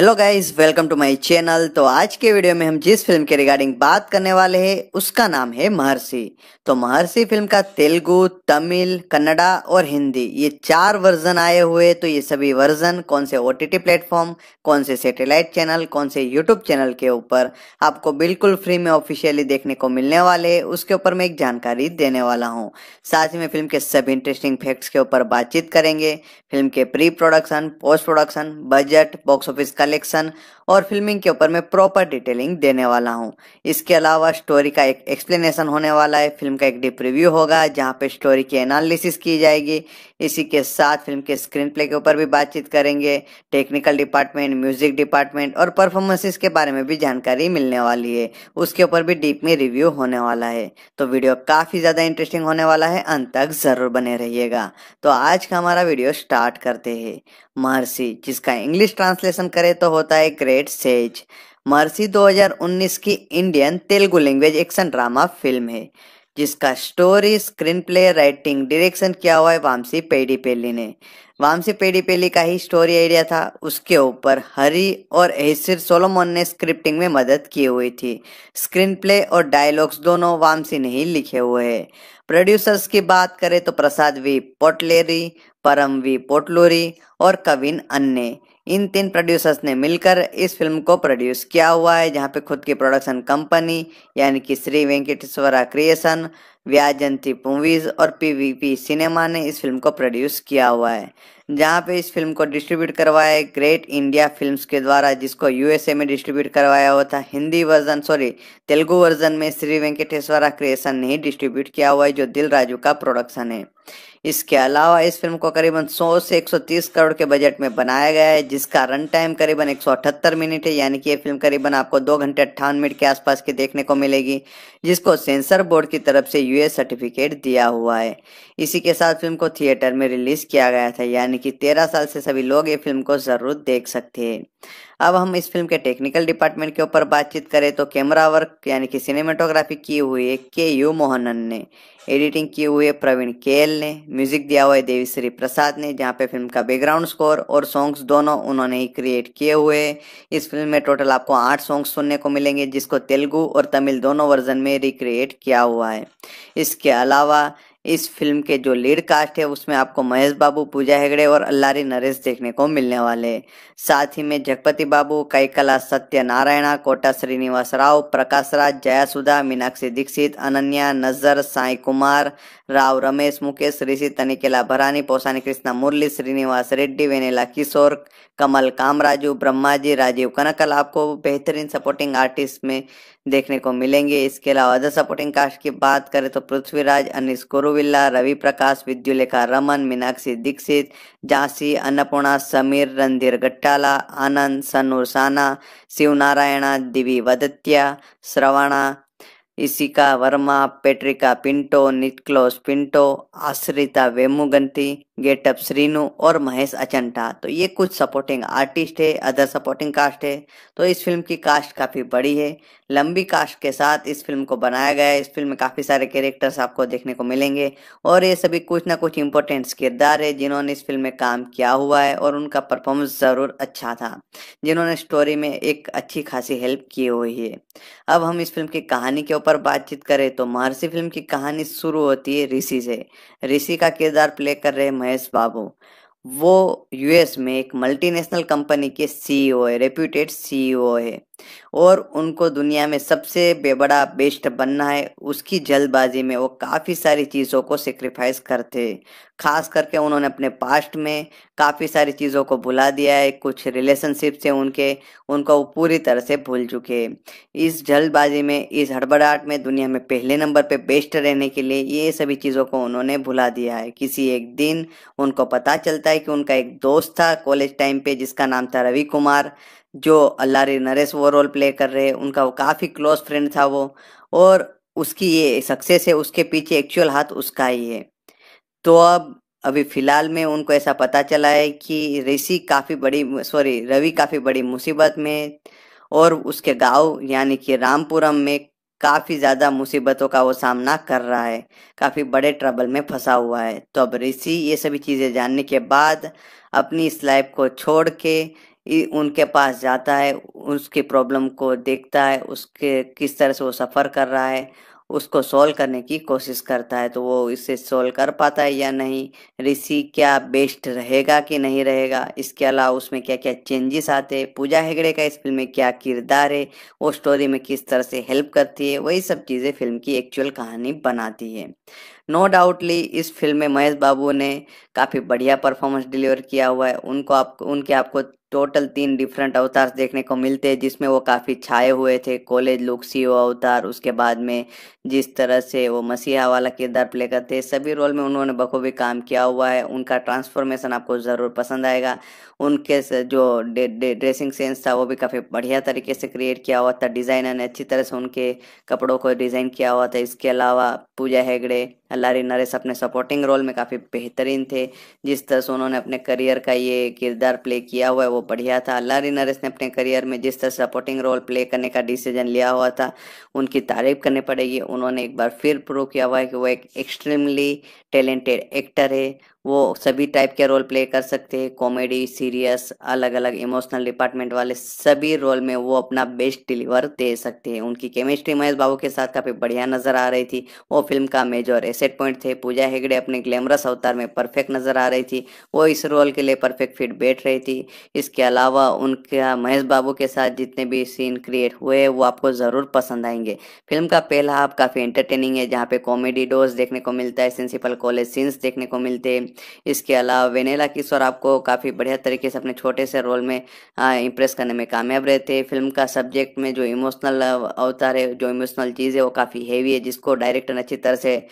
Hello guys welcome to my channel तो आज के वीडियो में हम जिस फिल्म के रिगार्डिंग बात करने वाले हैं उसका नाम है महर्षि तो महर्षि फिल्म का तेलुगु तमिल कन्नड़ा और हिंदी ये चार वर्जन आए हुए तो ये सभी वर्जन कौन से ओटीटी प्लेटफॉर्म कौन से सैटेलाइट चैनल कौन से यूट्यूब चैनल के ऊपर आपको बिल्कुल फ्री में ऑफिशियली देखने को मिलने वाले है उसके ऊपर मैं एक जानकारी देने वाला हूँ साथ ही में फिल्म के सभी इंटरेस्टिंग फैक्ट्स के ऊपर बातचीत करेंगे फिल्म के pre production post production budget box office का collection और फिल्मिंग के ऊपर मैं प्रॉपर डिटेलिंग देने वाला हूँ इसके अलावा स्टोरी का एक एक्सप्लेनेशन होने वाला है फिल्म का एक डिप रिव्यू होगा जहाँ पे स्टोरी की एनालिसिस की जाएगी इसी के साथ फिल्म के स्क्रीन प्ले के ऊपर भी बातचीत करेंगे टेक्निकल डिपार्टमेंट म्यूजिक डिपार्टमेंट और परफॉर्मेंसेस के बारे में भी जानकारी मिलने वाली है उसके ऊपर भी डीप में रिव्यू होने वाला है तो वीडियो काफ़ी ज़्यादा इंटरेस्टिंग होने वाला है अंत तक ज़रूर बने रहिएगा तो आज का हमारा वीडियो स्टार्ट करते हैं महर्षि जिसका इंग्लिश ट्रांसलेशन करे तो होता है ग्रेट वेबसाइट सेज मर्सी 2019 की Indian Telugu language action drama film है जिसका story screenplay writing direction किया हुआ है वामसी पेडीपेली ने वामसी पेडीपेली का ही स्टोरी आइडिया था उसके ऊपर हरी और एसिर सोलोमोन ने स्क्रिप्टिंग में मदद की हुई थी स्क्रीन प्ले और डायलॉग्स दोनों वामसी ने ही लिखे हुए हैं प्रोड्यूसर्स की बात करें तो प्रसाद वी पोटलेरी परम वी पोटलोरी और कविन अन्ने इन तीन प्रोड्यूसर्स ने मिलकर इस फिल्म को प्रोड्यूस किया हुआ है जहाँ पे खुद की प्रोडक्शन कंपनी यानी कि श्री वेंकटेश्वरा क्रिएशन व्याजंती मूवीज और पीवीपी सिनेमा ने इस फिल्म को प्रोड्यूस किया हुआ है जहाँ पे इस फिल्म को डिस्ट्रीब्यूट करवाया है ग्रेट इंडिया फिल्म्स के द्वारा जिसको यूएसए में डिस्ट्रीब्यूट करवाया हुआ था Hindi version sorry Telugu version में श्री वेंकटेश्वरा क्रिएशन ने डिस्ट्रीब्यूट किया हुआ है जो दिल राजू का प्रोडक्शन है इसके अलावा इस फिल्म को करीबन 100 से 130 करोड़ के बजट में बनाया गया है जिसका रन टाइम करीबन 178 मिनट है यानी कि ये फिल्म करीबन आपको दो घंटे अट्ठावन मिनट के आसपास की देखने को मिलेगी जिसको सेंसर बोर्ड की तरफ से यूएस सर्टिफिकेट दिया हुआ है इसी के साथ फिल्म को थिएटर में रिलीज किया गया था यानी कि तेरह साल से सभी लोग ये फिल्म को जरूर देख सकते हैं अब हम इस फिल्म के टेक्निकल डिपार्टमेंट के ऊपर बातचीत करें तो कैमरा वर्क यानी कि सिनेमाटोग्राफी की हुई है के यू मोहनन ने एडिटिंग की हुई है प्रवीण केएल ने म्यूजिक दिया हुआ है देवीश्री प्रसाद ने जहाँ पे फिल्म का बैकग्राउंड स्कोर और सॉन्ग्स दोनों उन्होंने ही क्रिएट किए हुए हैं इस फिल्म में टोटल आपको आठ सॉन्ग्स सुनने को मिलेंगे जिसको तेलुगू और तमिल दोनों वर्जन में रिक्रिएट किया हुआ है इसके अलावा इस फिल्म के जो लीड कास्ट है उसमें आपको महेश बाबू पूजा हेगड़े और अल्लारी नरेश देखने को मिलने वाले साथ ही में जगपति बाबू सत्य नारायणा कोटा श्रीनिवास राव प्रकाश राज जयासुधा मीनाक्षी दीक्षित अनन्या नजर साई कुमार राव रमेश मुकेश ऋषि तनिकेला भरानी पोसानी कृष्णा मुरली श्रीनिवास रेड्डी वेनेला किशोर कमल कामराजू ब्रह्मा जी राजीव कनकल आपको बेहतरीन सपोर्टिंग आर्टिस्ट में देखने को मिलेंगे इसके अलावा अदर सपोर्टिंग कास्ट की बात करें तो पृथ्वीराज अनिश कुरुविल्ला रवि प्रकाश विद्युलेखा रमन मीनाक्षी दीक्षित झांसी अन्नपूर्णा समीर रणधीर गट्टाला आनंद सनूर साना शिवनारायणा दिवी वदत्या श्रवणा इसिका वर्मा पेट्रिका पिंटो निकलोस पिंटो आश्रिता वेमुगंती गेटअप श्रीनु और महेश अचंटा तो ये कुछ सपोर्टिंग आर्टिस्ट है अदर सपोर्टिंग कास्ट है तो इस फिल्म की कास्ट काफ़ी बड़ी है लंबी कास्ट के साथ इस फिल्म को बनाया गया है इस फिल्म में काफ़ी सारे कैरेक्टर्स आपको देखने को मिलेंगे और ये सभी कुछ ना कुछ इंपॉर्टेंट किरदार है जिन्होंने इस फिल्म में काम किया हुआ है और उनका परफॉर्मेंस ज़रूर अच्छा था जिन्होंने स्टोरी में एक अच्छी खासी हेल्प की हुई है अब हम इस फिल्म की कहानी के ऊपर बातचीत करें तो महर्षि फिल्म की कहानी शुरू होती है ऋषि से ऋषि का किरदार प्ले कर रहे महेश महेश बाबू वो यूएस में एक मल्टीनेशनल कंपनी के सीईओ e है रेप्यूटेड सीईओ e है और उनको दुनिया में सबसे बेबड़ा बेस्ट बनना है उसकी जल्दबाजी में वो काफ़ी सारी चीज़ों को सेक्रीफाइस करते खास करके उन्होंने अपने पास्ट में काफ़ी सारी चीज़ों को भुला दिया है कुछ रिलेशनशिप से उनके उनको वो पूरी तरह से भूल चुके इस जल्दबाजी में इस हड़बड़ाहट में दुनिया में पहले नंबर पे बेस्ट रहने के लिए ये सभी चीज़ों को उन्होंने भुला दिया है किसी एक दिन उनको पता चलता है कि उनका एक दोस्त था कॉलेज टाइम पे जिसका नाम था रवि कुमार जो अल्लारी नरेश वो रोल प्ले कर रहे हैं उनका वो काफ़ी क्लोज फ्रेंड था वो और उसकी ये सक्सेस है उसके पीछे एक्चुअल हाथ उसका ही है तो अब अभी फिलहाल में उनको ऐसा पता चला है कि ऋषि काफ़ी बड़ी सॉरी रवि काफ़ी बड़ी मुसीबत में और उसके गांव यानी कि रामपुरम में काफ़ी ज़्यादा मुसीबतों का वो सामना कर रहा है काफ़ी बड़े ट्रबल में फंसा हुआ है तो अब ऋषि ये सभी चीज़ें जानने के बाद अपनी इस लाइफ को छोड़ के उनके पास जाता है उसकी प्रॉब्लम को देखता है उसके किस तरह से वो सफ़र कर रहा है उसको सॉल्व करने की कोशिश करता है तो वो इसे सॉल्व कर पाता है या नहीं ऋषि क्या बेस्ट रहेगा कि नहीं रहेगा इसके अलावा उसमें क्या क्या चेंजेस आते हैं पूजा हेगड़े का इस फिल्म में क्या किरदार है वो स्टोरी में किस तरह से हेल्प करती है वही सब चीज़ें फिल्म की एक्चुअल कहानी बनाती है नो डाउटली इस फिल्म में महेश बाबू ने काफ़ी बढ़िया परफॉर्मेंस डिलीवर किया हुआ है उनको आप उनके आपको टोटल तीन डिफरेंट अवतार देखने को मिलते हैं जिसमें वो काफ़ी छाए हुए थे कॉलेज लुक सी e अवतार उसके बाद में जिस तरह से वो मसीहा वाला किरदार प्ले करते हैं सभी रोल में उन्होंने बखूबी काम किया हुआ है उनका ट्रांसफॉर्मेशन आपको ज़रूर पसंद आएगा उनके जो डे, डे, ड्रेसिंग सेंस था वो भी काफ़ी बढ़िया तरीके से क्रिएट किया हुआ था डिज़ाइनर ने अच्छी तरह से उनके कपड़ों को डिज़ाइन किया हुआ था इसके अलावा पूजा हेगड़े लारी नरेश अपने सपोर्टिंग रोल में काफ़ी बेहतरीन थे जिस तरह से उन्होंने अपने करियर का ये किरदार प्ले किया हुआ है वो बढ़िया था लारी नरेश ने अपने करियर में जिस तरह सपोर्टिंग रोल प्ले करने का डिसीजन लिया हुआ था उनकी तारीफ करनी पड़ेगी उन्होंने एक बार फिर प्रूव किया हुआ है कि वो एक एक्सट्रीमली टैलेंटेड एक्टर है वो सभी टाइप के रोल प्ले कर सकते हैं कॉमेडी सीरियस अलग अलग इमोशनल डिपार्टमेंट वाले सभी रोल में वो अपना बेस्ट डिलीवर दे सकते हैं उनकी केमिस्ट्री महेश बाबू के साथ काफ़ी बढ़िया नजर आ रही थी वो फिल्म का मेजर एसेट पॉइंट थे पूजा हेगड़े अपने ग्लैमरस अवतार में परफेक्ट नजर आ रही थी वो इस रोल के लिए परफेक्ट फिट बैठ रही थी इसके अलावा उनका महेश बाबू के साथ जितने भी सीन क्रिएट हुए वो आपको ज़रूर पसंद आएंगे फिल्म का पहला हाफ काफ़ी एंटरटेनिंग है जहाँ पे कॉमेडी डोज देखने को मिलता है प्रिंसिपल कॉलेज सीन्स देखने को मिलते हैं इसके अलावा वेनेला किशोर आपको काफ़ी बढ़िया तरीके से अपने छोटे से रोल में इम्प्रेस करने में कामयाब रहते हैं फिल्म का सब्जेक्ट में जो इमोशनल अवतार है जो इमोशनल चीज़ है वो काफ़ी हैवी है जिसको डायरेक्टर ने अच्छी तरह से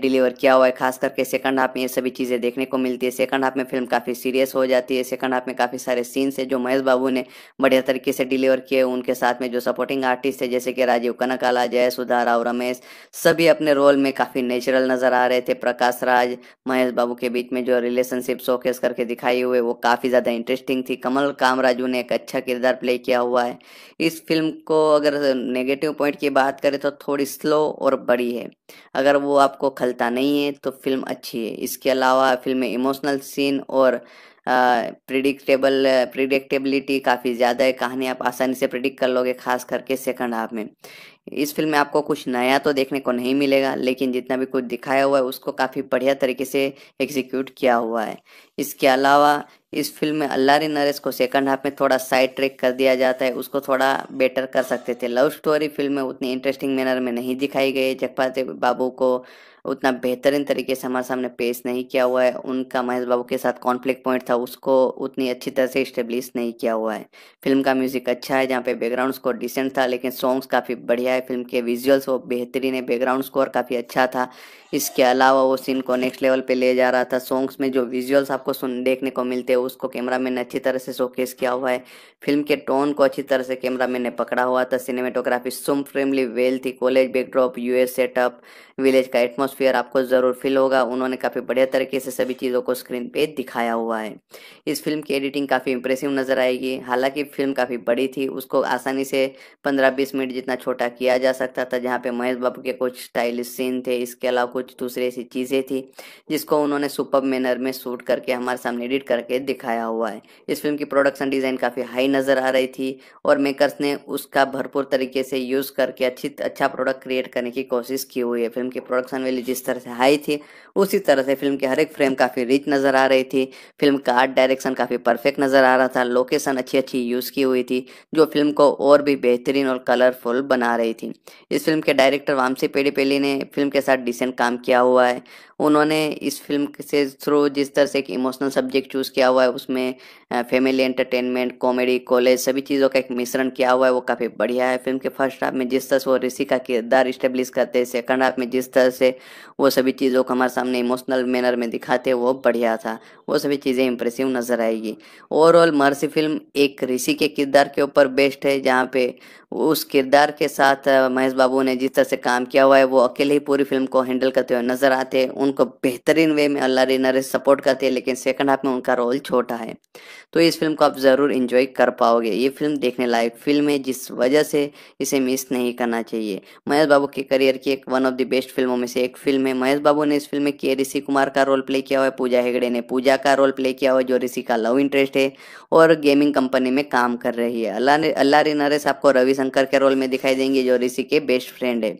डिलीवर किया हुआ है खास करके सेकंड हाफ में ये सभी चीज़ें देखने को मिलती है सेकंड हाफ में फिल्म काफ़ी सीरियस हो जाती है सेकंड हाफ में काफ़ी सारे सीन्स है जो महेश बाबू ने बढ़िया तरीके से डिलीवर किए उनके साथ में जो सपोर्टिंग आर्टिस्ट है जैसे कि राजीव कनकाला जय सुधा राव रमेश सभी अपने रोल में काफ़ी नेचुरल नज़र आ रहे थे प्रकाश राज महेश बाबू के बीच वीक में जो रिलेशनशिप शोकेस करके दिखाई हुए वो काफ़ी ज़्यादा इंटरेस्टिंग थी कमल कामराजू ने एक अच्छा किरदार प्ले किया हुआ है इस फिल्म को अगर नेगेटिव पॉइंट की बात करें तो थोड़ी स्लो और बड़ी है अगर वो आपको खलता नहीं है तो फिल्म अच्छी है इसके अलावा फिल्म में इमोशनल सीन और प्रिडिक्टेबल प्रिडिक्टेबिलिटी काफ़ी ज़्यादा है कहानी आप आसानी से प्रिडिक्ट कर लोगे खास करके सेकंड हाफ में इस फिल्म में आपको कुछ नया तो देखने को नहीं मिलेगा लेकिन जितना भी कुछ दिखाया हुआ है उसको काफ़ी बढ़िया तरीके से एग्जीक्यूट किया हुआ है इसके अलावा इस फिल्म में अल्लारी नरेश को सेकंड हाफ में थोड़ा साइड ट्रैक कर दिया जाता है उसको थोड़ा बेटर कर सकते थे लव स्टोरी फिल्म में उतनी इंटरेस्टिंग मैनर में नहीं दिखाई गई जगपाते बाबू को उतना बेहतरीन तरीके से हमारे सामने पेश नहीं किया हुआ है उनका महेश बाबू के साथ कॉन्फ्लिक्ट पॉइंट था उसको उतनी अच्छी तरह से स्टेब्लिश नहीं किया हुआ है फिल्म का म्यूजिक अच्छा है जहाँ पे बैकग्राउंड स्कोर डिसेंट था लेकिन सॉन्ग्स काफ़ी बढ़िया है फिल्म के विजुअल्स वो बेहतरीन है बैकग्राउंड स्कोर काफ़ी अच्छा था इसके अलावा वो सीन को नेक्स्ट लेवल पर ले जा रहा था सॉन्ग्स में जो विजुअल्स आपको सुन देखने को मिलते हैं उसको कैमरा मैन ने अच्छी तरह से शोकेस किया हुआ है फिल्म के टोन को अच्छी तरह से कैमरा मैन ने पकड़ा हुआ था सिनेमेटोग्राफी सुम फ्रेमली वेल थी college backdrop US setup village का एटमोस एटमॉस्फेयर आपको ज़रूर फील होगा उन्होंने काफ़ी बढ़िया तरीके से सभी चीज़ों को स्क्रीन पे दिखाया हुआ है इस फिल्म की एडिटिंग काफ़ी इंप्रेसिव नज़र आएगी हालांकि फिल्म काफ़ी बड़ी थी उसको आसानी से 15-20 मिनट जितना छोटा किया जा सकता था जहाँ पे महेश बाबू के कुछ स्टाइलिश सीन थे इसके अलावा कुछ दूसरी ऐसी चीज़ें थी जिसको उन्होंने सुपर मैनर में शूट करके हमारे सामने एडिट करके दिखाया हुआ है इस फिल्म की प्रोडक्शन डिज़ाइन काफ़ी हाई नज़र आ रही थी और मेकर्स ने उसका भरपूर तरीके से यूज़ करके अच्छी अच्छा प्रोडक्ट क्रिएट करने की कोशिश की हुई है फिल्म की प्रोडक्शन वैल्यू वैल्यू जिस तरह से हाई थी उसी तरह से फिल्म के हर एक फ्रेम काफ़ी रिच नज़र आ रही थी फिल्म का आर्ट डायरेक्शन काफ़ी परफेक्ट नज़र आ रहा था लोकेशन अच्छी अच्छी यूज़ की हुई थी जो फिल्म को और भी बेहतरीन और कलरफुल बना रही थी इस फिल्म के डायरेक्टर वामसी पेड़ी पेली ने फिल्म के साथ डिसेंट काम किया हुआ है उन्होंने इस फिल्म से थ्रू जिस तरह से एक इमोशनल सब्जेक्ट चूज़ किया हुआ है उसमें फैमिली एंटरटेनमेंट कॉमेडी कॉलेज सभी चीज़ों का एक मिश्रण किया हुआ है वो काफ़ी बढ़िया है फिल्म के फर्स्ट हाफ में जिस तरह से वो ऋषि का किरदार इस्टेब्लिश करते हैं सेकंड हाफ में जिस तरह से वो सभी चीज़ों को हमारे सामने इमोशनल मैनर में दिखाते वो बढ़िया था वो सभी चीज़ें इंप्रेसिव नज़र आएगी ओवरऑल मर्सी फिल्म एक ऋषि के किरदार के ऊपर बेस्ट है जहाँ पे उस किरदार के साथ महेश बाबू ने जिस तरह से काम किया हुआ है वो अकेले ही पूरी फिल्म को हैंडल करते हुए नज़र आते हैं उन उनको बेहतरीन वे में अल्लाह रीना सपोर्ट करती है लेकिन सेकंड हाफ में उनका रोल छोटा है तो इस फिल्म को आप ज़रूर इन्जॉय कर पाओगे ये फिल्म देखने लायक फिल्म है जिस वजह से इसे मिस नहीं करना चाहिए महेश बाबू के करियर की एक वन ऑफ द बेस्ट फिल्मों में से एक फिल्म है महेश बाबू ने इस फिल्म में के ऋषि कुमार का रोल प्ले किया हुआ है पूजा हेगड़े ने पूजा का रोल प्ले किया हुआ है जो ऋषि का लव इंटरेस्ट है और गेमिंग कंपनी में काम कर रही है अल्लाह अल्लाह रीनरेस आपको रविशंकर के रोल में दिखाई देंगे जो ऋषि के बेस्ट फ्रेंड है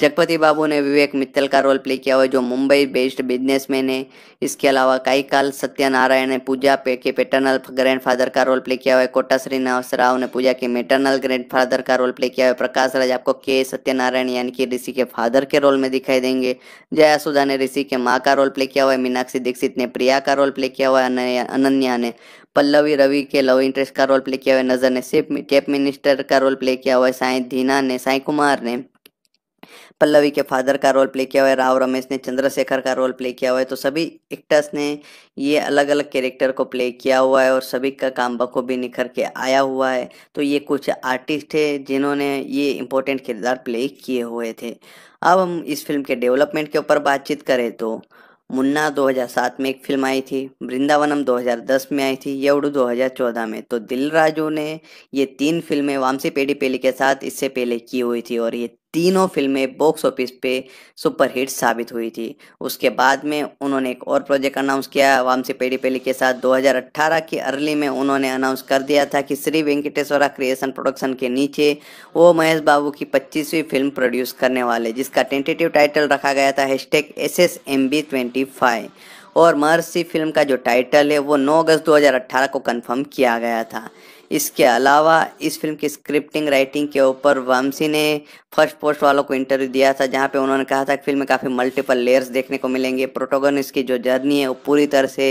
जगपति बाबू ने विवेक मित्तल का रोल प्ले किया हुआ है जो मुंबई बेस्ट बिजनेसमैन है इसके अलावा कई काल सत्यनारायण ने पूजा पे के पेटर्नल फादर का रोल प्ले किया हुआ है कोटा श्रीनिवास राव ने पूजा के मेटर्नल फादर का रोल प्ले किया हुआ है प्रकाश राज आपको के सत्यनारायण यानी कि ऋषि के फादर के रोल में दिखाई देंगे जया सुधा ने ऋषि के माँ का रोल प्ले किया हुआ है मीनाक्षी दीक्षित ने प्रिया का रोल प्ले किया हुआ है अनन्या ने पल्लवी रवि के लव इंटरेस्ट का रोल प्ले किया हुआ है नजर ने सिर्फ कैप मिनिस्टर का रोल प्ले किया हुआ है साई धीना ने साई कुमार ने पल्लवी के फादर का रोल प्ले किया हुआ है राव रमेश ने चंद्रशेखर का रोल प्ले किया हुआ है तो सभी एक्टर्स ने ये अलग अलग कैरेक्टर को प्ले किया हुआ है और सभी का काम बखूबी निखर के आया हुआ है तो ये कुछ आर्टिस्ट है जिन्होंने ये इम्पोर्टेंट किरदार प्ले किए हुए थे अब हम इस फिल्म के डेवलपमेंट के ऊपर बातचीत करें तो मुन्ना 2007 में एक फिल्म आई थी वृंदावनम 2010 में आई थी यवड़ू 2014 में तो दिल राजू ने ये तीन फिल्में वामसी पेडी पेली के साथ इससे पहले की हुई थी और ये तीनों फिल्में बॉक्स ऑफिस पे सुपरहिट साबित हुई थी उसके बाद में उन्होंने एक और प्रोजेक्ट अनाउंस किया वाम से पेड़ी पेली के साथ 2018 की अर्ली में उन्होंने अनाउंस कर दिया था कि श्री वेंकटेश्वरा क्रिएशन प्रोडक्शन के नीचे वो महेश बाबू की 25वीं फिल्म प्रोड्यूस करने वाले जिसका टेंटेटिव टाइटल रखा गया था hashtag S S M B twenty five और महर्षि फिल्म का जो टाइटल है वो नौ अगस्त अट्ठारह को कन्फर्म किया गया था इसके अलावा इस फिल्म की स्क्रिप्टिंग राइटिंग के ऊपर वामसी ने फर्स्ट पोस्ट वालों को इंटरव्यू दिया था जहाँ पे उन्होंने कहा था कि फिल्म में काफ़ी मल्टीपल लेयर्स देखने को मिलेंगे प्रोटोगन की जो जर्नी है वो पूरी तरह से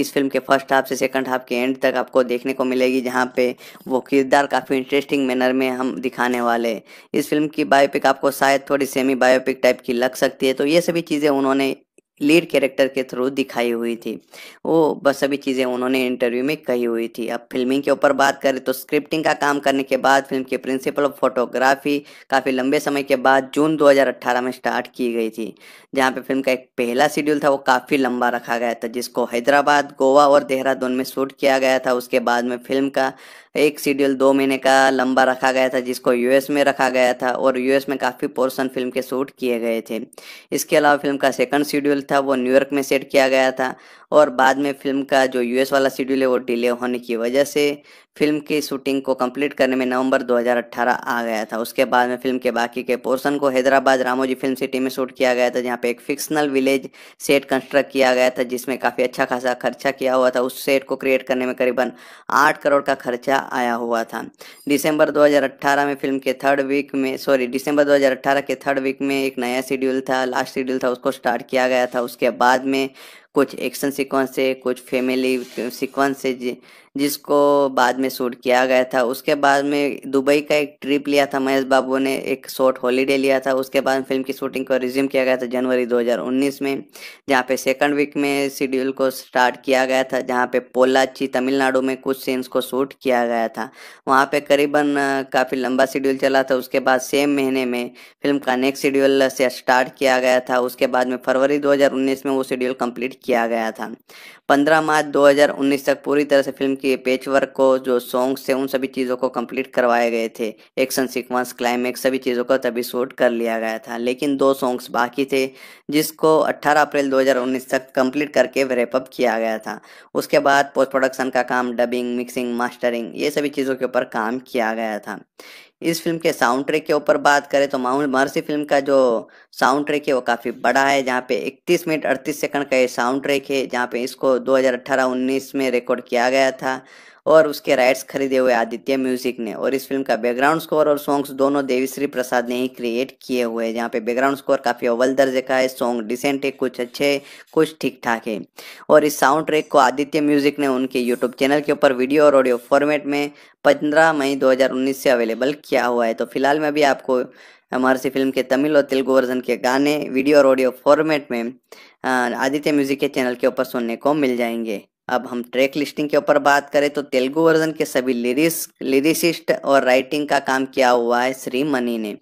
इस फिल्म के फर्स्ट हाफ से सेकंड हाफ के एंड तक आपको देखने को मिलेगी जहाँ पे वो किरदार काफ़ी इंटरेस्टिंग मैनर में हम दिखाने वाले इस फिल्म की बायोपिक आपको शायद थोड़ी सेमी बायोपिक टाइप की लग सकती है तो ये सभी चीज़ें उन्होंने लीड कैरेक्टर के थ्रू दिखाई हुई थी वो बस सभी चीज़ें उन्होंने इंटरव्यू में कही हुई थी अब फिल्मिंग के ऊपर बात करें तो स्क्रिप्टिंग का काम करने के बाद फिल्म के प्रिंसिपल ऑफ फोटोग्राफी काफ़ी लंबे समय के बाद जून 2018 में स्टार्ट की गई थी जहाँ पे फिल्म का एक पहला शेड्यूल था वो काफ़ी लंबा रखा गया था जिसको हैदराबाद गोवा और देहरादून में शूट किया गया था उसके बाद में फिल्म का एक शेड्यूल दो महीने का लंबा रखा गया था जिसको यूएस में रखा गया था और यूएस में काफ़ी पोर्शन फिल्म के शूट किए गए थे इसके अलावा फिल्म का सेकंड शेड्यूल था वो न्यूयॉर्क में सेट किया गया था और बाद में फिल्म का जो यूएस वाला शेड्यूल है वो डिले होने की वजह से फिल्म की शूटिंग को कंप्लीट करने में नवंबर 2018 आ गया था उसके बाद में फिल्म के बाकी के पोर्शन को हैदराबाद रामोजी फिल्म सिटी में शूट किया गया था जहाँ पे एक फिक्शनल विलेज सेट कंस्ट्रक्ट किया गया था जिसमें काफ़ी अच्छा खासा खर्चा किया हुआ था उस सेट को क्रिएट करने में करीबन आठ करोड़ का खर्चा आया हुआ था दिसंबर दो में फिल्म के थर्ड वीक में सॉरी दिसंबर दो के थर्ड वीक में एक नया शेड्यूल था लास्ट शेड्यूल था उसको स्टार्ट किया गया था उसके बाद में कुछ एक्शन सिक्वेंस से कुछ फैमिली सिक्वेंस से जिसको बाद में शूट किया गया था उसके बाद में दुबई का एक ट्रिप लिया था महेश बाबू ने एक शॉर्ट हॉलीडे लिया था उसके बाद फिल्म की शूटिंग को रिज्यूम किया गया था जनवरी 2019 में जहाँ पे सेकंड वीक में शेड्यूल को स्टार्ट किया गया था जहाँ पे पोलाची तमिलनाडु में कुछ सीन्स को शूट किया गया था वहाँ पे करीबन काफ़ी लंबा शेड्यूल चला था उसके बाद सेम महीने में फिल्म का नेक्स्ट शेड्यूल से स्टार्ट किया गया था उसके बाद में फरवरी दो में वो शेड्यूल कम्प्लीट किया गया था पंद्रह मार्च दो तक पूरी तरह से फिल्म की के पेच वर्क को जो सॉन्ग्स थे उन सभी चीज़ों को कंप्लीट करवाए गए थे एक्शन सीक्वेंस क्लाइमैक्स सभी चीज़ों को तभी शूट कर लिया गया था लेकिन दो सॉन्ग्स बाकी थे जिसको 18 अप्रैल 2019 तक कंप्लीट करके रेपअप किया गया था उसके बाद पोस्ट प्रोडक्शन का काम डबिंग मिक्सिंग मास्टरिंग ये सभी चीज़ों के ऊपर काम किया गया था इस फिल्म के साउंड ट्रैक के ऊपर बात करें तो माहौल महर्षि फिल्म का जो साउंड ट्रैक है वो काफ़ी बड़ा है जहाँ पे 31 मिनट 38 सेकंड का ये साउंड ट्रैक है जहाँ पे इसको 2018-19 में रिकॉर्ड किया गया था और उसके राइट्स खरीदे हुए आदित्य म्यूजिक ने और इस फिल्म का बैकग्राउंड स्कोर और सॉन्ग्स दोनों देवीश्री प्रसाद ने ही क्रिएट किए हुए जहाँ पे बैकग्राउंड स्कोर काफ़ी अव्वल दर्जे का है सॉन्ग डिसेंट है कुछ अच्छे कुछ ठीक ठाक है और इस साउंड ट्रैक को आदित्य म्यूजिक ने उनके यूट्यूब चैनल के ऊपर वीडियो और ऑडियो फॉर्मेट में पंद्रह मई दो से अवेलेबल किया हुआ है तो फिलहाल में भी आपको महर्षि फिल्म के तमिल और तेलुगु वर्जन के गाने वीडियो और ऑडियो फॉर्मेट में आदित्य म्यूजिक के चैनल के ऊपर सुनने को मिल जाएंगे अब हम ट्रैक लिस्टिंग के ऊपर बात करें तो तेलुगु वर्जन के सभी लिरिस लिरिसिस्ट और राइटिंग का काम किया हुआ है श्री मनी ने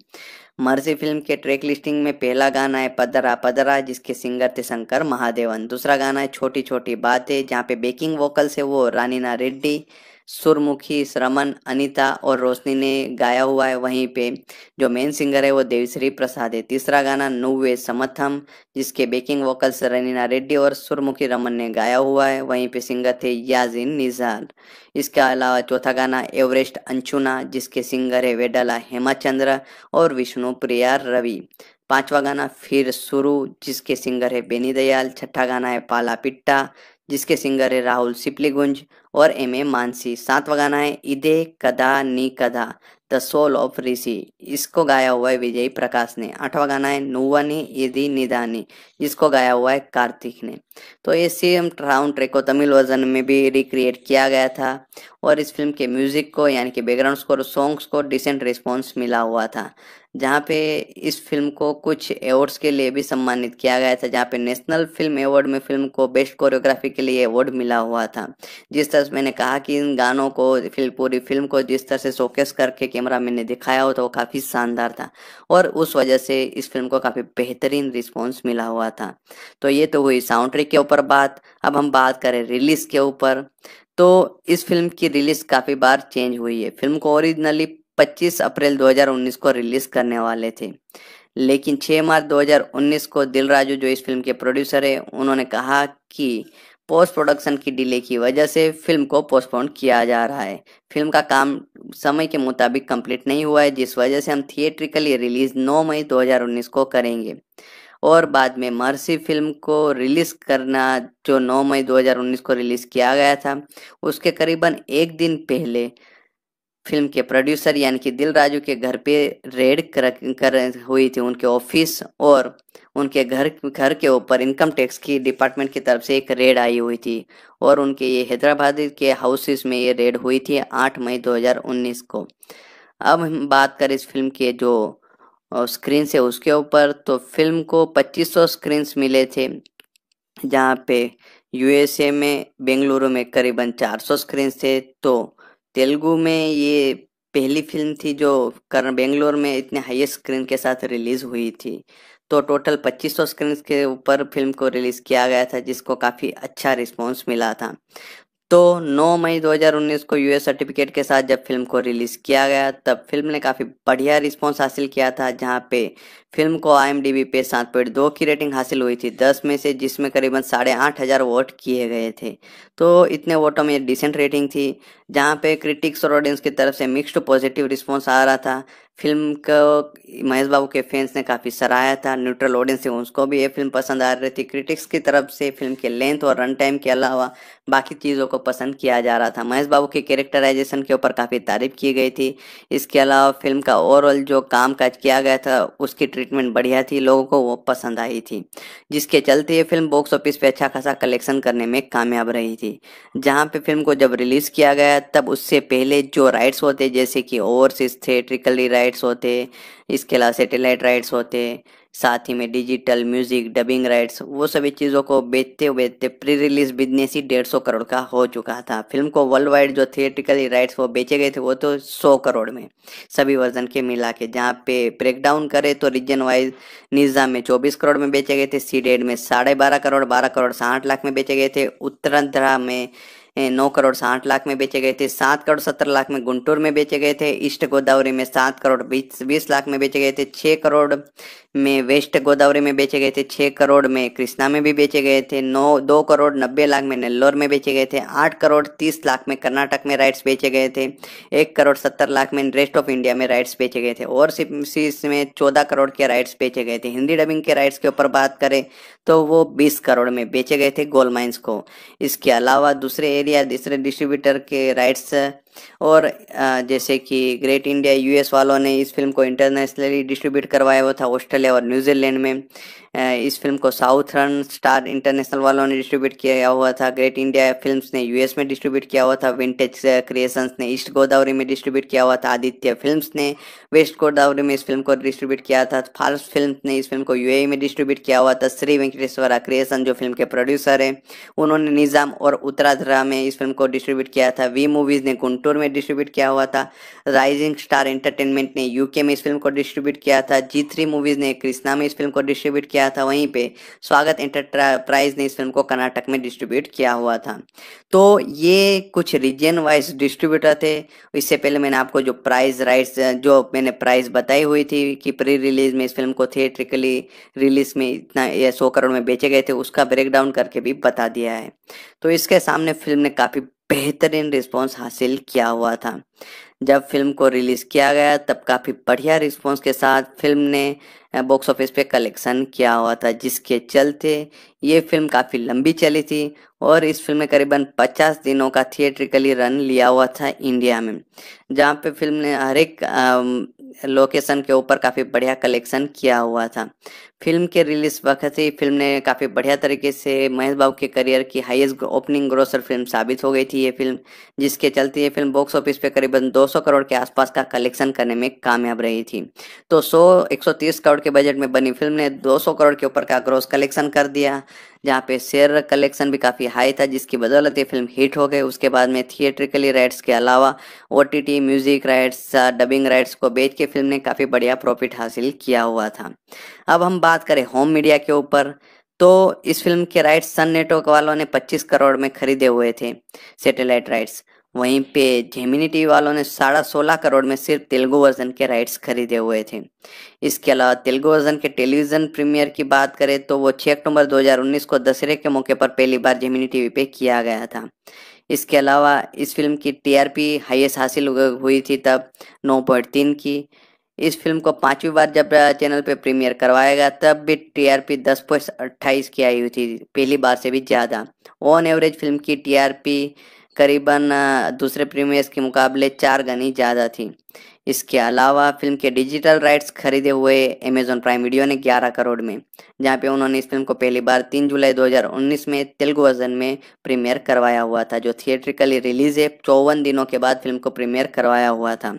मर्जी फिल्म के ट्रैक लिस्टिंग में पहला गाना है पदरा पदरा जिसके सिंगर थे शंकर महादेवन दूसरा गाना है छोटी छोटी बातें जहाँ पे बेकिंग वोकल्स है वो रानीना रेड्डी सुरमुखी श्रमन अनिता और रोशनी ने गाया हुआ है वहीं पे जो मेन सिंगर है वो देवीश्री प्रसाद है तीसरा गाना नुवे समथम जिसके बेकिंग वोकल्स रनीना रेड्डी और सुरमुखी रमन ने गाया हुआ है वहीं पे सिंगर थे याजिन निजार इसके अलावा चौथा गाना एवरेस्ट अंशुना जिसके सिंगर है वेडला हेमाचंद्र और विष्णु प्रिया रवि पांचवा गाना फिर शुरू जिसके सिंगर है बेनी दयाल छठा गाना है पाला पिट्टा जिसके सिंगर है राहुल सिपलीगुंज और एम ए मानसी सातवा गाना है इदे कदा नी कदा द सोल ऑफ ऋषि इसको गाया हुआ है विजय प्रकाश ने आठवां गाना है नुवानी यदि निदानी जिसको गाया हुआ है कार्तिक ने तो ये सेम राउंड ट्रैक को तमिल वर्जन में भी रिक्रिएट किया गया था और इस फिल्म के म्यूजिक को यानी कि बैकग्राउंड स्कोर सॉन्ग्स को डिसेंट रिस्पॉन्स मिला हुआ था जहाँ पे इस फिल्म को कुछ अवार्ड्स के लिए भी सम्मानित किया गया था जहाँ पे नेशनल फिल्म अवार्ड में फिल्म को बेस्ट कोरियोग्राफी के लिए अवार्ड मिला हुआ था जिस तरह से मैंने कहा कि इन गानों को फिल्म पूरी फिल्म को जिस तरह से शोकेस करके कैमरा मैन ने दिखाया हो तो वो काफ़ी शानदार था और उस वजह से इस फिल्म को काफ़ी बेहतरीन रिस्पॉन्स मिला हुआ था तो ये तो हुई साउंड के ऊपर बात अब हम बात करें रिलीज के ऊपर तो इस फिल्म की रिलीज काफ़ी बार चेंज हुई है फिल्म को ओरिजिनली 25 अप्रैल 2019 को रिलीज करने वाले थे लेकिन 6 मार्च 2019 को दिल राजू जो इस फिल्म के प्रोड्यूसर है उन्होंने कहा कि पोस्ट प्रोडक्शन की डिले की वजह से फिल्म को पोस्टपोन किया जा रहा है फिल्म का काम समय के मुताबिक कंप्लीट नहीं हुआ है जिस वजह से हम थिएट्रिकली रिलीज 9 मई 2019 को करेंगे और बाद में मर्सी फिल्म को रिलीज करना जो 9 मई 2019 को रिलीज किया गया था उसके करीबन एक दिन पहले फिल्म के प्रोड्यूसर यानी कि दिल राजू के घर पे रेड कर, कर हुई थी उनके ऑफिस और उनके घर घर के ऊपर इनकम टैक्स की डिपार्टमेंट की तरफ से एक रेड आई हुई थी और उनके ये हैदराबाद के हाउसेस में ये रेड हुई थी 8 मई 2019 को अब हम बात करें इस फिल्म के जो स्क्रीन से उसके ऊपर तो फिल्म को 2500 स्क्रीन्स मिले थे जहाँ पे यूएसए में बेंगलुरु में करीबन चार स्क्रीन थे तो तेलुगु में ये पहली फिल्म थी जो कर बेंगलोर में इतने हाईएस्ट स्क्रीन के साथ रिलीज हुई थी तो टोटल 2500 स्क्रीन के ऊपर फिल्म को रिलीज़ किया गया था जिसको काफ़ी अच्छा रिस्पॉन्स मिला था तो 9 मई 2019 को यूएस सर्टिफिकेट के साथ जब फिल्म को रिलीज़ किया गया तब फिल्म ने काफ़ी बढ़िया रिस्पॉन्स हासिल किया था जहाँ पे फिल्म को आई पे सात पॉइंट दो की रेटिंग हासिल हुई थी दस में से जिसमें करीबन साढ़े आठ हज़ार वोट किए गए थे तो इतने वोटों में डिसेंट रेटिंग थी जहाँ पे क्रिटिक्स और ऑडियंस की तरफ से मिक्स्ड पॉजिटिव रिस्पॉन्स आ रहा था फिल्म को महेश बाबू के फैंस ने काफ़ी सराहा था न्यूट्रल ऑडियंस थे उसको भी ये फिल्म पसंद आ रही थी क्रिटिक्स की तरफ से फिल्म के लेंथ और रन टाइम के अलावा बाकी चीज़ों को पसंद किया जा रहा था महेश बाबू के कैरेक्टराइजेशन के ऊपर काफ़ी तारीफ की गई थी इसके अलावा फिल्म का ओवरऑल जो काम काज किया गया था उसकी ट्रीटमेंट बढ़िया थी लोगों को वो पसंद आई थी जिसके चलते ये फिल्म बॉक्स ऑफिस पे अच्छा खासा कलेक्शन करने में कामयाब रही थी जहाँ पे फिल्म को जब रिलीज़ किया गया तब उससे पहले जो राइट्स होते जैसे कि ओवरसीज थिएट्रिकली राइट्स होते इसके अलावा सेटेलाइट राइट्स होते साथ ही में डिजिटल म्यूजिक डबिंग राइट्स वो सभी चीज़ों को बेचते बेचते प्री रिलीज बिजनेस ही डेढ़ सौ करोड़ का हो चुका था फिल्म को वर्ल्ड वाइड जो थिएटिकली राइट्स वो बेचे गए थे वो तो सौ करोड़ में सभी वर्जन के मिला के जहाँ पे ब्रेकडाउन करें तो रीजन वाइज निज़ाम में चौबीस करोड़ में बेचे गए थे सी डेड में साढ़े बारह करोड़ बारह करोड़ साठ लाख में बेचे गए थे उत्तरांध्रा में नौ करोड़ साठ लाख में बेचे गए थे सात करोड़ सत्तर लाख में गुंटूर में बेचे गए थे ईस्ट गोदावरी में सात करोड़ बीस बीस लाख में बेचे गए थे छः करोड़ में वेस्ट गोदावरी में बेचे गए थे छः करोड़ में कृष्णा में भी बेचे गए थे नौ दो करोड़ नब्बे लाख में नेल्लोर में बेचे गए थे आठ करोड़ तीस लाख में कर्नाटक में राइट्स बेचे गए थे एक करोड़ सत्तर लाख में रेस्ट ऑफ इंडिया में राइट्स बेचे गए थे और सीरीज में चौदह करोड़ के राइट्स बेचे गए थे हिंदी डबिंग के राइट्स के ऊपर बात करें तो वो 20 करोड़ में बेचे गए थे गोल्ड माइंस को इसके अलावा दूसरे एरिया दूसरे डिस्ट्रीब्यूटर के राइट्स और जैसे कि ग्रेट इंडिया यूएस वालों ने इस फिल्म को इंटरनेशनली डिस्ट्रीब्यूट करवाया हुआ था ऑस्ट्रेलिया और न्यूजीलैंड में इस फिल्म को साउथ रन स्टार इंटरनेशनल वालों ने डिस्ट्रीब्यूट किया हुआ था ग्रेट इंडिया फिल्म्स ने यूएस में डिस्ट्रीब्यूट किया हुआ था विंटेज क्रिएशंस ने ईस्ट गोदावरी में डिस्ट्रीब्यूट किया हुआ था आदित्य फिल्म्स ने वेस्ट गोदावरी में इस फिल्म को डिस्ट्रीब्यूट किया था फाल्स फिल्म ने इस फिल्म को यू e में डिस्ट्रीब्यूट किया हुआ था श्री वेंकटेश्वरा क्रिएशन जो फिल्म के प्रोड्यूसर है उन्होंने निज़ाम और उत्तराधरा में इस फिल्म को डिस्ट्रीब्यूट किया था वी मूवीज ने गुंटूर गुंटूर में डिस्ट्रीब्यूट किया हुआ था राइजिंग स्टार एंटरटेनमेंट ने यूके में इस फिल्म को डिस्ट्रीब्यूट किया था जी थ्री मूवीज ने कृष्णा में इस फिल्म को डिस्ट्रीब्यूट किया था वहीं पे स्वागत एंटरप्राइज ने इस फिल्म को कर्नाटक में डिस्ट्रीब्यूट किया हुआ था तो ये कुछ रीजन वाइज डिस्ट्रीब्यूटर थे इससे पहले मैंने आपको जो प्राइज राइट जो मैंने प्राइज बताई हुई थी कि प्री रिलीज में इस फिल्म को थिएट्रिकली रिलीज में इतना या सौ करोड़ में बेचे गए थे उसका ब्रेक डाउन करके भी बता दिया है तो इसके सामने फिल्म ने काफ़ी बेहतरीन रिस्पांस हासिल किया हुआ था जब फिल्म को रिलीज किया गया तब काफ़ी बढ़िया रिस्पांस के साथ फिल्म ने बॉक्स ऑफिस पे कलेक्शन किया हुआ था जिसके चलते ये फिल्म काफ़ी लंबी चली थी और इस फिल्म ने करीबन 50 दिनों का थिएट्रिकली रन लिया हुआ था इंडिया में जहाँ पे फिल्म ने हर एक लोकेशन के ऊपर काफ़ी बढ़िया कलेक्शन किया हुआ था फिल्म के रिलीज वक्त ही फिल्म ने काफ़ी बढ़िया तरीके से महेश बाबू के करियर की हाईएस्ट ओपनिंग ग्रोसर फिल्म साबित हो गई थी ये फिल्म जिसके चलते ये फिल्म बॉक्स ऑफिस पे करीबन 200 करोड़ के आसपास का कलेक्शन करने में कामयाब रही थी तो 100 130 करोड़ के बजट में बनी फिल्म ने 200 करोड़ के ऊपर का ग्रोस कलेक्शन कर दिया जहाँ पे शेयर कलेक्शन भी काफ़ी हाई था जिसकी बदौलत ये फिल्म हिट हो गई उसके बाद में थिएट्रिकली राइट्स के अलावा ओ म्यूजिक राइट्स डबिंग राइट्स को बेच के फिल्म ने काफ़ी बढ़िया प्रॉफिट हासिल किया हुआ था अब हम बात करें होम मीडिया के ऊपर तो इस फिल्म के राइट्स सन नेटवर्क वालों ने 25 करोड़ में खरीदे हुए थे सैटेलाइट राइट्स वहीं पे जेमिनी टीवी वालों ने साढ़ा सोलह करोड़ में सिर्फ तेलुगु वर्जन के राइट्स खरीदे हुए थे इसके अलावा तेलुगु वर्जन के टेलीविजन प्रीमियर की बात करें तो वो 6 अक्टूबर 2019 को दशहरे के मौके पर पहली बार जेमिनी टीवी पे किया गया था इसके अलावा इस फिल्म की टीआरपी हाईएस्ट हासिल हुई थी तब नौ की इस फिल्म को पांचवी बार जब चैनल पे प्रीमियर करवाया गया तब भी टीआरपी अट्ठाईस की आई हुई थी पहली बार से भी ज़्यादा ऑन एवरेज फिल्म की टीआरपी करीबन दूसरे प्रीमियर्स के मुकाबले चार गनी ज़्यादा थी इसके अलावा फिल्म के डिजिटल राइट्स खरीदे हुए अमेजोन प्राइम वीडियो ने 11 करोड़ में जहां पे उन्होंने इस फिल्म को पहली बार 3 जुलाई 2019 में तेलुगु वर्जन में प्रीमियर करवाया हुआ था जो थिएट्रिकली रिलीज है चौवन दिनों के बाद फिल्म को प्रीमियर करवाया हुआ था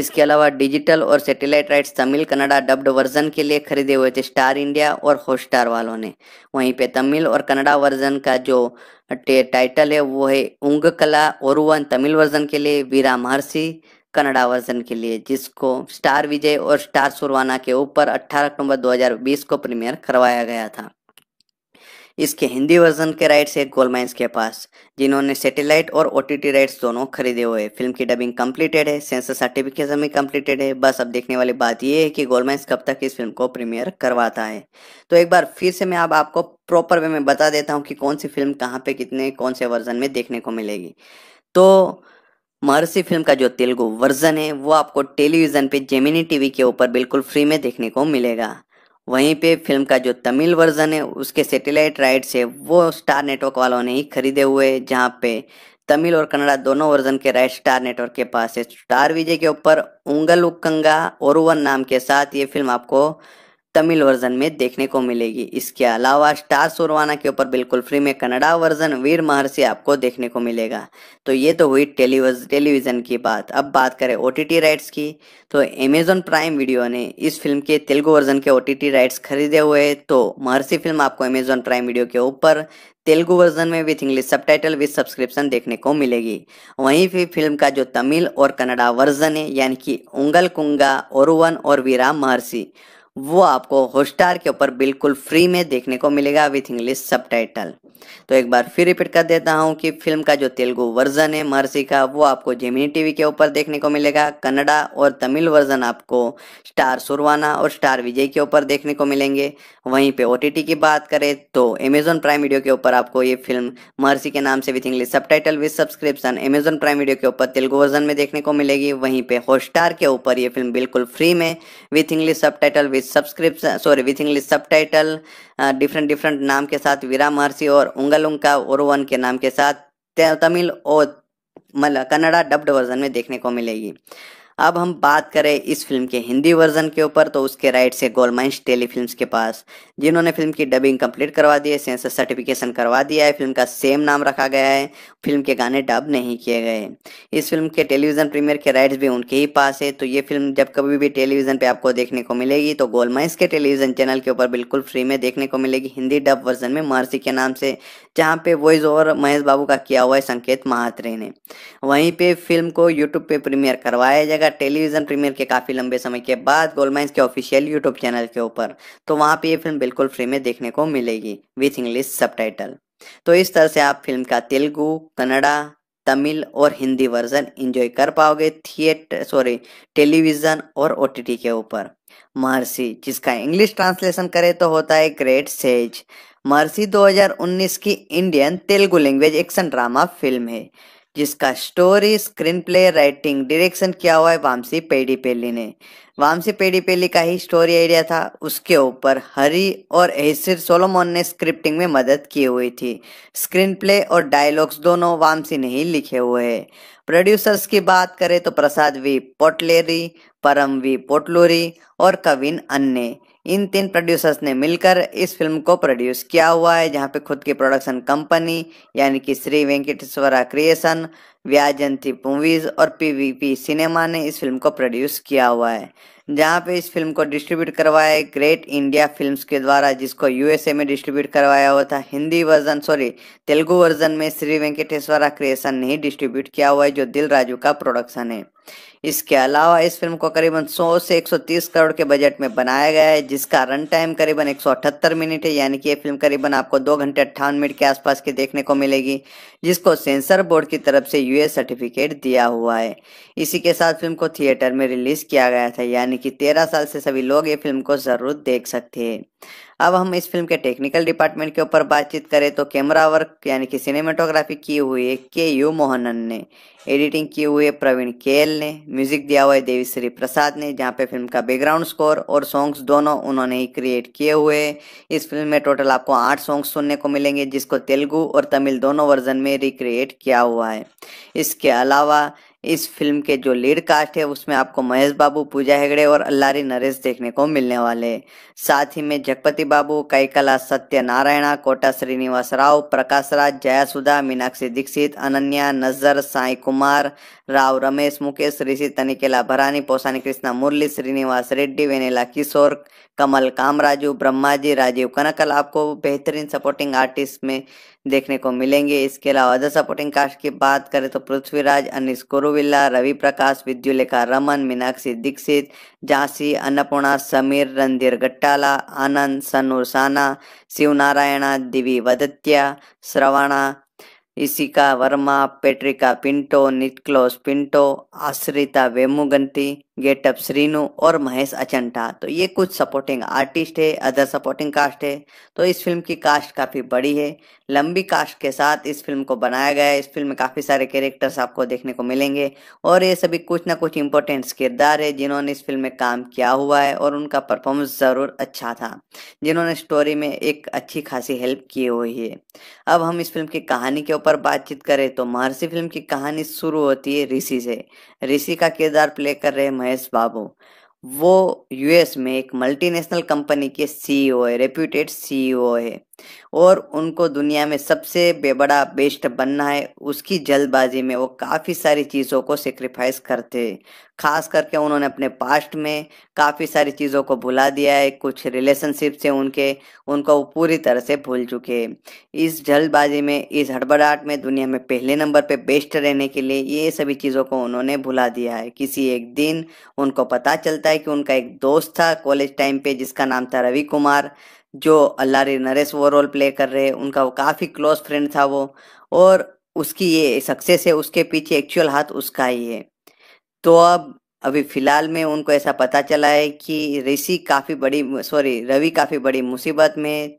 इसके अलावा डिजिटल और satellite rights Tamil Kannada dubbed version के लिए खरीदे हुए थे स्टार इंडिया और हॉटस्टार वालों ने वहीं पे तमिल और कनाड़ा वर्जन का जो टाइटल है वो है उंग कला वन तमिल वर्जन के लिए वीरा महर्षि कनाडा वर्जन के लिए जिसको स्टार विजय और स्टार सुरवाना के ऊपर 18 अक्टूबर 2020 को प्रीमियर करवाया गया था इसके हिंदी वर्जन के राइट्स है गोलमाइंस के पास जिन्होंने सैटेलाइट और ओ राइट्स दोनों खरीदे हुए फिल्म की डबिंग कंप्लीटेड है सेंसर सर्टिफिकेशन भी कंप्लीटेड है बस अब देखने वाली बात यह है कि गोलमाइंस कब तक इस फिल्म को प्रीमियर करवाता है तो एक बार फिर से मैं अब आपको प्रॉपर वे में बता देता हूँ कि कौन सी फिल्म कहाँ पे कितने कौन से वर्जन में देखने को मिलेगी तो महर्षि फिल्म का जो तेलुगु वर्जन है वो आपको टेलीविज़न पे जेमिनी टीवी के ऊपर बिल्कुल फ्री में देखने को मिलेगा वहीं पे फिल्म का जो तमिल वर्जन है उसके सैटेलाइट राइट्स है वो स्टार नेटवर्क वालों ने ही खरीदे हुए है जहाँ पे तमिल और कन्नड़ा दोनों वर्जन के राइट स्टार नेटवर्क के पास है स्टार विजय के ऊपर उंगल उक्कंगा और नाम के साथ ये फिल्म आपको तमिल वर्जन में देखने को मिलेगी इसके अलावा स्टार सुरवाना के ऊपर बिल्कुल फ्री में कनाडा वर्जन वीर महर्षि आपको देखने को मिलेगा तो ये तो हुई टेलीविज़न की बात अब बात करें ओ राइट्स की तो अमेजोन प्राइम वीडियो ने इस फिल्म के तेलुगु वर्जन के ओ राइट्स खरीदे हुए तो महर्षि फिल्म आपको अमेजोन प्राइम वीडियो के ऊपर तेलुगु वर्जन में with English subtitle with subscription देखने को मिलेगी वहीं फिर फिल्म का जो तमिल और कन्नड़ा वर्जन है यानी कि उंगल कुंगा ओरुवन और वीरा महर्षि वो आपको हॉटस्टार के ऊपर बिल्कुल फ्री में देखने को मिलेगा विथ इंग्लिश सब टाइटल तो एक बार फिर रिपीट कर देता हूँ कि फिल्म का जो तेलुगु वर्जन है महर्षि का वो आपको जेमिनी टीवी के ऊपर देखने को मिलेगा कन्नडा और तमिल वर्जन आपको स्टार सुरवाना और स्टार विजय के ऊपर देखने को मिलेंगे वहीं पे ओ की बात करें तो अमेजोन प्राइम वीडियो के ऊपर आपको ये फिल्म महर्षि के नाम से with English subtitle with subscription Amazon prime video के ऊपर तेलुगु वर्जन में देखने को मिलेगी वहीं पे हॉटस्टार के ऊपर ये फिल्म बिल्कुल फ्री में with English subtitle subscription sorry with English sub different different नाम के साथ वीरा महर्षि और उंगलुंका उर्वन के नाम के साथ तमिल और कन्नड़ा डब्ड वर्जन में देखने को मिलेगी अब हम बात करें इस फिल्म के हिंदी वर्जन के ऊपर तो उसके राइट से गोलमाइंस टेलीफिल्म के पास जिन्होंने फिल्म की डबिंग कंप्लीट करवा दी है सेंसर सर्टिफिकेशन करवा दिया है फिल्म का सेम नाम रखा गया है फिल्म के गाने डब नहीं किए गए इस फिल्म के टेलीविजन प्रीमियर के राइट्स भी उनके ही पास है तो ये फिल्म जब कभी भी टेलीविजन पे आपको देखने को मिलेगी तो गोलमाइंस के टेलीविजन चैनल के ऊपर बिल्कुल फ्री में देखने को मिलेगी हिंदी डब वर्जन में महर्षि के नाम से जहाँ पे वॉइस ओवर महेश बाबू का किया हुआ है संकेत महात्रे ने वहीं पे फिल्म को यूट्यूब पे प्रीमियर करवाया जाएगा टेलीविजन प्रीमियर के काफी लंबे समय के बाद गोलमाइंस के ऑफिशियल यूट्यूब चैनल के ऊपर तो वहां पे ये फिल्म बिल्कुल फ्री में देखने को मिलेगी विथ इंग्लिश सब तो इस तरह से आप फिल्म का तेलुगु कन्नड़ा तमिल और हिंदी वर्जन एंजॉय कर पाओगे थिएटर सॉरी टेलीविजन और ओटीटी के ऊपर महर्षि जिसका इंग्लिश ट्रांसलेशन करे तो होता है ग्रेट सेज महर्षि 2019 की Indian Telugu language action drama film है जिसका story screenplay writing direction किया हुआ है वामसी पेडीपेली ने वामसी पेडीपेली का ही स्टोरी आइडिया था उसके ऊपर हरी और एसिर सोलोमोन ने स्क्रिप्टिंग में मदद की हुई थी स्क्रीन प्ले और डायलॉग्स दोनों वामसी ने ही लिखे हुए हैं प्रोड्यूसर्स की बात करें तो प्रसाद वी पोटलेरी परम वी पोटलोरी और कविन अन्ने इन तीन प्रोड्यूसर्स ने मिलकर इस फिल्म को प्रोड्यूस किया हुआ है जहाँ पे खुद की प्रोडक्शन कंपनी यानी कि श्री वेंकटेश्वरा क्रिएशन व्याजंती मूवीज और पीवीपी सिनेमा ने इस फिल्म को प्रोड्यूस किया हुआ है जहाँ पे इस फिल्म को डिस्ट्रीब्यूट करवाया ग्रेट इंडिया फिल्म्स के द्वारा जिसको यूएसए में डिस्ट्रीब्यूट करवाया हुआ था Hindi version sorry Telugu version में श्री वेंकटेश्वरा क्रिएशन ने ही डिस्ट्रीब्यूट किया हुआ है जो दिल राजू का प्रोडक्शन है इसके अलावा इस फिल्म को करीबन 100 से 130 करोड़ के बजट में बनाया गया है जिसका रन टाइम करीबन 178 मिनट है यानी कि ये फिल्म करीबन आपको दो घंटे अट्ठावन मिनट के आसपास की देखने को मिलेगी जिसको सेंसर बोर्ड की तरफ से यूएस सर्टिफिकेट दिया हुआ है इसी के साथ फिल्म को थिएटर में रिलीज किया गया था यानी कि तेरह साल से सभी लोग ये फिल्म को जरूर देख सकते हैं अब हम इस फिल्म के टेक्निकल डिपार्टमेंट के ऊपर बातचीत करें तो कैमरा वर्क यानी कि सिनेमाटोग्राफी की हुई है के यू मोहनन ने एडिटिंग की हुई है प्रवीण केल ने म्यूजिक दिया हुआ है देवी श्री प्रसाद ने जहाँ पे फिल्म का बैकग्राउंड स्कोर और सॉन्ग्स दोनों उन्होंने ही क्रिएट किए हुए इस फिल्म में टोटल आपको आठ सॉन्ग्स सुनने को मिलेंगे जिसको तेलुगू और तमिल दोनों वर्जन में रिक्रिएट किया हुआ है इसके अलावा इस फिल्म के जो लीड कास्ट है उसमें आपको महेश बाबू पूजा हेगड़े और अल्लारी नरेश देखने को मिलने वाले साथ ही में जगपति बाबू कईकला सत्य नारायणा कोटा श्रीनिवास राव प्रकाश राज जयासुधा मीनाक्षी दीक्षित अनन्या नजर साई कुमार राव रमेश मुकेश ऋषि तनिकेला भरानी पोसानी कृष्णा मुरली श्रीनिवास रेड्डी वेनेला किशोर कमल कामराजू ब्रह्मा जी राजीव कनकल आपको बेहतरीन सपोर्टिंग आर्टिस्ट में देखने को मिलेंगे इसके अलावा अदर सपोर्टिंग कास्ट की बात करें तो पृथ्वीराज अनिश कुरुविल्ला रवि प्रकाश विद्युलेखा रमन मीनाक्षी दीक्षित झांसी अन्नपूर्णा समीर रणधीर गट्टाला आनंद सनूर साना शिवनारायणा दिवी वदत्या श्रवणा इसिका वर्मा पेट्रिका पिंटो निक्लोस पिंटो आश्रिता वेमुगंती ये टप्सरीनू और महेश अचंटा तो ये कुछ सपोर्टिंग आर्टिस्ट है अदर सपोर्टिंग कास्ट है तो इस फिल्म की कास्ट काफ़ी बड़ी है लंबी कास्ट के साथ इस फिल्म को बनाया गया है इस फिल्म में काफ़ी सारे कैरेक्टर्स आपको देखने को मिलेंगे और ये सभी कुछ ना कुछ इंपॉर्टेंट किरदार है जिन्होंने इस फिल्म में काम किया हुआ है और उनका परफॉर्मेंस ज़रूर अच्छा था जिन्होंने स्टोरी में एक अच्छी खासी हेल्प की हुई है अब हम इस फिल्म की कहानी के ऊपर बातचीत करें तो महर्षि फिल्म की कहानी शुरू होती है ऋषि से ऋषि का किरदार प्ले कर रहे महेश बाबू वो यूएस में एक मल्टीनेशनल कंपनी के सीईओ e है रेप्यूटेड सीईओ e है और उनको दुनिया में सबसे बेबड़ा बेस्ट बनना है उसकी जल्दबाजी में वो काफ़ी सारी चीज़ों को सेक्रीफाइस करते खास करके उन्होंने अपने पास्ट में काफ़ी सारी चीज़ों को भुला दिया है कुछ रिलेशनशिप से उनके उनको वो पूरी तरह से भूल चुके हैं इस जल्दबाजी में इस हड़बड़ाहट में दुनिया में पहले नंबर पे बेस्ट रहने के लिए ये सभी चीज़ों को उन्होंने भुला दिया है किसी एक दिन उनको पता चलता है कि उनका एक दोस्त था कॉलेज टाइम पे जिसका नाम था रवि कुमार जो अल्लारी नरेश वो रोल प्ले कर रहे हैं उनका वो काफ़ी क्लोज फ्रेंड था वो और उसकी ये सक्सेस है उसके पीछे एक्चुअल हाथ उसका ही है तो अब अभी फिलहाल में उनको ऐसा पता चला है कि ऋषि काफ़ी बड़ी सॉरी रवि काफ़ी बड़ी मुसीबत में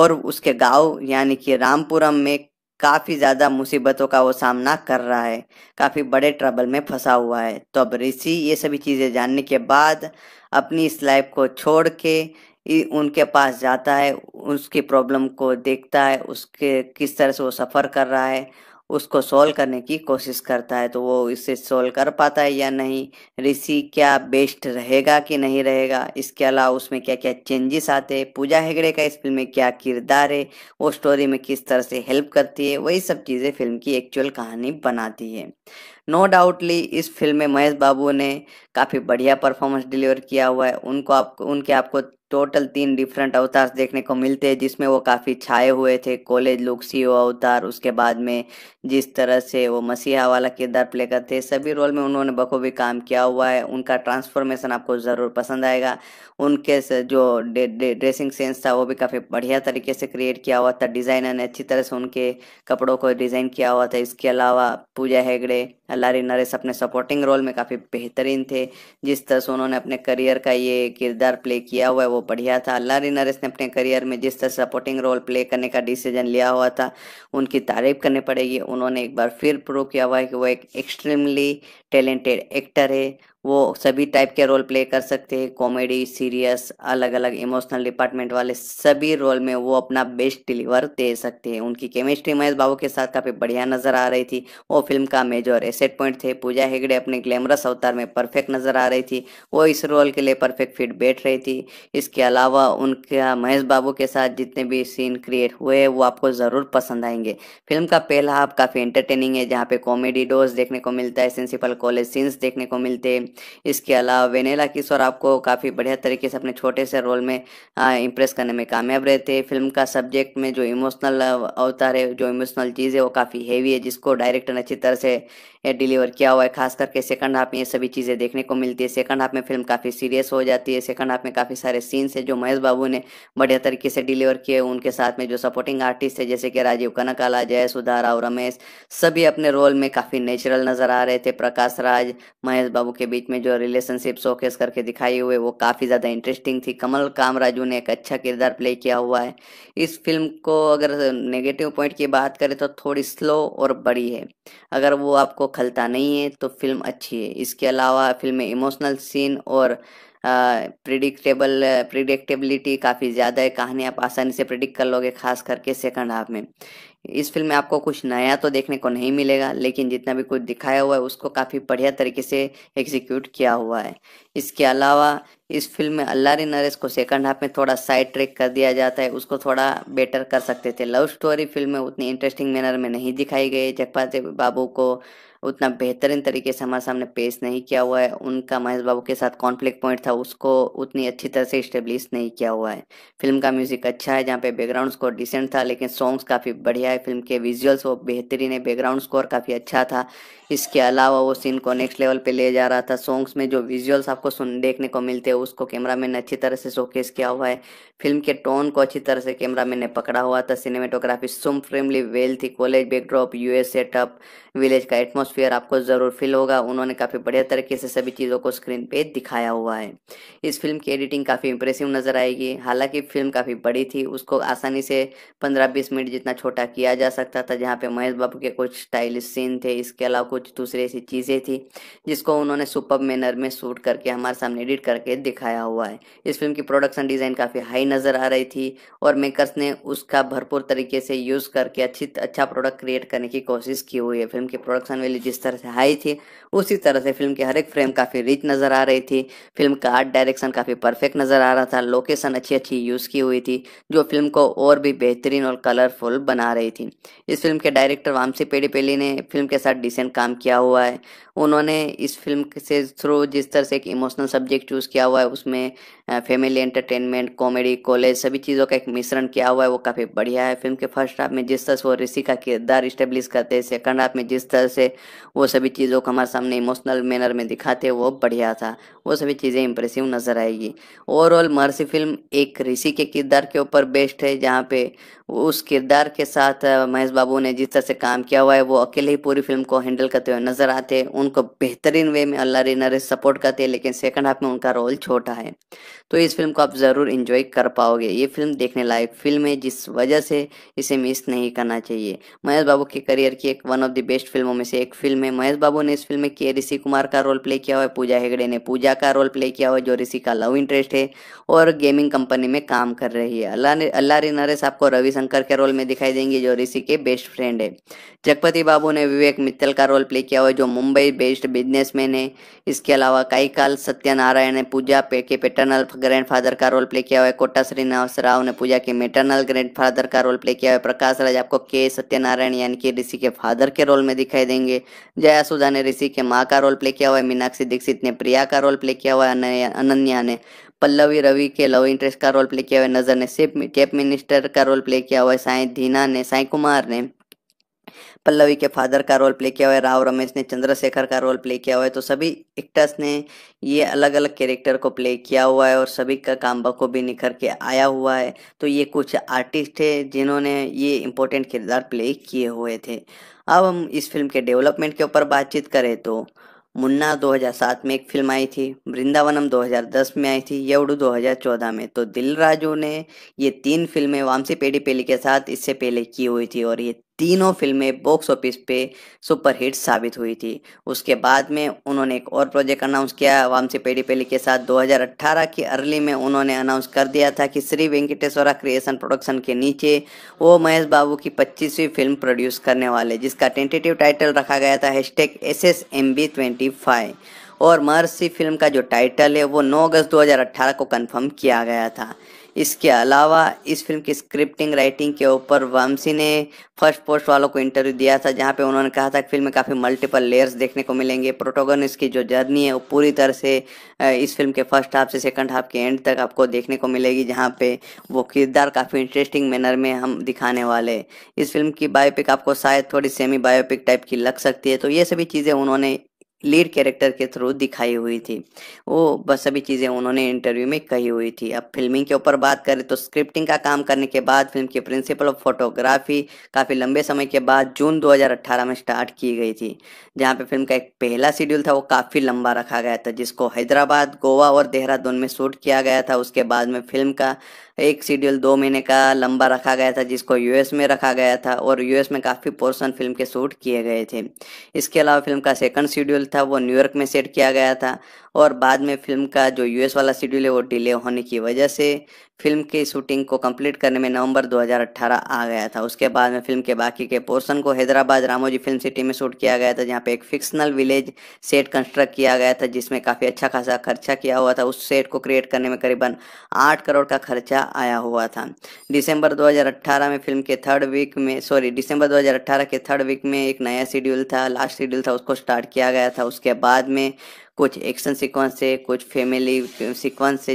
और उसके गांव यानी कि रामपुरम में काफ़ी ज़्यादा मुसीबतों का वो सामना कर रहा है काफ़ी बड़े ट्रबल में फंसा हुआ है तो अब ऋषि ये सभी चीज़ें जानने के बाद अपनी इस लाइफ को छोड़ के उनके पास जाता है उसकी प्रॉब्लम को देखता है उसके किस तरह से वो सफ़र कर रहा है उसको सॉल्व करने की कोशिश करता है तो वो इसे सॉल्व कर पाता है या नहीं ऋषि क्या बेस्ट रहेगा कि नहीं रहेगा इसके अलावा उसमें क्या क्या चेंजेस आते हैं पूजा हेगड़े का इस फिल्म में क्या किरदार है वो स्टोरी में किस तरह से हेल्प करती है वही सब चीज़ें फिल्म की एक्चुअल कहानी बनाती है नो डाउटली इस फिल्म में महेश बाबू ने काफ़ी बढ़िया परफॉर्मेंस डिलीवर किया हुआ है उनको आप उनके आपको टोटल तीन डिफरेंट अवतार देखने को मिलते हैं जिसमें वो काफ़ी छाए हुए थे कॉलेज लुक सी अवतार उसके बाद में जिस तरह से वो मसीहा वाला किरदार प्ले करते हैं सभी रोल में उन्होंने बखूबी काम किया हुआ है उनका ट्रांसफॉर्मेशन आपको ज़रूर पसंद आएगा उनके से जो डे, डे, ड्रेसिंग सेंस था वो भी काफ़ी बढ़िया तरीके से क्रिएट किया हुआ था डिज़ाइनर ने अच्छी तरह से उनके कपड़ों को डिज़ाइन किया हुआ था इसके अलावा पूजा हेगड़े लारी नरेश अपने सपोर्टिंग रोल में काफ़ी बेहतरीन थे जिस तरह से उन्होंने अपने करियर का ये किरदार प्ले किया हुआ है वो बढ़िया था लारी नरेश ने अपने करियर में जिस तरह सपोर्टिंग रोल प्ले करने का डिसीजन लिया हुआ था उनकी तारीफ करनी पड़ेगी उन्होंने एक बार फिर प्रूव किया हुआ है कि वो एक एक्सट्रीमली टैलेंटेड एक्टर है वो सभी टाइप के रोल प्ले कर सकते हैं कॉमेडी सीरियस अलग अलग इमोशनल डिपार्टमेंट वाले सभी रोल में वो अपना बेस्ट डिलीवर दे सकते हैं उनकी केमिस्ट्री महेश बाबू के साथ काफ़ी बढ़िया नजर आ रही थी वो फिल्म का मेजर एसेट पॉइंट थे पूजा हेगड़े अपने ग्लैमरस अवतार में परफेक्ट नजर आ रही थी वो इस रोल के लिए परफेक्ट फिट बैठ रही थी इसके अलावा उनका महेश बाबू के साथ जितने भी सीन क्रिएट हुए वो आपको ज़रूर पसंद आएंगे फिल्म का पहला हाफ काफ़ी एंटरटेनिंग है जहाँ पे कॉमेडी डोज देखने को मिलता है सिंसिपल कॉलेज सीन्स देखने को मिलते हैं इसके अलावा वेनेला किशोर आपको काफ़ी बढ़िया तरीके से अपने छोटे से रोल में इम्प्रेस करने में कामयाब रहते हैं फिल्म का सब्जेक्ट में जो इमोशनल अवतार है जो इमोशनल चीज़ है वो काफ़ी हैवी है जिसको डायरेक्टर अच्छी तरह से डिलीवर किया हुआ है खास करके सेकंड हाफ में ये सभी चीज़ें देखने को मिलती है सेकंड हाफ में फिल्म काफ़ी सीरियस हो जाती है सेकंड हाफ में काफ़ी सारे सीन्स है जो महेश बाबू ने बढ़िया तरीके से डिलीवर किए उनके साथ में जो सपोर्टिंग आर्टिस्ट है जैसे कि राजीव कनकाला जय सुधार और रमेश सभी अपने रोल में काफ़ी नेचुरल नज़र आ रहे थे प्रकाश राज महेश बाबू के बीच में जो रिलेशनशिप शोकेस करके दिखाई हुए वो काफ़ी ज़्यादा इंटरेस्टिंग थी कमल कामराजू ने एक अच्छा किरदार प्ले किया हुआ है इस फिल्म को अगर नेगेटिव पॉइंट की बात करें तो थोड़ी स्लो और बड़ी है अगर वो आपको खलता नहीं है तो फिल्म अच्छी है इसके अलावा फिल्म में इमोशनल सीन और प्रिडिक्टेबल प्रिडिक्टेबिलिटी काफ़ी ज़्यादा है कहानी आप आसानी से प्रिडिक्ट कर लोगे खास करके सेकंड हाफ में इस फिल्म में आपको कुछ नया तो देखने को नहीं मिलेगा लेकिन जितना भी कुछ दिखाया हुआ है उसको काफ़ी बढ़िया तरीके से एग्जीक्यूट किया हुआ है इसके अलावा इस फिल्म में अल्लारी नरेश को सेकंड हाफ में थोड़ा साइड ट्रैक कर दिया जाता है उसको थोड़ा बेटर कर सकते थे लव स्टोरी फिल्म में उतनी इंटरेस्टिंग मैनर में नहीं दिखाई गई जगपात बाबू को उतना बेहतरीन तरीके से हमारे सामने पेश नहीं किया हुआ है उनका महेश बाबू के साथ कॉन्फ्लिक्ट पॉइंट था उसको उतनी अच्छी तरह से इस्टेब्लिश नहीं किया हुआ है फिल्म का म्यूजिक अच्छा है जहाँ पे बैकग्राउंड स्कोर डिसेंट था लेकिन सॉन्ग्स काफ़ी बढ़िया है फिल्म के विजुअल्स वो बेहतरीन है बैकग्राउंड स्कोर काफ़ी अच्छा था इसके अलावा वो सीन को नेक्स्ट लेवल पर ले जा रहा था सॉन्ग्स में जो विजुअल्स आपको सुन देखने को मिलते हैं उसको कैमरा मैन ने अच्छी तरह से शोकेस किया हुआ है फिल्म के टोन को अच्छी तरह से कैमरा मैन ने पकड़ा हुआ था सिनेमाटोग्राफी सुम फ्रेमली वेल थी college backdrop US setup village का एटमोसफियर आपको ज़रूर फील होगा उन्होंने काफ़ी बढ़िया तरीके से सभी चीज़ों को स्क्रीन पे दिखाया हुआ है इस फिल्म की एडिटिंग काफ़ी इंप्रेसिव नज़र आएगी हालांकि फिल्म काफ़ी बड़ी थी उसको आसानी से पंद्रह बीस मिनट जितना छोटा किया जा सकता था जहाँ पे महेश बाबू के कुछ स्टाइलिश सीन थे इसके अलावा कुछ दूसरी ऐसी चीज़ें थी जिसको उन्होंने सुपर मैनर में शूट करके हमारे सामने एडिट करके दिखाया हुआ है इस फिल्म की प्रोडक्शन डिज़ाइन काफ़ी हाई नज़र आ रही थी और मेकर्स ने उसका भरपूर तरीके से यूज़ करके अच्छी अच्छा प्रोडक्ट क्रिएट करने की कोशिश की हुई है फिल्म की प्रोडक्शन वैल्यू जिस तरह से हाई थी उसी तरह से फिल्म की हर एक फ्रेम काफ़ी रिच नज़र आ रही थी फिल्म का आर्ट डायरेक्शन काफ़ी परफेक्ट नज़र आ रहा था लोकेशन अच्छी अच्छी यूज़ की हुई थी जो फिल्म को और भी बेहतरीन और कलरफुल बना रही थी इस फिल्म के डायरेक्टर वामसी पेडीपेली ने फिल्म के साथ डिसेंट काम किया हुआ है उन्होंने इस फिल्म से थ्रू जिस तरह से एक इमोशनल सब्जेक्ट चूज़ किया हुआ है उसमें फैमिली एंटरटेनमेंट कॉमेडी कॉलेज सभी चीज़ों का एक मिश्रण किया हुआ है वो काफ़ी बढ़िया है फिल्म के फर्स्ट हाफ में जिस तरह से वो ऋषि का किरदार इस्टेब्लिश करते हैं सेकंड हाफ में जिस तरह से वो सभी चीज़ों को हमारे सामने इमोशनल मैनर में दिखाते वो बढ़िया था वो सभी चीज़ें इंप्रेसिव नज़र आएगी ओवरऑल मर्सी फिल्म एक ऋषि के किरदार के ऊपर बेस्ट है जहाँ पे उस किरदार के साथ महेश बाबू ने जिस तरह से काम किया हुआ है वो अकेले ही पूरी फिल्म को हैंडल करते हुए नजर आते हैं उनको बेहतरीन वे में अल्लाह नरेश सपोर्ट करते हैं लेकिन सेकंड हाफ में उनका रोल छोटा है तो इस फिल्म को आप ज़रूर इन्जॉय कर पाओगे ये फिल्म देखने लायक फिल्म है जिस वजह से इसे मिस नहीं करना चाहिए महेश बाबू के करियर की एक वन ऑफ द बेस्ट फिल्मों में से एक फिल्म है महेश बाबू ने इस फिल्म में के ऋषि कुमार का रोल प्ले किया हुआ है पूजा हेगड़े ने पूजा का रोल प्ले किया हुआ है जो ऋषि का लव इंटरेस्ट है और गेमिंग कंपनी में काम कर रही है अल्लाह अल्लारी नरेश आपको रविशंकर के रोल में दिखाई देंगे जो ऋषि के बेस्ट फ्रेंड है जगपति बाबू ने विवेक मित्तल का रोल प्ले किया हुआ है जो मुंबई बेस्ड बिजनेसमैन है इसके अलावा कई काल सत्यनारायण ने पूजा पे के पेटर्नल ग्रैंड फादर का रोल प्ले किया हुआ है कोटा श्रीनिवास राव ने पूजा के मेटर्नल ग्रैंड फादर का रोल प्ले किया हुआ है प्रकाश राज आपको के सत्यनारायण यानी कि ऋषि के फादर के रोल में दिखाई देंगे जया सुधा ने ऋषि के माँ का रोल प्ले किया हुआ है मीनाक्षी दीक्षित ने प्रिया का रोल प्ले किया हुआ है अनन्या ने पल्लवी रवि के लव इंटरेस्ट का रोल प्ले किया हुआ है नजर ने सिप चेप मिनिस्टर का रोल प्ले किया हुआ है साई धीना ने साई कुमार ने पल्लवी के फादर का रोल प्ले किया हुआ है राव रमेश ने चंद्रशेखर का रोल प्ले किया हुआ है तो सभी एक्टर्स ने ये अलग अलग कैरेक्टर को प्ले किया हुआ है और सभी का काम बखूबी निखर के आया हुआ है तो ये कुछ आर्टिस्ट है जिन्होंने ये इम्पोर्टेंट किरदार प्ले किए हुए थे अब हम इस फिल्म के डेवलपमेंट के ऊपर बातचीत करें तो मुन्ना 2007 में एक फिल्म आई थी वृंदावनम 2010 में आई थी यवड़ू 2014 में तो दिल राजू ने ये तीन फिल्में वामसी पेडी पेली के साथ इससे पहले की हुई थी और ये तीनों फिल्में बॉक्स ऑफिस पे सुपरहिट साबित हुई थी उसके बाद में उन्होंने एक और प्रोजेक्ट अनाउंस किया वाम से पेड़ी पेली के साथ 2018 की अर्ली में उन्होंने अनाउंस कर दिया था कि श्री वेंकटेश्वरा क्रिएशन प्रोडक्शन के नीचे वो महेश बाबू की 25वीं फिल्म प्रोड्यूस करने वाले जिसका टेंटेटिव टाइटल रखा गया था hash S S M B twenty five और महर्षि फिल्म का जो टाइटल है वो 9 अगस्त 2018 को कंफर्म किया गया था इसके अलावा इस फिल्म की स्क्रिप्टिंग राइटिंग के ऊपर वामसी ने फर्स्ट पोस्ट वालों को इंटरव्यू दिया था जहाँ पे उन्होंने कहा था कि फिल्म में काफ़ी मल्टीपल लेयर्स देखने को मिलेंगे प्रोटोगन की जो जर्नी है वो पूरी तरह से इस फिल्म के फर्स्ट हाफ से सेकंड हाफ के एंड तक आपको देखने को मिलेगी जहाँ पे वो किरदार काफ़ी इंटरेस्टिंग मैनर में हम दिखाने वाले इस फिल्म की बायोपिक आपको शायद थोड़ी सेमी बायोपिक टाइप की लग सकती है तो ये सभी चीज़ें उन्होंने लीड कैरेक्टर के थ्रू दिखाई हुई थी वो बस सभी चीज़ें उन्होंने इंटरव्यू में कही हुई थी अब फिल्मिंग के ऊपर बात करें तो स्क्रिप्टिंग का काम करने के बाद फिल्म की प्रिंसिपल ऑफ फोटोग्राफी काफ़ी लंबे समय के बाद जून 2018 में स्टार्ट की गई थी जहाँ पे फिल्म का एक पहला शेड्यूल था वो काफ़ी लंबा रखा गया था जिसको हैदराबाद गोवा और देहरादून में शूट किया गया था उसके बाद में फिल्म का एक शेड्यूल दो महीने का लंबा रखा गया था जिसको यूएस में रखा गया था और यूएस में काफ़ी पोर्शन फिल्म के शूट किए गए थे इसके अलावा फिल्म का सेकंड शेड्यूल था वो न्यूयॉर्क में सेट किया गया था और बाद में फिल्म का जो यूएस वाला शेड्यूल है वो डिले होने की वजह से फिल्म की शूटिंग को कंप्लीट करने में नवंबर 2018 आ गया था उसके बाद में फिल्म के बाकी के पोर्शन को हैदराबाद रामोजी फिल्म सिटी में शूट किया गया था जहाँ पे एक फिक्शनल विलेज सेट कंस्ट्रक्ट किया गया था जिसमें काफ़ी अच्छा खासा खर्चा किया हुआ था उस सेट को क्रिएट करने में करीबन आठ करोड़ का खर्चा आया हुआ था दिसंबर दो में फिल्म के थर्ड वीक में सॉरी दिसंबर दो के थर्ड वीक में एक नया शेड्यूल था लास्ट शेड्यूल था उसको स्टार्ट किया गया था उसके बाद में कुछ एक्शन सीक्वेंस है कुछ फैमिली सीक्वेंस है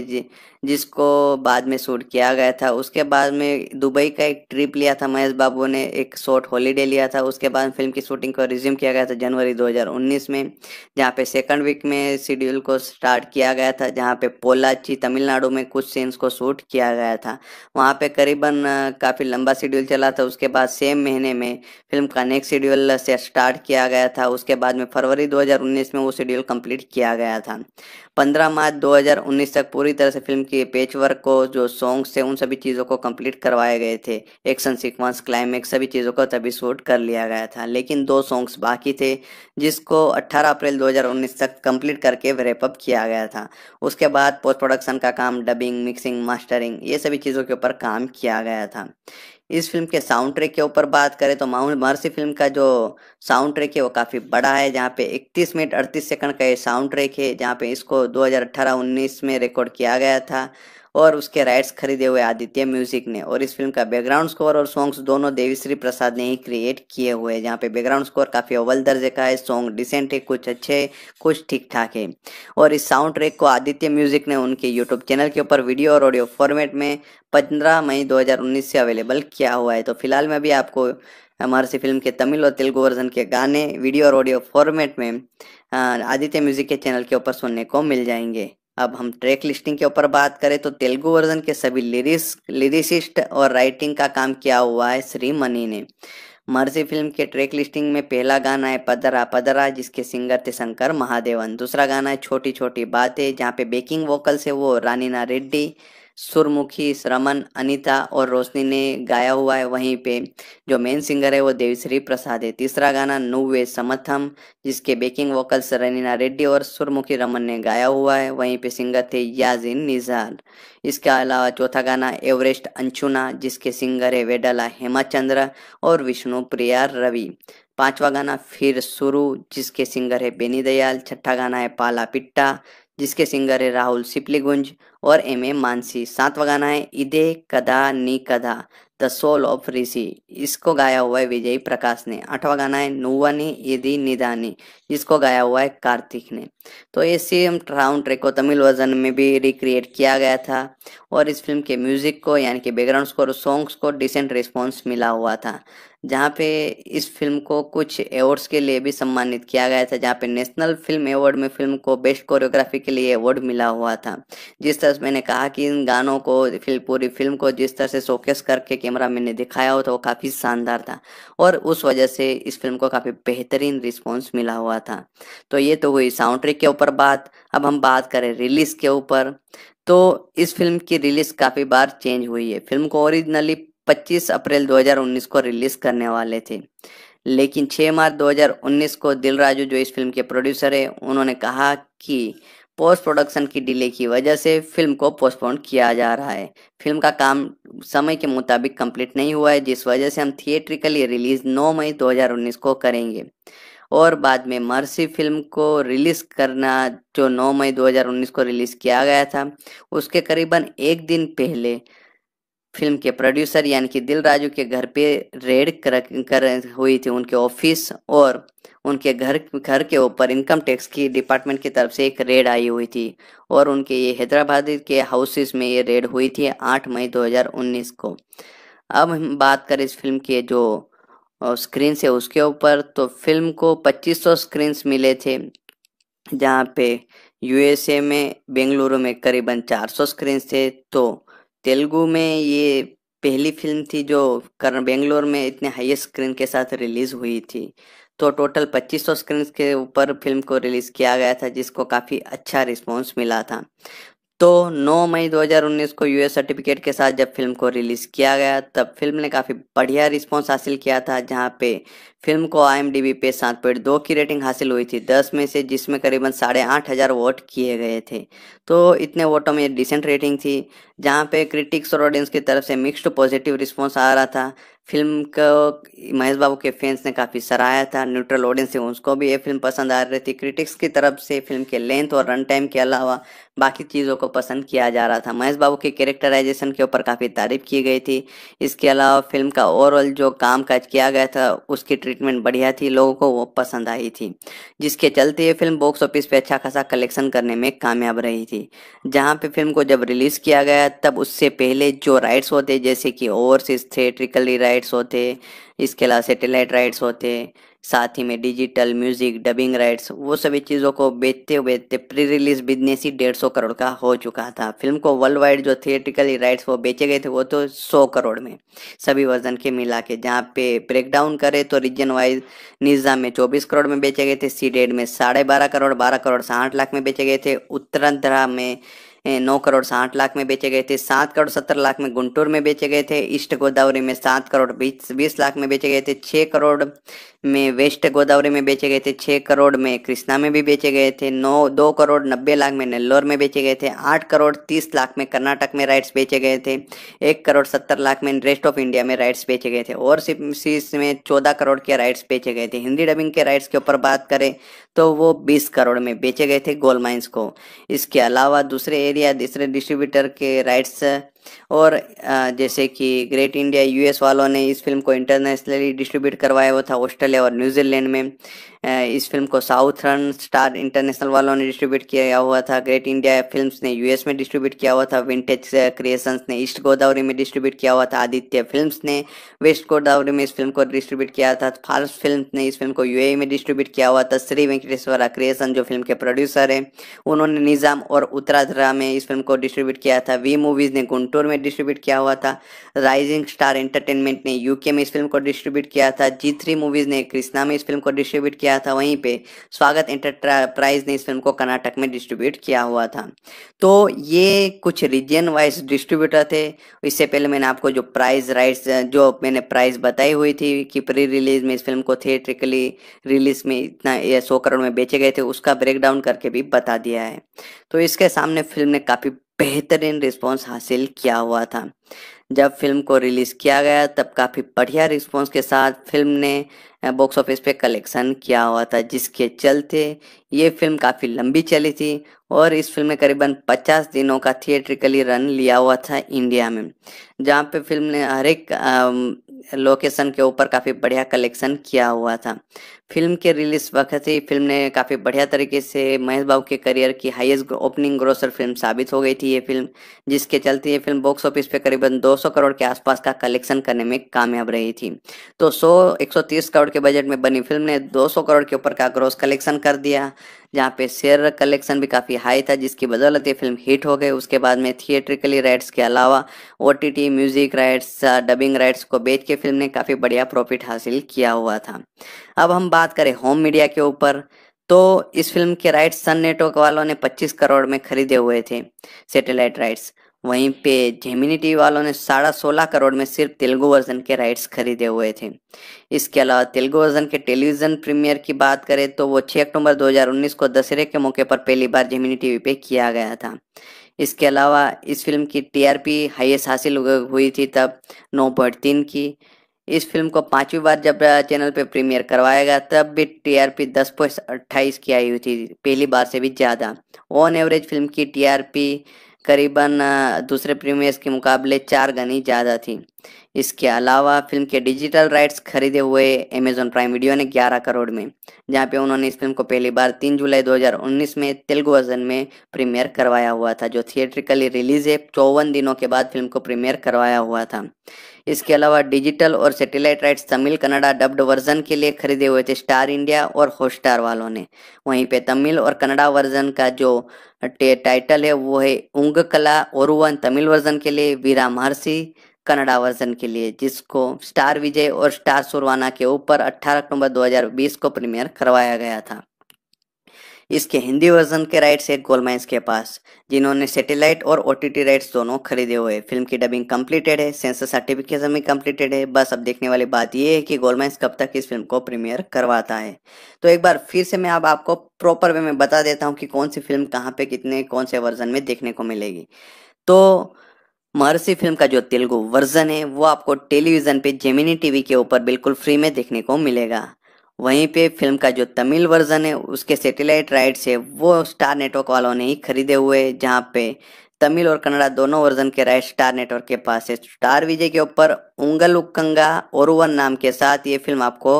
जिसको बाद में शूट किया गया था उसके बाद में दुबई का एक ट्रिप लिया था महेश बाबू ने एक शॉर्ट हॉलीडे लिया था उसके बाद फिल्म की शूटिंग को रिज्यूम किया गया था जनवरी 2019 में जहाँ पे सेकंड वीक में शेड्यूल को स्टार्ट किया गया था जहाँ पे पोलाची तमिलनाडु में कुछ सीन्स को शूट किया गया था वहाँ पे करीबन काफ़ी लंबा शेड्यूल चला था उसके बाद सेम महीने में फिल्म का नेक्स्ट शेड्यूल से स्टार्ट किया गया था उसके बाद में फरवरी दो में वो शेड्यूल कम्प्लीट किया गया था 15 मार्च 2019 तक पूरी तरह से फिल्म के पेच वर्क को जो सॉन्ग्स थे उन सभी चीज़ों को कंप्लीट करवाए गए थे एक्शन सीक्वेंस क्लाइमैक्स सभी चीज़ों को तभी शूट कर लिया गया था लेकिन दो सॉन्ग्स बाकी थे जिसको 18 अप्रैल 2019 तक कंप्लीट करके रेपअप किया गया था उसके बाद पोस्ट प्रोडक्शन का काम डबिंग मिक्सिंग मास्टरिंग ये सभी चीज़ों के ऊपर काम किया गया था इस फिल्म के साउंड ट्रैक के ऊपर बात करें तो माउंट मर्सी फिल्म का जो साउंड ट्रैक है वो काफ़ी बड़ा है जहाँ पे 31 मिनट 38 सेकंड का ये साउंड ट्रैक है जहाँ पे इसको 2018-19 में रिकॉर्ड किया गया था और उसके राइट्स खरीदे हुए आदित्य म्यूजिक ने और इस फिल्म का बैकग्राउंड स्कोर और सॉन्ग्स दोनों देवीश्री प्रसाद ने ही क्रिएट किए हुए हैं जहाँ पे बैकग्राउंड स्कोर काफ़ी अव्वल दर्जे का है सॉन्ग डिसेंट है कुछ अच्छे कुछ ठीक ठाक है और इस साउंड ट्रैक को आदित्य म्यूजिक ने उनके यूट्यूब चैनल के ऊपर वीडियो और ऑडियो फॉर्मेट में पंद्रह मई दो से अवेलेबल किया हुआ है तो फिलहाल में भी आपको हमारे फिल्म के तमिल और तेलुगु वर्जन के गाने वीडियो और ऑडियो फॉर्मेट में आदित्य म्यूजिक के चैनल के ऊपर सुनने को मिल जाएंगे अब हम ट्रैक लिस्टिंग के ऊपर बात करें तो तेलुगु वर्जन के सभी लिरिक्स लिरिसिस्ट और राइटिंग का काम किया हुआ है श्री मनी ने मर्जी फिल्म के ट्रैक लिस्टिंग में पहला गाना है पदरा पदरा जिसके सिंगर थे शंकर महादेवन दूसरा गाना है छोटी छोटी बातें जहाँ पे बेकिंग वोकल्स है वो रानीना रेड्डी सुरमुखी श्रमन अनिता और रोशनी ने गाया हुआ है वहीं पे जो मेन सिंगर है वो देवीश्री प्रसाद है तीसरा गाना नुवे समथम जिसके बेकिंग वोकल्स रनीना रेड्डी और सुरमुखी रमन ने गाया हुआ है वहीं पे सिंगर थे याजिन निजार इसके अलावा चौथा गाना एवरेस्ट अंशुना जिसके सिंगर है वेडला हेमाचंद्र और विष्णु प्रिया रवि पांचवा गाना फिर शुरू जिसके सिंगर है बेनी दयाल छठा गाना है पाला पिट्टा जिसके सिंगर है राहुल सिपलीगुंज और एम ए मानसी सातवा गाना है इदे कदा नी कदा द सोल ऑफ ऋषि इसको गाया हुआ है विजय प्रकाश ने आठवां गाना है नुवानी यदि निदानी जिसको गाया हुआ है कार्तिक ने तो ये सेम राउंड ट्रैक को तमिल वर्जन में भी रिक्रिएट किया गया था और इस फिल्म के म्यूजिक को यानी कि बैकग्राउंड स्कोर सॉन्ग्स को डिसेंट रिस्पॉन्स मिला हुआ था जहाँ पे इस फिल्म को कुछ अवार्ड्स के लिए भी सम्मानित किया गया था जहाँ पे नेशनल फिल्म अवार्ड में फिल्म को बेस्ट कोरियोग्राफी के लिए अवार्ड मिला हुआ था जिस तरह से मैंने कहा कि इन गानों को फिल्म पूरी फिल्म को जिस तरह से शोकेस करके कैमरा मैन ने दिखाया हो तो वो काफ़ी शानदार था और उस वजह से इस फिल्म को काफ़ी बेहतरीन रिस्पॉन्स मिला हुआ था तो ये तो हुई साउंड ट्रिक के ऊपर बात अब हम बात करें रिलीज के ऊपर तो इस फिल्म की रिलीज काफ़ी बार चेंज हुई है फिल्म को ओरिजिनली 25 अप्रैल 2019 को रिलीज करने वाले थे लेकिन 6 मार्च 2019 को दिल राजू जो इस फिल्म के प्रोड्यूसर है उन्होंने कहा कि पोस्ट प्रोडक्शन की डिले की वजह से फिल्म को पोस्टपोन किया जा रहा है फिल्म का काम समय के मुताबिक कंप्लीट नहीं हुआ है जिस वजह से हम थिएट्रिकली रिलीज 9 मई 2019 को करेंगे और बाद में मर्सी फिल्म को रिलीज करना जो 9 मई 2019 को रिलीज किया गया था उसके करीबन एक दिन पहले फिल्म के प्रोड्यूसर यानी कि दिल राजू के घर पे रेड कर, कर हुई थी उनके ऑफिस और उनके घर घर के ऊपर इनकम टैक्स की डिपार्टमेंट की तरफ से एक रेड आई हुई थी और उनके ये हैदराबाद के हाउसेस में ये रेड हुई थी 8 मई 2019 को अब हम बात करें इस फिल्म के जो और स्क्रीन से उसके ऊपर तो फिल्म को 2500 स्क्रीन्स मिले थे जहाँ पे यूएसए में बेंगलुरु में करीबन 400 स्क्रीन्स थे तो तेलुगु में ये पहली फिल्म थी जो कर बेंगलोर में इतने हाईएस्ट स्क्रीन के साथ रिलीज हुई थी तो टोटल 2500 स्क्रीन के ऊपर फिल्म को रिलीज़ किया गया था जिसको काफ़ी अच्छा रिस्पॉन्स मिला था तो 9 मई 2019 को यूएस सर्टिफिकेट के साथ जब फिल्म को रिलीज़ किया गया तब फिल्म ने काफ़ी बढ़िया रिस्पांस हासिल किया था जहां पे फिल्म को आई पे सात पॉइंट दो की रेटिंग हासिल हुई थी दस में से जिसमें करीबन साढ़े आठ हज़ार वोट किए गए थे तो इतने वोटों में डिसेंट रेटिंग थी जहां पे क्रिटिक्स और ऑडियंस की तरफ से मिक्सड पॉजिटिव रिस्पॉन्स आ रहा था फिल्म को महेश बाबू के फैंस ने काफ़ी सराहा था न्यूट्रल ऑडियंस से उसको भी ये फिल्म पसंद आ रही थी क्रिटिक्स की तरफ से फिल्म के लेंथ और रन टाइम के अलावा बाकी चीज़ों को पसंद किया जा रहा था महेश बाबू के कैरेक्टराइजेशन के ऊपर काफ़ी तारीफ की गई थी इसके अलावा फिल्म का ओवरऑल जो काम काज किया गया था उसकी ट्रीटमेंट बढ़िया थी लोगों को वो पसंद आई थी जिसके चलते ये फिल्म बॉक्स ऑफिस पे अच्छा खासा कलेक्शन करने में कामयाब रही थी जहाँ पर फिल्म को जब रिलीज़ किया गया तब उससे पहले जो राइट्स होते जैसे कि ओवरसीज थे ट्रिकली राइट्स होते इसके अलावा सेटेलाइट राइट्स होते साथ ही में डिजिटल म्यूजिक डबिंग राइट्स वो सभी चीज़ों को बेचते बेचते प्री रिलीज बिजनेस ही डेढ़ सौ करोड़ का हो चुका था फिल्म को वर्ल्ड वाइड जो थिएटिकली राइट्स वो बेचे गए थे वो तो सौ करोड़ में सभी वर्जन के मिला के जहाँ पे ब्रेकडाउन करें तो रीजन वाइज निज़ाम में चौबीस करोड़ में बेचे गए थे सीडेड में साढ़े बारह करोड़ बारह करोड़ साठ लाख में बेचे गए थे उत्तरांध्रा में नौ करोड़ साठ लाख में बेचे गए थे सात करोड़ सत्तर लाख में गुंटूर में बेचे गए थे ईस्ट गोदावरी में सात करोड़ बीस बीस लाख में बेचे गए थे छः करोड़ में वेस्ट गोदावरी में बेचे गए थे छः करोड़ में कृष्णा में भी बेचे गए थे नौ दो करोड़ नब्बे लाख में नेल्लोर में बेचे गए थे आठ करोड़ तीस लाख में कर्नाटक में राइट्स बेचे गए थे एक करोड़ सत्तर लाख में रेस्ट ऑफ इंडिया में राइट्स बेचे गए थे और सीरीज में चौदह करोड़ के राइट्स बेचे गए थे हिंदी डबिंग के राइट्स के ऊपर बात करें तो वो बीस करोड़ में बेचे गए थे गोल्ड माइंस को इसके अलावा दूसरे एरिया दूसरे डिस्ट्रीब्यूटर के राइट्स और जैसे कि ग्रेट इंडिया यूएस वालों ने इस फिल्म को इंटरनेशनली डिस्ट्रीब्यूट करवाया हुआ था ऑस्ट्रेलिया और न्यूजीलैंड में इस फिल्म को साउथ रन स्टार इंटरनेशनल वालों ने डिस्ट्रीब्यूट किया हुआ था ग्रेट इंडिया फिल्म्स ने यूएस में डिस्ट्रीब्यूट किया हुआ था विंटेज क्रिएशंस ने ईस्ट गोदावरी में डिस्ट्रीब्यूट किया हुआ था आदित्य फिल्म्स ने वेस्ट गोदावरी में इस फिल्म को डिस्ट्रीब्यूट किया था फार्स फिल्म ने इस फिल्म को यू e में डिस्ट्रीब्यूट किया हुआ था श्री वेंकटेश्वरा क्रिएशन जो फिल्म के प्रोड्यूसर है उन्होंने निजाम और उत्तराधरा में इस फिल्म को डिस्ट्रीब्यूट किया था वी मूवीज ने गुंटूर में में डिस्ट्रीब्यूट किया हुआ था राइजिंग स्टार एंटरटेनमेंट ने यूके में इस फिल्म को डिस्ट्रीब्यूट किया था जी थ्री मूवीज ने कृष्णा में इस फिल्म को डिस्ट्रीब्यूट किया था वहीं पे स्वागत एंटरप्राइज ने इस फिल्म को कर्नाटक में डिस्ट्रीब्यूट किया हुआ था तो ये कुछ रीजन वाइज डिस्ट्रीब्यूटर थे इससे पहले मैंने आपको जो प्राइज राइट्स जो मैंने प्राइज बताई हुई थी कि प्री रिलीज में इस फिल्म को थिएट्रिकली रिलीज में इतना ये सौ करोड़ में बेचे गए थे उसका ब्रेकडाउन करके भी बता दिया है तो इसके सामने फिल्म ने काफ़ी बेहतरीन रिस्पांस हासिल किया हुआ था जब फिल्म को रिलीज किया गया तब काफ़ी बढ़िया रिस्पांस के साथ फिल्म ने बॉक्स ऑफिस पे कलेक्शन किया हुआ था जिसके चलते ये फिल्म काफ़ी लंबी चली थी और इस फिल्म ने करीबन 50 दिनों का थिएट्रिकली रन लिया हुआ था इंडिया में जहाँ पे फिल्म ने हर एक लोकेशन के ऊपर काफ़ी बढ़िया कलेक्शन किया हुआ था फिल्म के रिलीज वक्त ही फिल्म ने काफ़ी बढ़िया तरीके से महेश बाबू के करियर की हाईएस्ट ओपनिंग ग्रोसर फिल्म साबित हो गई थी ये फिल्म जिसके चलते ये फिल्म बॉक्स ऑफिस पे करीबन 200 करोड़ के आसपास का कलेक्शन करने में कामयाब रही थी तो 100 130 करोड़ के बजट में बनी फिल्म ने 200 करोड़ के ऊपर का ग्रोस कलेक्शन कर दिया जहाँ पे शेयर कलेक्शन भी काफ़ी हाई था जिसकी बदौलत ये फिल्म हिट हो गई उसके बाद में थिएट्रिकली राइट्स के अलावा ओ म्यूजिक राइट्स डबिंग राइट्स को बेच के फिल्म ने काफ़ी बढ़िया प्रॉफिट हासिल किया हुआ था अब हम बात करें होम मीडिया के ऊपर तो इस फिल्म के राइट्स सन नेटवर्क वालों ने 25 करोड़ में खरीदे हुए थे सैटेलाइट राइट्स वहीं पे जेमिनी टीवी वालों ने साढ़ा सोलह करोड़ में सिर्फ तेलुगु वर्जन के राइट्स खरीदे हुए थे इसके अलावा तेलुगु वर्जन के टेलीविजन प्रीमियर की बात करें तो वो 6 अक्टूबर 2019 को दशहरे के मौके पर पहली बार जेमिनी टीवी पे किया गया था इसके अलावा इस फिल्म की टीआरपी हाईएस्ट हासिल हुई थी तब नौ की इस फिल्म को पांचवी बार जब चैनल पे प्रीमियर करवाया गया तब भी टीआरपी दस पॉइंट अट्ठाईस की आई हुई थी पहली बार से भी ज़्यादा ऑन एवरेज फिल्म की टीआरपी करीबन दूसरे प्रीमियर्स के मुकाबले चार गनी ज़्यादा थी इसके अलावा फिल्म के डिजिटल राइट्स खरीदे हुए अमेजोन प्राइम वीडियो ने 11 करोड़ में जहां पे उन्होंने इस फिल्म को पहली बार 3 जुलाई 2019 में तेलुगु वर्जन में प्रीमियर करवाया हुआ था जो थिएट्रिकली रिलीज है चौवन दिनों के बाद फिल्म को प्रीमियर करवाया हुआ था इसके अलावा डिजिटल और satellite rights Tamil Kannada dubbed version के लिए खरीदे हुए थे स्टार इंडिया और हॉटस्टार वालों ने वहीं पे तमिल और कनाडा वर्जन का जो टाइटल है वो है उंग कला और तमिल वर्जन के लिए वीरा महर्षि कनाडा वर्जन के लिए जिसको स्टार विजय और स्टार सुरवाना के ऊपर 18 अक्टूबर 2020 को प्रीमियर करवाया गया था इसके हिंदी वर्जन के राइट्स है गोलमाइंस के पास जिन्होंने सैटेलाइट और ओटीटी राइट्स दोनों खरीदे हुए फिल्म की डबिंग कंप्लीटेड है सेंसर सर्टिफिकेशन भी कंप्लीटेड है बस अब देखने वाली बात यह है कि गोलमाइंस कब तक इस फिल्म को प्रीमियर करवाता है तो एक बार फिर से मैं अब आपको प्रॉपर वे में बता देता हूँ कि कौन सी फिल्म कहाँ पे कितने कौन से वर्जन में देखने को मिलेगी तो महर्षि फिल्म का जो तेलुगु वर्जन है वो आपको टेलीविज़न पे जेमिनी टीवी के ऊपर बिल्कुल फ्री में देखने को मिलेगा वहीं पे फिल्म का जो तमिल वर्जन है उसके सैटेलाइट राइट्स है वो स्टार नेटवर्क वालों ने ही खरीदे हुए जहाँ पे तमिल और कन्नड़ा दोनों वर्जन के राइट स्टार नेटवर्क के पास है स्टार विजय के ऊपर उंगल उक्कंगा और नाम के साथ ये फिल्म आपको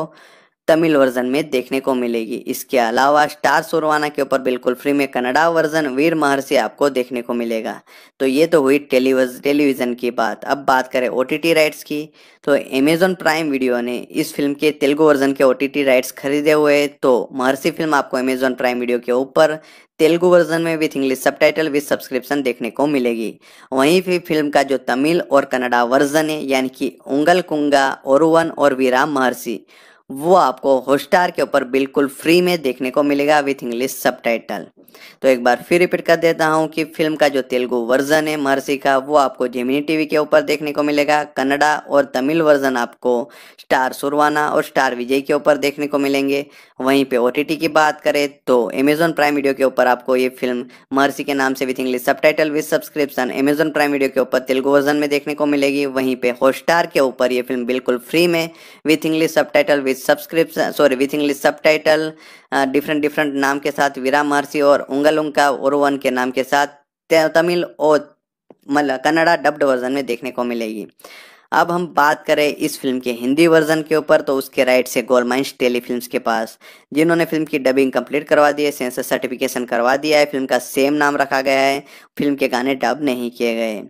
तमिल वर्जन में देखने को मिलेगी इसके अलावा स्टार सुरवाना के ऊपर बिल्कुल फ्री में कनाडा वर्जन वीर महर्षि आपको देखने को मिलेगा तो ये तो हुई टेलीविज़न की बात अब बात करें ओ राइट्स की तो अमेजोन प्राइम वीडियो ने इस फिल्म के तेलुगु वर्जन के ओ राइट्स खरीदे हुए तो महर्षि फिल्म आपको अमेजोन प्राइम वीडियो के ऊपर तेलुगु वर्जन में with English subtitle with subscription देखने को मिलेगी वहीं फिर फिल्म का जो तमिल और कन्नड़ा वर्जन है यानी कि उंगल कुंगा ओरुवन और वीरा महर्षि वो आपको हॉटस्टार के ऊपर बिल्कुल फ्री में देखने को मिलेगा विथ इंग्लिश सब तो एक बार फिर रिपीट कर देता हूँ कि फिल्म का जो तेलुगु वर्जन है महर्षि का वो आपको जेमिनी टीवी के ऊपर देखने को मिलेगा कन्नडा और तमिल वर्जन आपको स्टार सुरवाना और स्टार विजय के ऊपर देखने को मिलेंगे वहीं पे ओ की बात करें तो अमेजोन प्राइम वीडियो के ऊपर आपको ये फिल्म मर्सी के नाम से with English subtitle with subscription Amazon prime video के ऊपर तेलुगु वर्जन में देखने को मिलेगी वहीं पे हॉटस्टार के ऊपर ये फिल्म बिल्कुल फ्री में with English subtitle with subscription sorry with English subtitle different different नाम के साथ वीरा मर्सी और उंगलुंका ओरवन के नाम के साथ तमिल और मतलब कन्नड़ा डब्ड वर्जन में देखने को मिलेगी अब हम बात करें इस फिल्म के हिंदी वर्जन के ऊपर तो उसके राइट से गोलमाइंस टेली फिल्म के पास जिन्होंने फिल्म की डबिंग कंप्लीट करवा दी है सेंसर सर्टिफिकेशन करवा दिया है फिल्म का सेम नाम रखा गया है फिल्म के गाने डब नहीं किए गए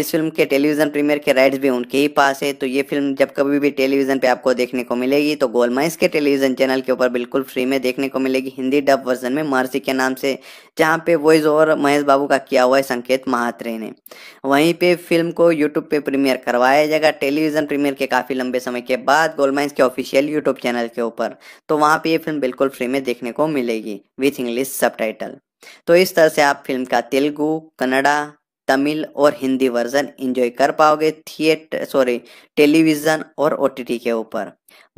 इस फिल्म के टेलीविजन प्रीमियर के राइट्स भी उनके ही पास है तो ये फिल्म जब कभी भी टेलीविजन पे आपको देखने को मिलेगी तो गोलमाइंस के टेलीविजन चैनल के ऊपर बिल्कुल फ्री में देखने को मिलेगी हिंदी डब वर्जन में महर्षि के नाम से जहाँ पे वॉइस ओवर महेश बाबू का किया हुआ है संकेत महात्रे ने वहीं पर फिल्म को यूट्यूब पे प्रीमियर करवाया जाएगा जाएगा टेलीविजन प्रीमियर के काफी लंबे समय के बाद गोलमाइंस के ऑफिशियल यूट्यूब चैनल के ऊपर तो वहां पे ये फिल्म बिल्कुल फ्री में देखने को मिलेगी विथ इंग्लिश सब तो इस तरह से आप फिल्म का तेलुगु कन्नड़ा तमिल और हिंदी वर्जन एंजॉय कर पाओगे थिएटर सॉरी टेलीविजन और ओटीटी के ऊपर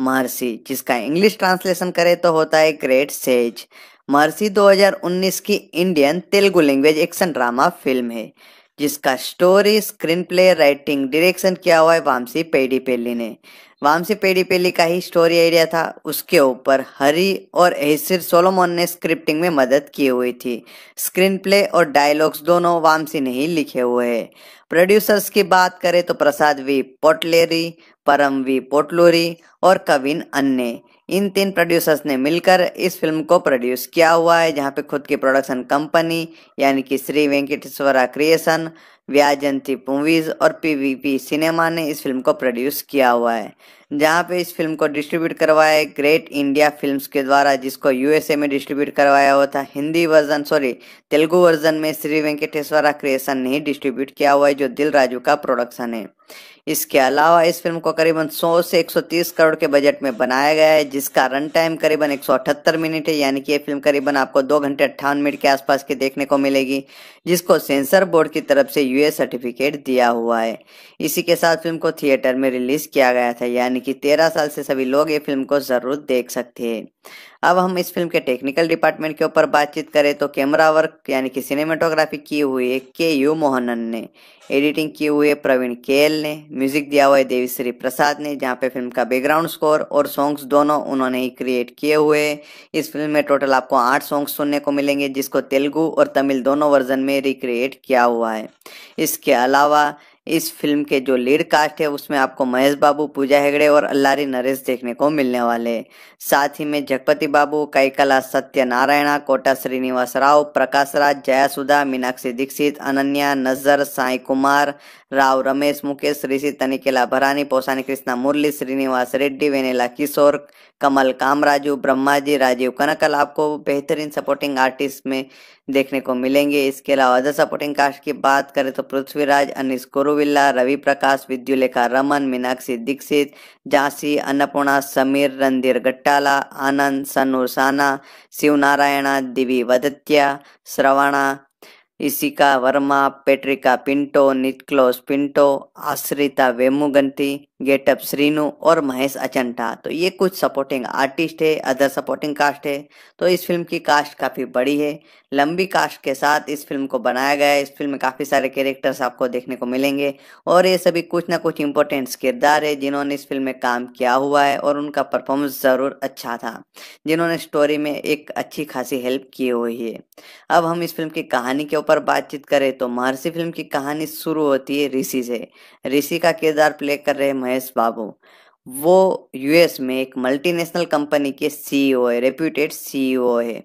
महर्षि जिसका इंग्लिश ट्रांसलेशन करें तो होता है ग्रेट सेज महर्षि 2019 की Indian Telugu language action drama film है जिसका story screenplay writing direction किया हुआ है वामसी पेडी पेली ने वामसी पेडी पेली का ही स्टोरी आइडिया था उसके ऊपर हरी और एसिर सोलोमोन ने स्क्रिप्टिंग में मदद की हुई थी स्क्रीन प्ले और डायलॉग्स दोनों वामसी ने ही लिखे हुए हैं प्रोड्यूसर्स की बात करें तो प्रसाद वी पोटलेरी परम वी पोटलोरी और कविन अन्ने इन तीन प्रोड्यूसर्स ने मिलकर इस फिल्म को प्रोड्यूस किया हुआ है जहाँ पे खुद की प्रोडक्शन कंपनी यानी कि श्री वेंकटेश्वरा क्रिएशन व्याजंती मूवीज और पीवीपी सिनेमा ने इस फिल्म को प्रोड्यूस किया हुआ है जहाँ पे इस फिल्म को डिस्ट्रीब्यूट करवाया ग्रेट इंडिया फिल्म्स के द्वारा जिसको यूएसए में डिस्ट्रीब्यूट करवाया हुआ था Hindi version sorry Telugu version में श्री वेंकटेश्वरा क्रिएशन ने ही डिस्ट्रीब्यूट किया हुआ है जो दिल राजू का प्रोडक्शन है इसके अलावा इस फिल्म को करीबन 100 से 130 करोड़ के बजट में बनाया गया है जिसका रन टाइम करीबन एक मिनट है यानी कि यह फिल्म करीबन आपको दो घंटे अट्ठावन मिनट के आसपास के देखने को मिलेगी जिसको सेंसर बोर्ड की तरफ से यूए सर्टिफिकेट दिया हुआ है इसी के साथ फिल्म को थिएटर में रिलीज किया गया था यानी कि तेरह साल से सभी लोग ये फिल्म को जरूर देख सकते हैं अब हम इस फिल्म के टेक्निकल डिपार्टमेंट के ऊपर बातचीत करें तो कैमरा वर्क यानी कि सिनेमेटोग्राफी की हुई है के यू मोहनन ने एडिटिंग की हुई है प्रवीण केएल ने म्यूजिक दिया हुआ है देवीश्री प्रसाद ने जहाँ पे फिल्म का बैकग्राउंड स्कोर और सॉन्ग्स दोनों उन्होंने ही क्रिएट किए हुए इस फिल्म में टोटल आपको आठ सॉन्ग्स सुनने को मिलेंगे जिसको तेलुगू और तमिल दोनों वर्जन में रिक्रिएट किया हुआ है इसके अलावा इस फिल्म के जो लीड कास्ट है उसमें आपको महेश बाबू पूजा हेगड़े और अल्लारी नरेश देखने को मिलने वाले साथ ही में जगपति बाबू कईकला सत्यनारायणा कोटा श्रीनिवास राव प्रकाश राज जयासुधा मीनाक्षी दीक्षित अनन्या नजर साई कुमार राव रमेश मुकेश ऋषि तनिकेला भरानी पोसानी कृष्णा मुरली श्रीनिवास रेड्डी वेनेला किशोर कमल कामराजू ब्रह्माजी राजीव कनकल आपको बेहतरीन सपोर्टिंग आर्टिस्ट में देखने को मिलेंगे इसके अलावा अदर सपोर्टिंग कास्ट की बात करें तो पृथ्वीराज अनिस कुरुविल्ला रवि प्रकाश विद्युलेखा रमन मीनाक्षी दीक्षित झांसी अन्नपूर्णा समीर रणधीर गट्टाला आनंद सनूर साना शिवनारायणा दिवी वदत्या श्रवणा ઇસિકા વર્મા પેટ્રિકા પિન્ટો નિતક્લોસ પિન્ટો આશ્રિતા વેમુગંતી गेटअप श्रीनु और महेश अचंटा तो ये कुछ सपोर्टिंग आर्टिस्ट है अदर सपोर्टिंग कास्ट है तो इस फिल्म की कास्ट काफ़ी बड़ी है लंबी कास्ट के साथ इस फिल्म को बनाया गया है इस फिल्म में काफ़ी सारे कैरेक्टर्स आपको देखने को मिलेंगे और ये सभी कुछ ना कुछ इम्पोर्टेंट किरदार है जिन्होंने इस फिल्म में काम किया हुआ है और उनका परफॉर्मेंस ज़रूर अच्छा था जिन्होंने स्टोरी में एक अच्छी खासी हेल्प की हुई है अब हम इस फिल्म की कहानी के ऊपर बातचीत करें तो महर्षि फिल्म की कहानी शुरू होती है ऋषि से ऋषि का किरदार प्ले कर रहे महेश बाबू वो यूएस में एक मल्टीनेशनल कंपनी के सीईओ e है रेप्यूटेड सीईओ e है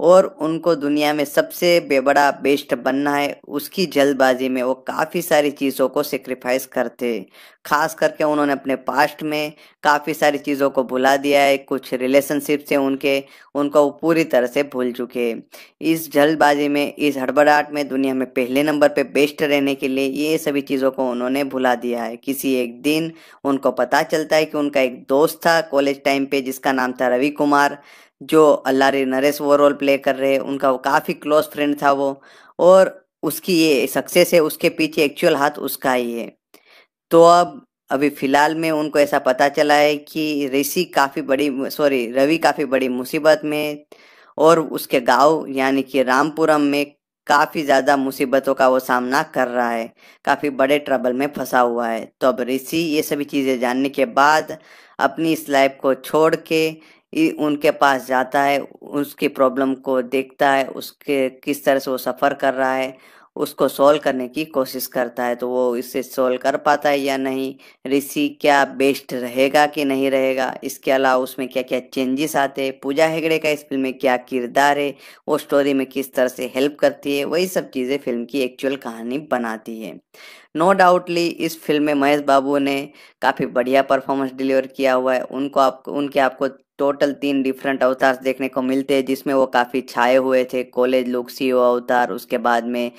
और उनको दुनिया में सबसे बेबड़ा बेस्ट बनना है उसकी जल्दबाजी में वो काफ़ी सारी चीज़ों को सेक्रीफाइस करते हैं खास करके उन्होंने अपने पास्ट में काफ़ी सारी चीज़ों को भुला दिया है कुछ रिलेशनशिप से उनके उनको वो पूरी तरह से भूल चुके हैं इस जल्दबाजी में इस हड़बड़ाहट में दुनिया में पहले नंबर पे बेस्ट रहने के लिए ये सभी चीज़ों को उन्होंने भुला दिया है किसी एक दिन उनको पता चलता है कि उनका एक दोस्त था कॉलेज टाइम पे जिसका नाम था रवि कुमार जो अल्लारी नरेश वो रोल प्ले कर रहे उनका काफ़ी क्लोज फ्रेंड था वो और उसकी ये सक्सेस है उसके पीछे एक्चुअल हाथ उसका ही है तो अब अभी फिलहाल में उनको ऐसा पता चला है कि ऋषि काफ़ी बड़ी सॉरी रवि काफ़ी बड़ी मुसीबत में और उसके गांव यानी कि रामपुरम में काफ़ी ज़्यादा मुसीबतों का वो सामना कर रहा है काफ़ी बड़े ट्रबल में फंसा हुआ है तो अब ऋषि ये सभी चीज़ें जानने के बाद अपनी इस लाइफ को छोड़ के उनके पास जाता है उसकी प्रॉब्लम को देखता है उसके किस तरह से वो सफ़र कर रहा है उसको सॉल्व करने की कोशिश करता है तो वो इसे सॉल्व कर पाता है या नहीं ऋषि क्या बेस्ट रहेगा कि नहीं रहेगा इसके अलावा उसमें क्या क्या चेंजेस आते हैं पूजा हेगड़े का इस फिल्म में क्या किरदार है वो स्टोरी में किस तरह से हेल्प करती है वही सब चीज़ें फिल्म की एक्चुअल कहानी बनाती है नो no डाउटली इस फिल्म में महेश बाबू ने काफ़ी बढ़िया परफॉर्मेंस डिलीवर किया हुआ है उनको आप उनके आपको टोटल तीन डिफरेंट अवतार देखने को मिलते हैं जिसमें वो काफ़ी छाए हुए थे कॉलेज लुक सी वो अवतार उसके बाद में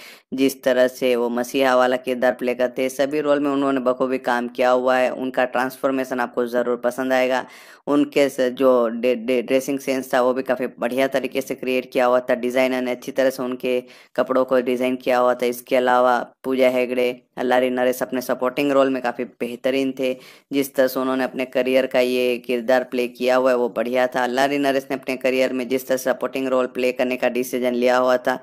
जिस तरह से वो मसीहा वाला किरदार प्ले करते हैं सभी रोल में उन्होंने बखूबी काम किया हुआ है उनका ट्रांसफॉर्मेशन आपको ज़रूर पसंद आएगा उनके जो डे, डे, ड्रेसिंग सेंस था वो भी काफ़ी बढ़िया तरीके से क्रिएट किया हुआ था डिज़ाइनर ने अच्छी तरह से उनके कपड़ों को डिज़ाइन किया हुआ था इसके अलावा पूजा हेगड़े अल्लारी नरेश अपने सपोर्टिंग रोल में काफ़ी बेहतरीन थे जिस तरह से उन्होंने अपने करियर का ये किरदार प्ले किया हुआ है वो बढ़िया था लारी नरेश ने अपने करियर में जिस तरह सपोर्टिंग रोल प्ले करने का डिसीजन लिया हुआ था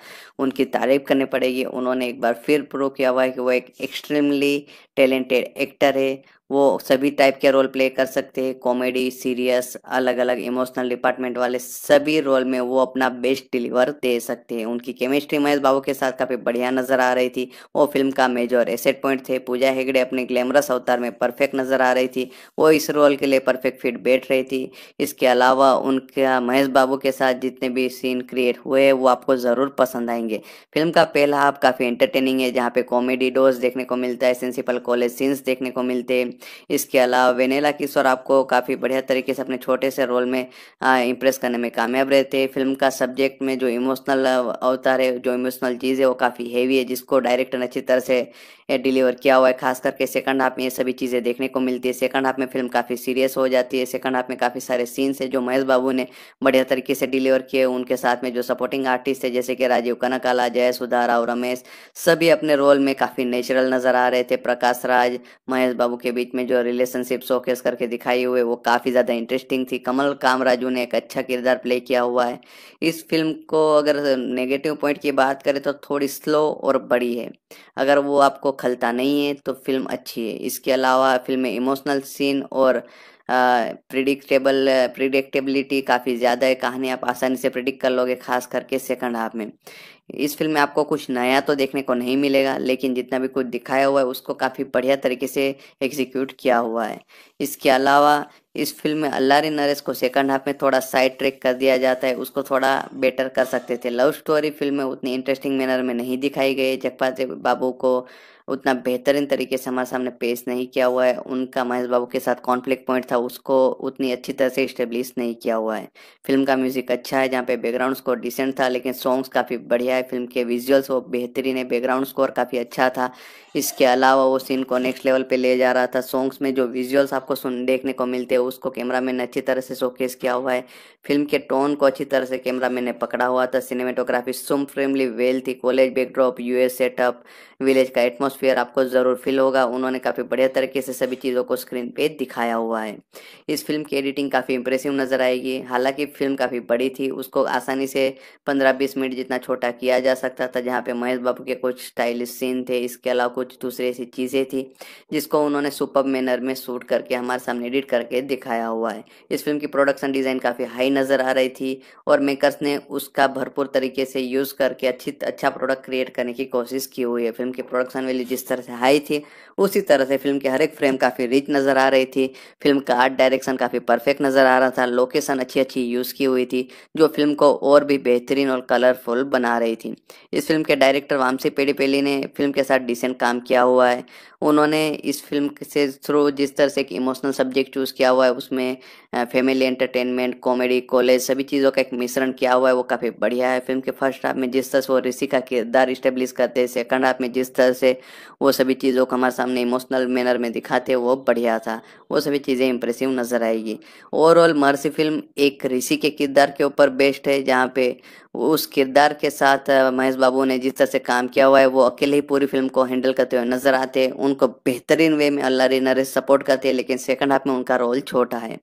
उनकी तारीफ करनी पड़ेगी उन्होंने एक बार फिर प्रूव किया हुआ है कि वो एक एक्सट्रीमली टैलेंटेड एक्टर है वो सभी टाइप के रोल प्ले कर सकते हैं कॉमेडी सीरियस अलग अलग इमोशनल डिपार्टमेंट वाले सभी रोल में वो अपना बेस्ट डिलीवर दे सकते हैं उनकी केमिस्ट्री महेश बाबू के साथ काफ़ी बढ़िया नजर आ रही थी वो फिल्म का मेजर एसेट पॉइंट थे पूजा हेगड़े अपने ग्लैमरस अवतार में परफेक्ट नजर आ रही थी वो इस रोल के लिए परफेक्ट फिट बैठ रही थी इसके अलावा उनका महेश बाबू के साथ जितने भी सीन क्रिएट हुए वो आपको ज़रूर पसंद आएंगे फिल्म का पहला हाफ काफ़ी एंटरटेनिंग है जहाँ पे कॉमेडी डोज देखने को मिलता है सिंसिपल कॉलेज सीन्स देखने को मिलते हैं इसके अलावा वेनेला किशोर आपको काफ़ी बढ़िया तरीके से अपने छोटे से रोल में इम्प्रेस करने में कामयाब रहते हैं फिल्म का सब्जेक्ट में जो इमोशनल अवतार है जो इमोशनल चीज़ है वो काफ़ी हैवी है जिसको डायरेक्टर ने अच्छी तरह से डिलीवर किया हुआ है खास करके सेकंड हाफ में ये सभी चीज़ें देखने को मिलती है सेकंड हाफ में फिल्म काफ़ी सीरियस हो जाती है सेकंड हाफ में काफ़ी सारे सीन्स है जो महेश बाबू ने बढ़िया तरीके से डिलीवर किए उनके साथ में जो सपोर्टिंग आर्टिस्ट है जैसे कि राजीव कनकाला जय सुधा राव रमेश सभी अपने रोल में काफ़ी नेचुरल नज़र आ रहे थे प्रकाश राज महेश बाबू के बीच बीच में जो रिलेशनशिप शोकेस करके दिखाई हुए वो काफ़ी ज़्यादा इंटरेस्टिंग थी कमल कामराजू ने एक अच्छा किरदार प्ले किया हुआ है इस फिल्म को अगर नेगेटिव पॉइंट की बात करें तो थोड़ी स्लो और बड़ी है अगर वो आपको खलता नहीं है तो फिल्म अच्छी है इसके अलावा फिल्म में इमोशनल सीन और प्रिडिक्टेबल प्रिडिक्टेबिलिटी काफ़ी ज़्यादा है कहानी आप आसानी से प्रिडिक्ट कर लोगे खास करके सेकंड हाफ में इस फिल्म में आपको कुछ नया तो देखने को नहीं मिलेगा लेकिन जितना भी कुछ दिखाया हुआ है उसको काफ़ी बढ़िया तरीके से एग्जीक्यूट किया हुआ है इसके अलावा इस फिल्म में अल्लारी नरेश को सेकंड हाफ में थोड़ा साइड ट्रैक कर दिया जाता है उसको थोड़ा बेटर कर सकते थे लव स्टोरी फिल्म में उतनी इंटरेस्टिंग मैनर में नहीं दिखाई गई जगपात बाबू को उतना बेहतरीन तरीके से हमारे सामने पेश नहीं किया हुआ है उनका महेश बाबू के साथ कॉन्फ्लिक्ट पॉइंट था उसको उतनी अच्छी तरह से इस्टेब्लिश नहीं किया हुआ है फिल्म का म्यूजिक अच्छा है जहाँ पे बैकग्राउंड स्कोर डिसेंट था लेकिन सॉन्ग्स काफ़ी बढ़िया है फिल्म के विजुअल्स वो बेहतरीन है बैकग्राउंड स्कोर काफ़ी अच्छा था इसके अलावा वो सीन को नेक्स्ट लेवल पे ले जा रहा था सॉन्ग्स में जो विजुअल्स आपको सुन देखने को मिलते हैं उसको कैमरा मैन ने अच्छी तरह से शोकेस किया हुआ है फिल्म के टोन को अच्छी तरह से कैमरा मैन ने पकड़ा हुआ था सिनेमेटोग्राफी सुम फ्रेमली वेल थी college backdrop US setup village का एटमोसफियर आपको ज़रूर फील होगा उन्होंने काफ़ी बढ़िया तरीके से सभी चीज़ों को स्क्रीन पे दिखाया हुआ है इस फिल्म की एडिटिंग काफ़ी इंप्रेसिव नज़र आएगी हालांकि फिल्म काफ़ी बड़ी थी उसको आसानी से पंद्रह बीस मिनट जितना छोटा किया जा सकता था जहाँ पे महेश बाबू के कुछ स्टाइलिश सीन थे इसके अलावा कुछ दूसरी ऐसी चीज़ें थी जिसको उन्होंने सुपर मैनर में शूट करके हमारे सामने एडिट करके दिखाया हुआ है इस फिल्म की प्रोडक्शन डिज़ाइन काफ़ी हाई नज़र आ रही थी और मेकर्स ने उसका भरपूर तरीके से यूज़ करके अच्छी अच्छा प्रोडक्ट क्रिएट करने की कोशिश की हुई है फिल्म की प्रोडक्शन वैल्यू जिस तरह से हाई थी उसी तरह से फिल्म के हर एक फ्रेम काफ़ी रिच नज़र आ रही थी फिल्म का आर्ट डायरेक्शन काफ़ी परफेक्ट नज़र आ रहा था लोकेशन अच्छी अच्छी यूज़ की हुई थी जो फिल्म को और भी बेहतरीन और कलरफुल बना रही थी इस फिल्म के डायरेक्टर वामसी पेडीपेली ने फिल्म के साथ डिसेंट काम काम किया हुआ है। उन्होंने इस फिल्म से थ्रू जिस तरह से एक इमोशनल सब्जेक्ट चूज़ किया हुआ है उसमें फैमिली एंटरटेनमेंट कॉमेडी कॉलेज सभी चीज़ों का एक मिश्रण किया हुआ है वो काफ़ी बढ़िया है फिल्म के फर्स्ट हाफ में जिस तरह से वो ऋषि का किरदार इस्टेब्लिश करते हैं सेकंड हाफ में जिस तरह से वो सभी चीज़ों को हमारे सामने इमोशनल मैनर में दिखाते वो बढ़िया था वो सभी चीज़ें इंप्रेसिव नज़र आएगी ओवरऑल मर्सी फिल्म एक ऋषि के किरदार के ऊपर बेस्ट है जहाँ पे उस किरदार के साथ महेश बाबू ने जिस तरह से काम किया हुआ है वो अकेले ही पूरी फिल्म को हैंडल करते हुए नज़र आते हैं उनको बेहतरीन वे में अल्लाह रीना रे सपोर्ट करते हैं लेकिन सेकंड हाफ में उनका रोल छोटा है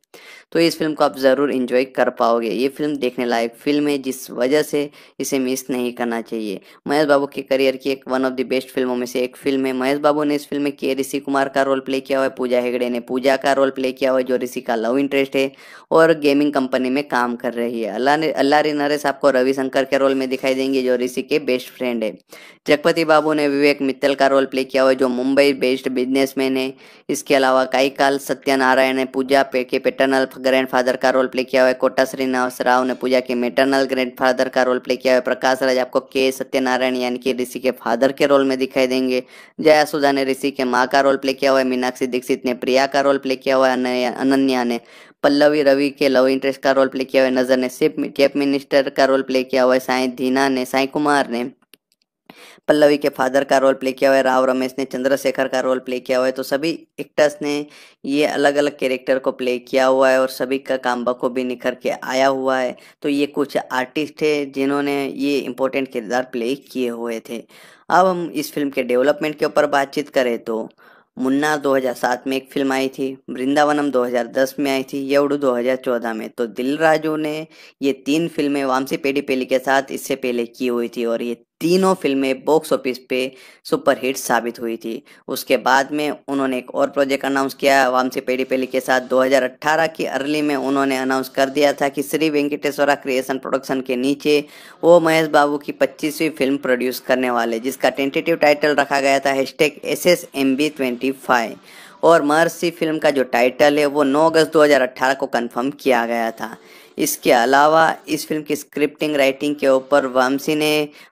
तो इस फिल्म को आप ज़रूर इन्जॉय कर पाओगे ये फिल्म देखने लायक फिल्म है जिस वजह से इसे मिस नहीं करना चाहिए महेश बाबू के करियर की एक वन ऑफ द बेस्ट फिल्मों में से एक फिल्म है महेश बाबू ने इस फिल्म में के ऋषि कुमार का रोल प्ले किया हुआ है पूजा हेगड़े ने पूजा का रोल प्ले किया हुआ है जो ऋषि का लव इंटरेस्ट है और गेमिंग कंपनी में काम कर रही है अल्लाह ने अल्लाह रे नरेश आपको रविशंकर के रोल में दिखाई देंगे जो ऋषि के बेस्ट फ्रेंड है जगपति बाबू ने विवेक मित्तल का रोल प्ले किया हुआ है जो मुंबई बेस्ड बिजनेसमैन है इसके अलावा कई काल सत्यनारायण ने पूजा पे के पेटर्नल ग्रैंडफादर का रोल प्ले किया हुआ है कोटा श्रीनिवास राव ने पूजा के मेटर्नल ग्रैंडफादर का रोल प्ले किया हुआ है प्रकाश राज आपको के सत्यनारायण यानी कि ऋषि के फादर के रोल में दिखाई देंगे जया सुधा ने ऋषि के माँ का रोल प्ले किया हुआ है मीनाक्षी दीक्षित ने प्रिया का रोल प्ले किया हुआ है अनन्या ने पल्लवी रवि के लव इंटरेस्ट का रोल प्ले किया हुआ है नजर ने सिर्फ चीफ मिनिस्टर का रोल प्ले किया हुआ है साई धीना ने साई कुमार ने पल्लवी के फादर का रोल प्ले किया हुआ है राव रमेश ने चंद्रशेखर का रोल प्ले किया हुआ है तो सभी एक्टर्स ने ये अलग अलग कैरेक्टर को प्ले किया हुआ है और सभी का काम बखूबी निखर के आया हुआ है तो ये कुछ आर्टिस्ट है जिन्होंने ये इम्पोर्टेंट किरदार प्ले किए हुए थे अब हम इस फिल्म के डेवलपमेंट के ऊपर बातचीत करें तो मुन्ना 2007 में एक फिल्म आई थी वृंदावनम 2010 में आई थी यवड़ू 2014 में तो दिल राजू ने ये तीन फिल्में वामसी पेडी पेली के साथ इससे पहले की हुई थी और ये तीनों फिल्में बॉक्स ऑफिस पे सुपरहिट साबित हुई थी उसके बाद में उन्होंने एक और प्रोजेक्ट अनाउंस किया वामसी पेडी पेली के साथ 2018 की अर्ली में उन्होंने अनाउंस कर दिया था कि श्री वेंकटेश्वरा क्रिएशन प्रोडक्शन के नीचे वो महेश बाबू की 25वीं फिल्म प्रोड्यूस करने वाले जिसका टेंटेटिव टाइटल रखा गया था hash S S M B twenty five और महर्षि फिल्म का जो टाइटल है वो नौ अगस्त दो को कन्फर्म किया गया था इसके अलावा इस फिल्म की स्क्रिप्टिंग राइटिंग के ऊपर वामसी ने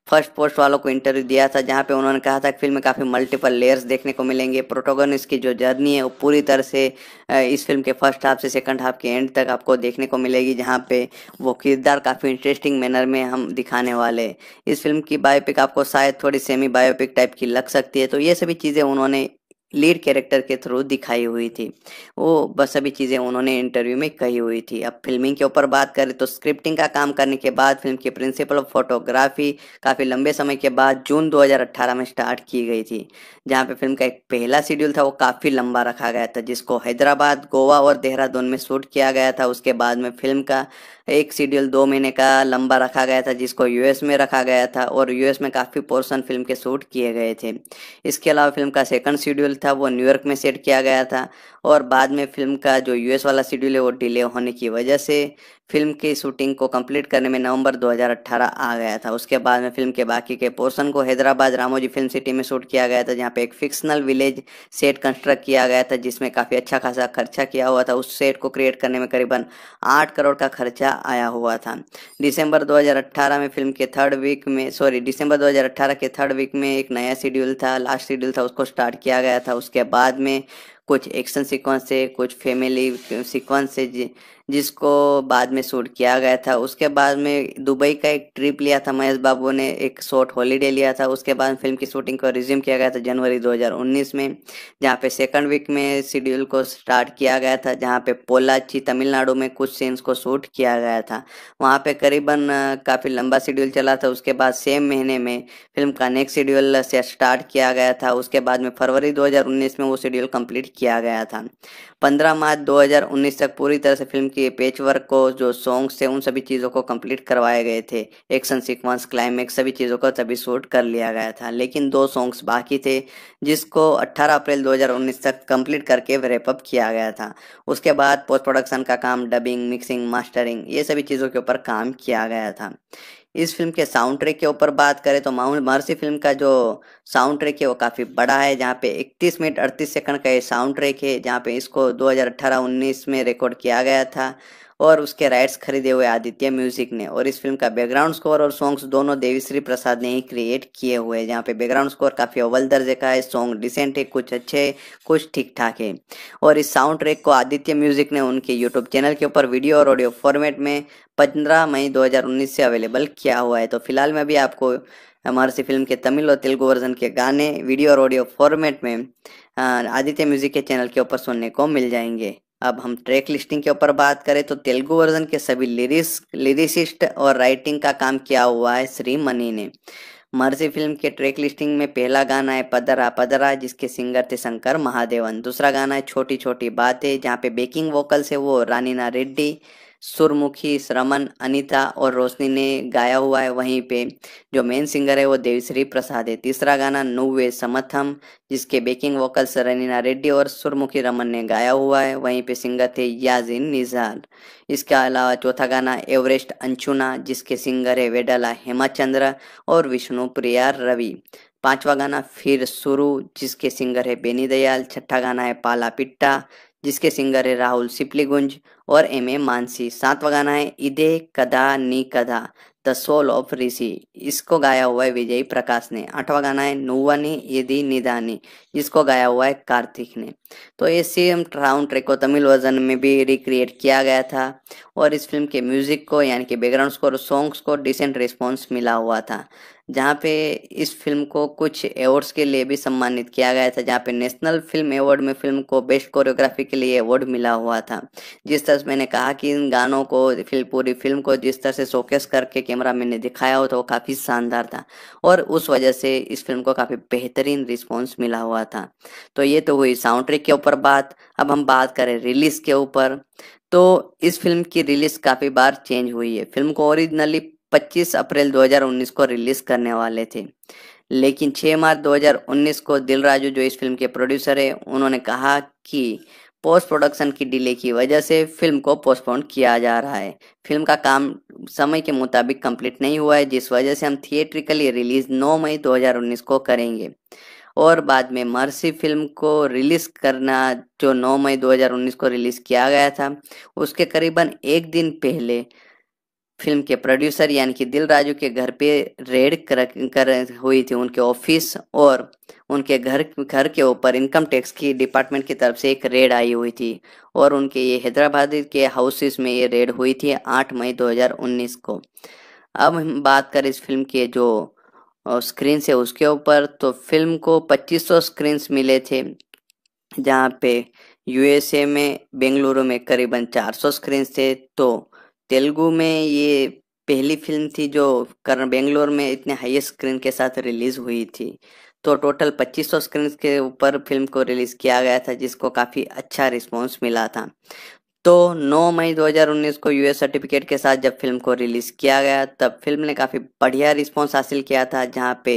फर्स्ट पोस्ट वालों को इंटरव्यू दिया था जहाँ पे उन्होंने कहा था कि फिल्म में काफ़ी मल्टीपल लेयर्स देखने को मिलेंगे प्रोटोगन की जो जर्नी है वो पूरी तरह से इस फिल्म के फर्स्ट हाफ से सेकंड हाफ के एंड तक आपको देखने को मिलेगी जहाँ पे वो किरदार काफ़ी इंटरेस्टिंग मैनर में हम दिखाने वाले इस फिल्म की बायोपिक आपको शायद थोड़ी सेमी बायोपिक टाइप की लग सकती है तो ये सभी चीज़ें उन्होंने लीड कैरेक्टर के थ्रू दिखाई हुई थी वो बस सभी चीज़ें उन्होंने इंटरव्यू में कही हुई थी अब फिल्मिंग के ऊपर बात करें तो स्क्रिप्टिंग का काम करने के बाद फिल्म की प्रिंसिपल ऑफ फोटोग्राफी काफ़ी लंबे समय के बाद जून 2018 में स्टार्ट की गई थी जहाँ पे फिल्म का एक पहला शेड्यूल था वो काफ़ी लंबा रखा गया था जिसको हैदराबाद गोवा और देहरादून में शूट किया गया था उसके बाद में फिल्म का एक सीडियल दो महीने का लंबा रखा गया था जिसको यूएस में रखा गया था और यूएस में काफ़ी पोर्शन फिल्म के शूट किए गए थे इसके अलावा फिल्म का सेकंड शेड्यूल था वो न्यूयॉर्क में सेट किया गया था और बाद में फिल्म का जो यूएस वाला शेड्यूल है वो डिले होने की वजह से फिल्म की शूटिंग को कंप्लीट करने में नवंबर 2018 आ गया था उसके बाद में फिल्म के बाकी के पोर्शन को हैदराबाद रामोजी फिल्म सिटी में शूट किया गया था जहाँ पे एक फिक्शनल विलेज सेट कंस्ट्रक्ट किया गया था जिसमें काफ़ी अच्छा खासा खर्चा किया हुआ था उस सेट को क्रिएट करने में करीबन आठ करोड़ का खर्चा आया हुआ था दिसंबर दो में फिल्म के थर्ड वीक में सॉरी दिसंबर दो के थर्ड वीक में एक नया शेड्यूल था लास्ट शेड्यूल था उसको स्टार्ट किया गया था उसके बाद में कुछ एक्शन सीक्वेंस से कुछ फैमिली सीक्वेंस से जिसको बाद में शूट किया गया था उसके बाद में दुबई का एक ट्रिप लिया था महेश बाबू ने एक शॉर्ट हॉलीडे लिया था उसके बाद फिल्म की शूटिंग को रिज्यूम किया गया था जनवरी 2019 में जहाँ पे सेकंड वीक में शेड्यूल को स्टार्ट किया गया था जहाँ पे पोलाची तमिलनाडु में कुछ सीन्स को शूट किया गया था वहाँ पे करीबन काफ़ी लंबा शेड्यूल चला था उसके बाद सेम महीने में फिल्म का नेक्स्ट शेड्यूल से स्टार्ट किया गया था उसके बाद में फरवरी दो में वो शेड्यूल कम्प्लीट किया गया था पंद्रह मार्च दो तक पूरी तरह से फिल्म के पेच वर्क को जो सॉन्ग्स थे उन सभी चीज़ों को कंप्लीट करवाए गए थे एक्शन सीक्वेंस क्लाइमैक्स सभी चीज़ों को तभी शूट कर लिया गया था लेकिन दो सॉन्ग्स बाकी थे जिसको 18 अप्रैल 2019 तक कंप्लीट करके रेपअप किया गया था उसके बाद पोस्ट प्रोडक्शन का काम डबिंग मिक्सिंग मास्टरिंग ये सभी चीज़ों के ऊपर काम किया गया था इस फिल्म के साउंड ट्रैक के ऊपर बात करें तो माउल महर्षि फिल्म का जो साउंड ट्रैक है वो काफ़ी बड़ा है जहाँ पे 31 मिनट 38 सेकंड का ये साउंड ट्रैक है जहाँ पे इसको 2018-19 में रिकॉर्ड किया गया था और उसके राइट्स खरीदे हुए आदित्य म्यूजिक ने और इस फिल्म का बैकग्राउंड स्कोर और सॉन्ग्स दोनों देवीश्री प्रसाद ने ही क्रिएट किए हुए हैं जहाँ पे बैकग्राउंड स्कोर काफ़ी अव्वल दर्जे का है सॉन्ग डिसेंट है कुछ अच्छे कुछ ठीक ठाक है और इस साउंड ट्रैक को आदित्य म्यूजिक ने उनके यूट्यूब चैनल के ऊपर वीडियो और ऑडियो फॉर्मेट में पंद्रह मई दो से अवेलेबल किया हुआ है तो फिलहाल में भी आपको हमारे फिल्म के तमिल और तेलुगु वर्जन के गाने वीडियो और ऑडियो फॉर्मेट में आदित्य म्यूजिक के चैनल के ऊपर सुनने को मिल जाएंगे अब हम ट्रैक लिस्टिंग के ऊपर बात करें तो तेलुगु वर्जन के सभी लिरिक्स लिरिसिस्ट और राइटिंग का काम किया हुआ है श्री मनी ने मर्जी फिल्म के ट्रैक लिस्टिंग में पहला गाना है पदरा पदरा जिसके सिंगर थे शंकर महादेवन दूसरा गाना है छोटी छोटी बातें जहाँ पे बेकिंग वोकल्स है वो रानीना रेड्डी सुरमुखी श्रमन अनिता और रोशनी ने गाया हुआ है वहीं पे जो मेन सिंगर है वो देवीश्री प्रसाद है तीसरा गाना नुवे समथम जिसके बेकिंग वोकल्स रनीना रेड्डी और सुरमुखी रमन ने गाया हुआ है वहीं पे सिंगर थे याजिन निजार इसके अलावा चौथा गाना एवरेस्ट अंशुना जिसके सिंगर है वेडाला हेमाचंद्र और विष्णु प्रिया रवि पांचवा गाना फिर शुरू जिसके सिंगर है बेनी दयाल छठा गाना है पाला पिट्टा जिसके सिंगर है राहुल सिपलीगुंज और एम ए मानसी सातवा गाना है इदे कदा नी कदा द सोल ऑफ ऋषि इसको गाया हुआ है विजय प्रकाश ने आठवा गाना है नुवानी यदि निदानी इसको गाया हुआ है कार्तिक ने तो ये सेम राउंड ट्रैक को तमिल वर्जन में भी रिक्रिएट किया गया था और इस फिल्म के म्यूजिक को यानी कि बैकग्राउंड स्कोर सॉन्ग्स को डिसेंट रिस्पॉन्स मिला हुआ था जहाँ पे इस फिल्म को कुछ अवार्ड्स के लिए भी सम्मानित किया गया था जहाँ पे नेशनल फिल्म अवार्ड में फिल्म को बेस्ट कोरियोग्राफी के लिए अवार्ड मिला हुआ था जिस तरह से मैंने कहा कि इन गानों को फिल्म पूरी फिल्म को जिस तरह से शोकेस करके कैमरा मैन ने दिखाया हो तो वो काफ़ी शानदार था और उस वजह से इस फिल्म को काफ़ी बेहतरीन रिस्पॉन्स मिला हुआ था तो ये तो हुई साउंड ट्रैक के ऊपर बात अब हम बात करें रिलीज के ऊपर तो इस फिल्म की रिलीज काफ़ी बार चेंज हुई है फिल्म को ओरिजिनली 25 अप्रैल 2019 को रिलीज करने वाले थे लेकिन 6 मार्च 2019 को दिलराजू जो इस फिल्म के प्रोड्यूसर है उन्होंने कहा कि पोस्ट प्रोडक्शन की डिले की वजह से फिल्म को पोस्टपोन किया जा रहा है फिल्म का काम समय के मुताबिक कंप्लीट नहीं हुआ है जिस वजह से हम थिएट्रिकली रिलीज 9 मई 2019 को करेंगे और बाद में मर्सी फिल्म को रिलीज करना जो 9 मई 2019 को रिलीज किया गया था उसके करीबन एक दिन पहले फिल्म के प्रोड्यूसर यानी कि दिल राजू के घर पे रेड कर, कर हुई थी उनके ऑफिस और उनके घर घर के ऊपर इनकम टैक्स की डिपार्टमेंट की तरफ से एक रेड आई हुई थी और उनके ये हैदराबाद के हाउसेस में ये रेड हुई थी 8 मई 2019 को अब हम बात करें इस फिल्म के जो स्क्रीन से उसके ऊपर तो फिल्म को 2500 स्क्रीन्स मिले थे जहाँ पे यूएसए में बेंगलुरु में करीबन 400 स्क्रीन्स थे तो तेलुगु में ये पहली फिल्म थी जो कर बेंगलोर में इतने हाई स्क्रीन के साथ रिलीज हुई थी तो टोटल 2500 स्क्रीन के ऊपर फिल्म को रिलीज़ किया गया था जिसको काफ़ी अच्छा रिस्पॉन्स मिला था तो 9 मई 2019 को यूएस सर्टिफिकेट के साथ जब फिल्म को रिलीज किया गया तब फिल्म ने काफ़ी बढ़िया रिस्पांस हासिल किया था जहां पे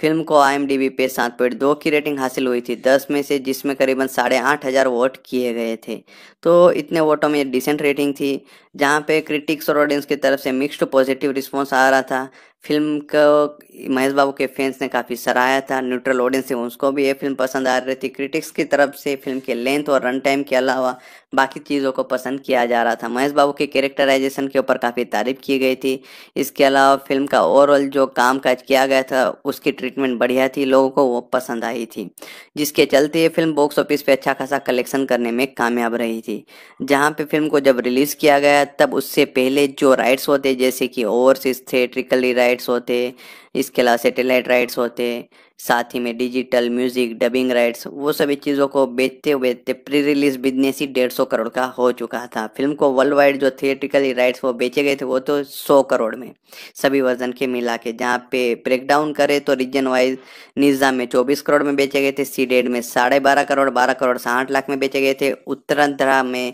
फिल्म को आईएमडीबी पे सात पॉइंट दो की रेटिंग हासिल हुई थी दस में से जिसमें करीबन साढ़े आठ हज़ार वोट किए गए थे तो इतने वोटों में डिसेंट रेटिंग थी जहां पे क्रिटिक्स और ऑडियंस की तरफ से मिक्स्ड पॉजिटिव रिस्पॉन्स आ रहा था फिल्म को महेश बाबू के फैंस ने काफ़ी सराहा था न्यूट्रल ऑडियंस थी उसको भी ये फिल्म पसंद आ रही थी क्रिटिक्स की तरफ से फिल्म के लेंथ और रन टाइम के अलावा बाकी चीज़ों को पसंद किया जा रहा था महेश बाबू के कैरेक्टराइजेशन के ऊपर काफ़ी तारीफ की गई थी इसके अलावा फिल्म का ओवरऑल जो काम काज किया गया था उसकी ट्रीटमेंट बढ़िया थी लोगों को वो पसंद आई थी जिसके चलते ये फिल्म बॉक्स ऑफिस पर अच्छा खासा कलेक्शन करने में कामयाब रही थी जहाँ पे फिल्म को जब रिलीज़ किया गया तब उससे पहले जो राइट्स होते जैसे कि ओवरसीज थिएट्रिकली राइट राइट्स होते इसके अलावा सेटेलाइट राइट्स होते साथ ही में डिजिटल म्यूजिक डबिंग राइट्स वो सभी चीज़ों को बेचते बेचते प्री रिलीज बिजनेस ही डेढ़ सौ करोड़ का हो चुका था फिल्म को वर्ल्ड वाइड जो थिएट्रिकली राइट्स वो बेचे गए थे वो तो सौ करोड़ में सभी वर्जन के मिला के जहाँ पे ब्रेकडाउन करें तो रीजन वाइज निज़ाम में चौबीस करोड़ में बेचे गए थे सीडेड में साढ़े बारह करोड़ बारह करोड़ साठ लाख में बेचे गए थे उत्तरांध्रा में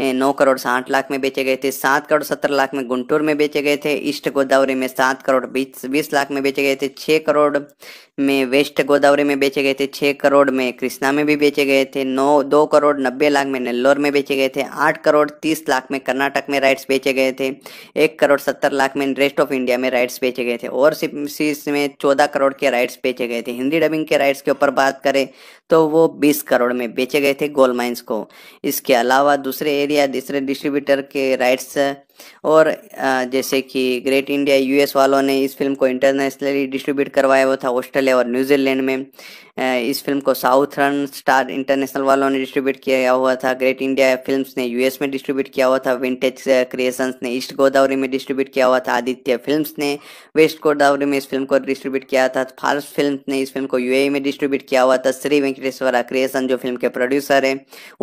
नौ करोड़ साठ लाख में बेचे गए थे सात करोड़ सत्तर लाख में गुंटूर में बेचे गए थे ईस्ट गोदावरी में सात करोड़ बीस बीस लाख में बेचे गए थे छः करोड़ में वेस्ट गोदावरी में बेचे गए थे छः करोड़ में कृष्णा में भी बेचे गए थे नौ दो करोड़ नब्बे लाख में नेल्लोर में बेचे गए थे आठ करोड़ तीस लाख में कर्नाटक में राइट्स बेचे गए थे एक करोड़ सत्तर लाख में रेस्ट ऑफ इंडिया में राइट्स बेचे गए थे और में चौदह करोड़ के राइट्स बेचे गए थे हिंदी डबिंग के राइट्स के ऊपर बात करें तो वो बीस करोड़ में बेचे गए थे गोल्ड माइंस को इसके अलावा दूसरे एरिया दूसरे डिस्ट्रीब्यूटर के राइट्स और जैसे कि ग्रेट इंडिया यूएस वालों ने इस फिल्म को इंटरनेशनली डिस्ट्रीब्यूट करवाया हुआ था ऑस्ट्रेलिया और न्यूजीलैंड में इस फिल्म को साउथ रन स्टार इंटरनेशनल वालों ने डिस्ट्रीब्यूट किया हुआ था ग्रेट इंडिया फिल्म्स ने यूएस में डिस्ट्रीब्यूट किया हुआ था विंटेज क्रिएशंस ने ईस्ट गोदावरी में डिस्ट्रीब्यूट किया हुआ था आदित्य फिल्म्स ने वेस्ट गोदावरी में इस फिल्म को डिस्ट्रीब्यूट किया था फारस फिल्म ने इस फिल्म को यू e में डिस्ट्रीब्यूट किया हुआ था श्री वेंकटेश्वरा क्रिएशन जो फिल्म के प्रोड्यूसर है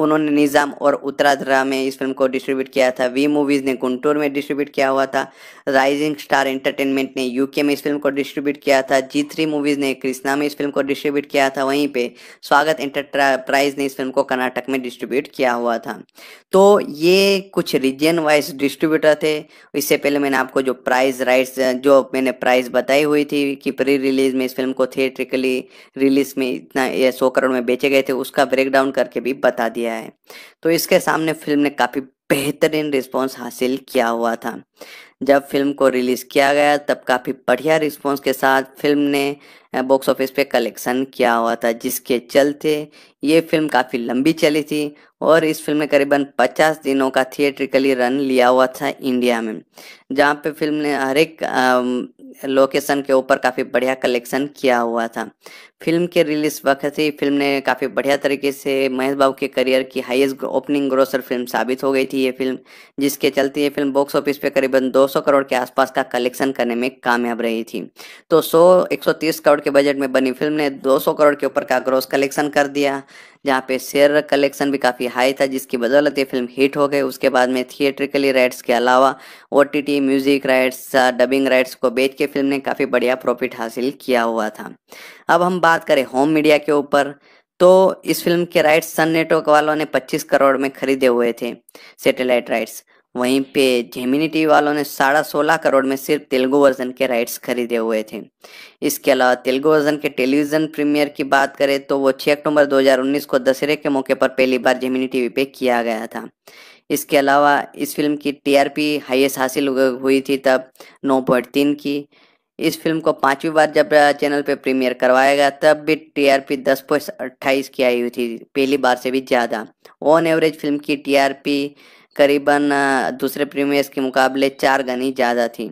उन्होंने निज़ाम और उत्तराधरा में इस फिल्म को डिस्ट्रीब्यूट किया था वी मूवीज ने गुंड गुंटूर में डिस्ट्रीब्यूट किया हुआ था राइजिंग स्टार एंटरटेनमेंट ने यूके में इस फिल्म को डिस्ट्रीब्यूट किया था जी थ्री मूवीज ने कृष्णा में इस फिल्म को डिस्ट्रीब्यूट किया था वहीं पे स्वागत एंटरप्राइज ने इस फिल्म को कर्नाटक में डिस्ट्रीब्यूट किया हुआ था तो ये कुछ रीजन वाइज डिस्ट्रीब्यूटर थे इससे पहले मैंने आपको जो प्राइज राइट्स जो मैंने प्राइज बताई हुई थी कि प्री रिलीज में इस फिल्म को थिएट्रिकली रिलीज में इतना ये सौ करोड़ में बेचे गए थे उसका ब्रेकडाउन करके भी बता दिया है तो इसके सामने फिल्म ने काफ़ी बेहतरीन रिस्पांस हासिल किया हुआ था जब फिल्म को रिलीज़ किया गया तब काफ़ी बढ़िया रिस्पांस के साथ फिल्म ने बॉक्स ऑफिस पे कलेक्शन किया हुआ था जिसके चलते ये फिल्म काफ़ी लंबी चली थी और इस फिल्म ने करीबन 50 दिनों का थिएट्रिकली रन लिया हुआ था इंडिया में जहाँ पे फिल्म ने हर एक लोकेशन के ऊपर काफ़ी बढ़िया कलेक्शन किया हुआ था फिल्म के रिलीज वक्त ही फिल्म ने काफ़ी बढ़िया तरीके से महेश बाबू के करियर की हाईएस्ट ओपनिंग ग्रोसर फिल्म साबित हो गई थी ये फिल्म जिसके चलते ये फिल्म बॉक्स ऑफिस पे करीबन 200 करोड़ के आसपास का कलेक्शन करने में कामयाब रही थी तो सौ एक करोड़ करोड़ के बजट में बनी फिल्म ने 200 करोड़ के ऊपर का ग्रोस कलेक्शन कर दिया जहाँ पे शेयर कलेक्शन भी काफ़ी हाई था जिसकी बदौलत ये फिल्म हिट हो गई उसके बाद में थिएट्रिकली राइट्स के अलावा ओ म्यूजिक राइट्स डबिंग राइट्स को बेच के फिल्म ने काफ़ी बढ़िया प्रॉफिट हासिल किया हुआ था अब हम बात करें होम मीडिया के ऊपर तो इस फिल्म के राइट्स सन नेटवर्क वालों ने 25 करोड़ में खरीदे हुए थे सैटेलाइट राइट्स वहीं पे जेमिनी टीवी वालों ने साढ़ा सोलह करोड़ में सिर्फ तेलुगु वर्जन के राइट्स खरीदे हुए थे इसके अलावा तेलुगु वर्जन के टेलीविजन प्रीमियर की बात करें तो वो 6 अक्टूबर 2019 को दशहरे के मौके पर पहली बार जेमिनी टीवी पे किया गया था इसके अलावा इस फिल्म की टीआरपी हाईएस्ट हासिल हुई थी तब 9.3 की इस फिल्म को पांचवी बार जब चैनल पे प्रीमियर करवाया गया तब भी टीआरपी दस पॉइंट अट्ठाईस की आई हुई थी पहली बार से भी ज़्यादा ऑन एवरेज फिल्म की टीआरपी करीबन दूसरे प्रीमियर्स के मुकाबले चार गनी ज़्यादा थी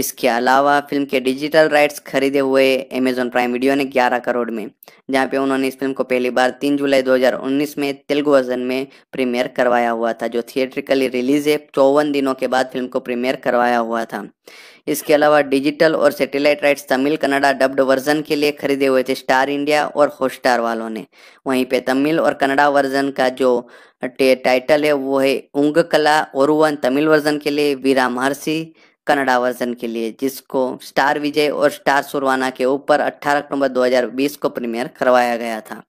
इसके अलावा फिल्म के डिजिटल राइट्स खरीदे हुए अमेजोन प्राइम वीडियो ने 11 करोड़ में जहां पे उन्होंने इस फिल्म को पहली बार 3 जुलाई 2019 में तेलुगु वर्जन में प्रीमियर करवाया हुआ था जो थिएट्रिकली रिलीज है चौवन दिनों के बाद फिल्म को प्रीमियर करवाया हुआ था इसके अलावा डिजिटल और satellite rights Tamil Kannada dubbed version के लिए खरीदे हुए थे स्टार इंडिया और हॉटस्टार वालों ने वहीं पे तमिल और कनाडा वर्जन का जो टाइटल है वो है उंग कला वन तमिल वर्जन के लिए वीरा महर्षि कनाडा वर्जन के लिए जिसको स्टार विजय और स्टार सुरवाना के ऊपर 18 अक्टूबर 2020 को प्रीमियर करवाया गया था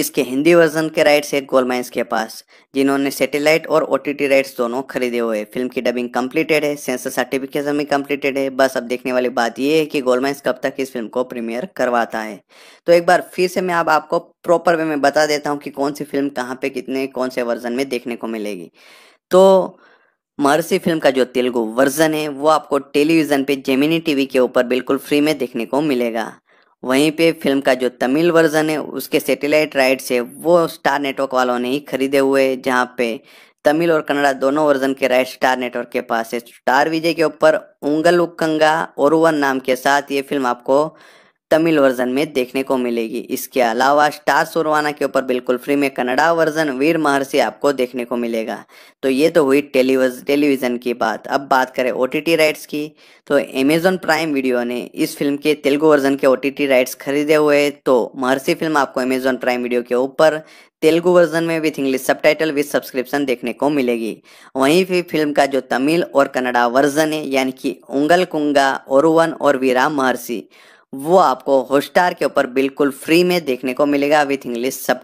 इसके हिंदी वर्जन के राइट्स है गोलमाइंस के पास जिन्होंने सैटेलाइट और ओटीटी राइट्स दोनों खरीदे हुए फिल्म की डबिंग कंप्लीटेड है सेंसर सर्टिफिकेशन भी कंप्लीटेड है बस अब देखने वाली बात यह है कि गोलमाइंस कब तक इस फिल्म को प्रीमियर करवाता है तो एक बार फिर से मैं अब आप आपको प्रॉपर वे में बता देता हूँ कि कौन सी फिल्म कहाँ पे कितने कौन से वर्जन में देखने को मिलेगी तो महर्षि फिल्म का जो तेलुगु वर्जन है वो आपको टेलीविजन पे जेमिनी टीवी के ऊपर बिल्कुल फ्री में देखने को मिलेगा वहीं पे फिल्म का जो तमिल वर्जन है उसके सैटेलाइट राइट्स है वो स्टार नेटवर्क वालों ने ही खरीदे हुए जहाँ पे तमिल और कन्नड़ा दोनों वर्जन के राइट स्टार नेटवर्क के पास है स्टार विजय के ऊपर उंगल उक्कंगा और नाम के साथ ये फिल्म आपको तमिल वर्जन में देखने को मिलेगी इसके अलावा स्टार सुरवाना के ऊपर बिल्कुल फ्री में कन्नड़ा वर्जन वीर महर्षि आपको देखने को मिलेगा तो ये तो हुई टेलीविज़न की बात अब बात करें ओ राइट्स की तो अमेजोन प्राइम वीडियो ने इस फिल्म के तेलुगु वर्जन के ओ राइट्स खरीदे हुए तो महर्षि फिल्म आपको अमेजोन प्राइम वीडियो के ऊपर तेलुगु वर्जन में with English subtitle with subscription देखने को मिलेगी वहीं भी फिल्म का जो तमिल और कन्नड़ा वर्जन है यानी कि उंगल कुंगा ओरुवन और वीरा महर्षि वो आपको हॉटस्टार के ऊपर बिल्कुल फ्री में देखने को मिलेगा विथ इंग्लिश सब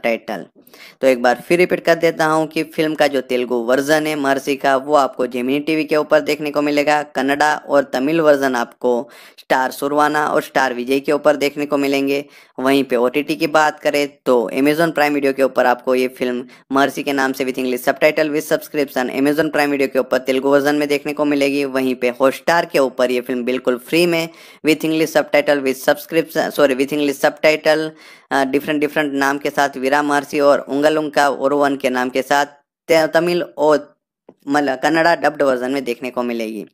तो एक बार फिर रिपीट कर देता हूँ कि फिल्म का जो तेलुगु वर्जन है महर्षि का वो आपको जेमिनी टीवी के ऊपर देखने को मिलेगा कन्नडा और तमिल वर्जन आपको स्टार सुरवाना और स्टार विजय के ऊपर देखने को मिलेंगे वहीं पे ओ की बात करें तो अमेजोन प्राइम वीडियो के ऊपर आपको ये फिल्म महर्षि के नाम से with English subtitle with subscription Amazon prime video के ऊपर तेलुगु वर्जन में देखने को मिलेगी वहीं पे हॉटस्टार के ऊपर ये फिल्म बिल्कुल फ्री में with English subtitle English subscription sorry with English subtitle different different नाम के साथ वीरा महर्षि और उंगलुंका ओरवन के नाम के साथ तमिल और मतलब कन्नड़ा डब्ड वर्जन में देखने को मिलेगी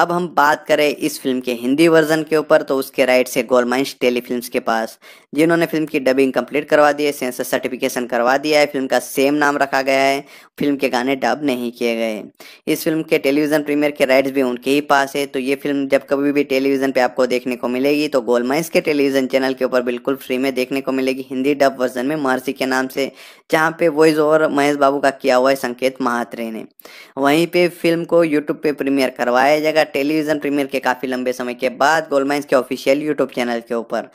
अब हम बात करें इस फिल्म के हिंदी वर्जन के ऊपर तो उसके राइट्स है गोलमाइंस टेली के पास जिन्होंने फिल्म की डबिंग कंप्लीट करवा दी है सेंसर सर्टिफिकेशन करवा दिया है फिल्म का सेम नाम रखा गया है फिल्म के गाने डब नहीं किए गए इस फिल्म के टेलीविजन प्रीमियर के राइट्स भी उनके ही पास है तो ये फिल्म जब कभी भी टेलीविजन पे आपको देखने को मिलेगी तो गोलमाइंस के टेलीविजन चैनल के ऊपर बिल्कुल फ्री में देखने को मिलेगी हिंदी डब वर्जन में महर्षि के नाम से जहाँ पे वॉइस ओवर महेश बाबू का किया हुआ है संकेत महात्रे ने वहीं पर फिल्म को यूट्यूब पे प्रीमियर करवाया जाएगा मिलेगा टेलीविजन प्रीमियर के काफी लंबे समय के बाद गोलमाइंस के ऑफिशियल यूट्यूब चैनल के ऊपर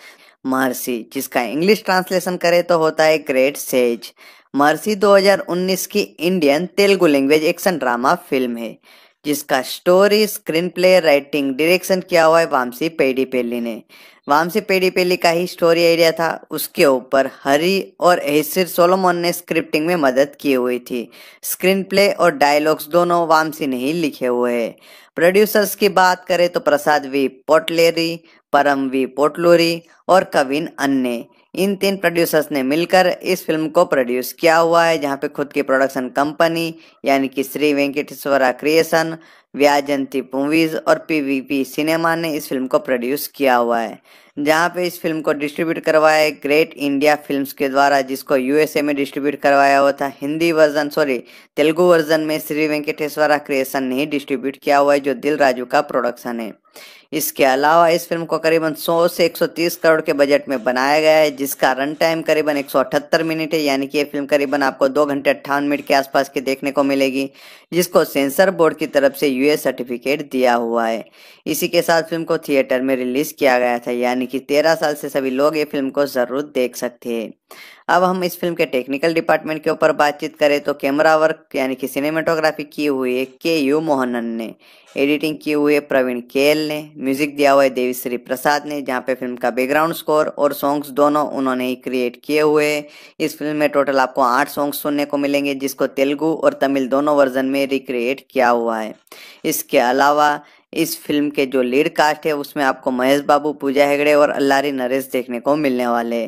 महर्षि जिसका इंग्लिश ट्रांसलेशन करे तो होता है ग्रेट सेज महर्षि 2019 की Indian Telugu language action drama film है जिसका story screenplay writing direction किया हुआ है वामसी पेडीपेली ने वामसी पेडीपेली का ही स्टोरी आइडिया था उसके ऊपर हरी और एसिर सोलोमन ने स्क्रिप्टिंग में मदद की हुई थी स्क्रीन प्ले और डायलॉग्स दोनों वामसी ने ही लिखे हुए हैं प्रोड्यूसर्स की बात करें तो प्रसाद वी पोटलेरी परम वी पोटलोरी और कविन अन्ने इन तीन प्रोड्यूसर्स ने मिलकर इस फिल्म को प्रोड्यूस किया हुआ है जहाँ पे खुद की प्रोडक्शन कंपनी यानी कि श्री वेंकटेश्वरा क्रिएशन व्याजंती मूवीज और पीवीपी सिनेमा ने इस फिल्म को प्रोड्यूस किया हुआ है जहाँ पे इस फिल्म को डिस्ट्रीब्यूट करवाया है ग्रेट इंडिया फिल्म्स के द्वारा जिसको यूएसए में डिस्ट्रीब्यूट करवाया हुआ था Hindi version sorry Telugu version में श्री वेंकटेश्वरा क्रिएशन ने ही डिस्ट्रीब्यूट किया हुआ है जो दिल राजू का प्रोडक्शन है इसके अलावा इस फिल्म को करीबन 100 से 130 करोड़ के बजट में बनाया गया है जिसका रन टाइम करीबन एक मिनट है यानी कि ये फिल्म करीबन आपको दो घंटे अट्ठावन मिनट के आसपास की देखने को मिलेगी जिसको सेंसर बोर्ड की तरफ से यूए सर्टिफिकेट दिया हुआ है इसी के साथ फिल्म को थिएटर में रिलीज किया गया था यानी कि तेरह साल से सभी लोग ये फिल्म को जरूर देख सकते हैं अब हम इस फिल्म के टेक्निकल डिपार्टमेंट के ऊपर बातचीत करें तो कैमरा वर्क यानी कि सिनेमाटोग्राफी की हुई है के यू मोहनन ने एडिटिंग की हुई है प्रवीण केल ने म्यूजिक दिया हुआ है देवीश्री प्रसाद ने जहाँ पे फिल्म का बैकग्राउंड स्कोर और सॉन्ग्स दोनों उन्होंने ही क्रिएट किए हुए इस फिल्म में टोटल आपको आठ सॉन्ग्स सुनने को मिलेंगे जिसको तेलुगू और तमिल दोनों वर्जन में रिक्रिएट किया हुआ है इसके अलावा इस फिल्म के जो लीड कास्ट है उसमें आपको महेश बाबू पूजा हेगड़े और अल्लारी नरेश देखने को मिलने वाले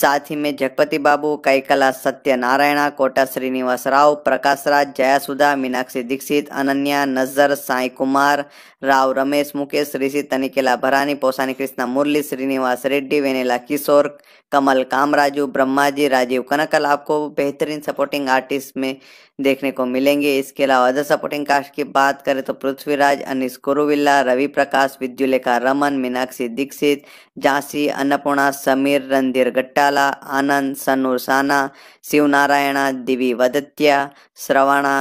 साथ ही में जगपति बाबू कैकला सत्यनारायणा कोटा श्रीनिवास राव प्रकाश राज जयासुदा मीनाक्षी दीक्षित अनन्या नजर साई कुमार राव रमेश मुकेश ऋषि तनिकेला भरानी पोसानी कृष्णा मुरली श्रीनिवास रेड्डी वेनेला किशोर कमल कामराजू ब्रह्मा जी राजीव कनकल आपको बेहतरीन सपोर्टिंग आर्टिस्ट में देखने को मिलेंगे इसके अलावा अदर सपोर्टिंग कास्ट की बात करें तो पृथ्वीराज अनिश कुरुविल्ला रवि प्रकाश विद्युलेखा रमन मीनाक्षी दीक्षित झांसी अन्नपूर्णा समीर रणधीर गट्टाला आनंद सनूर साना शिवनारायणा दिवी वदत्या श्रवणा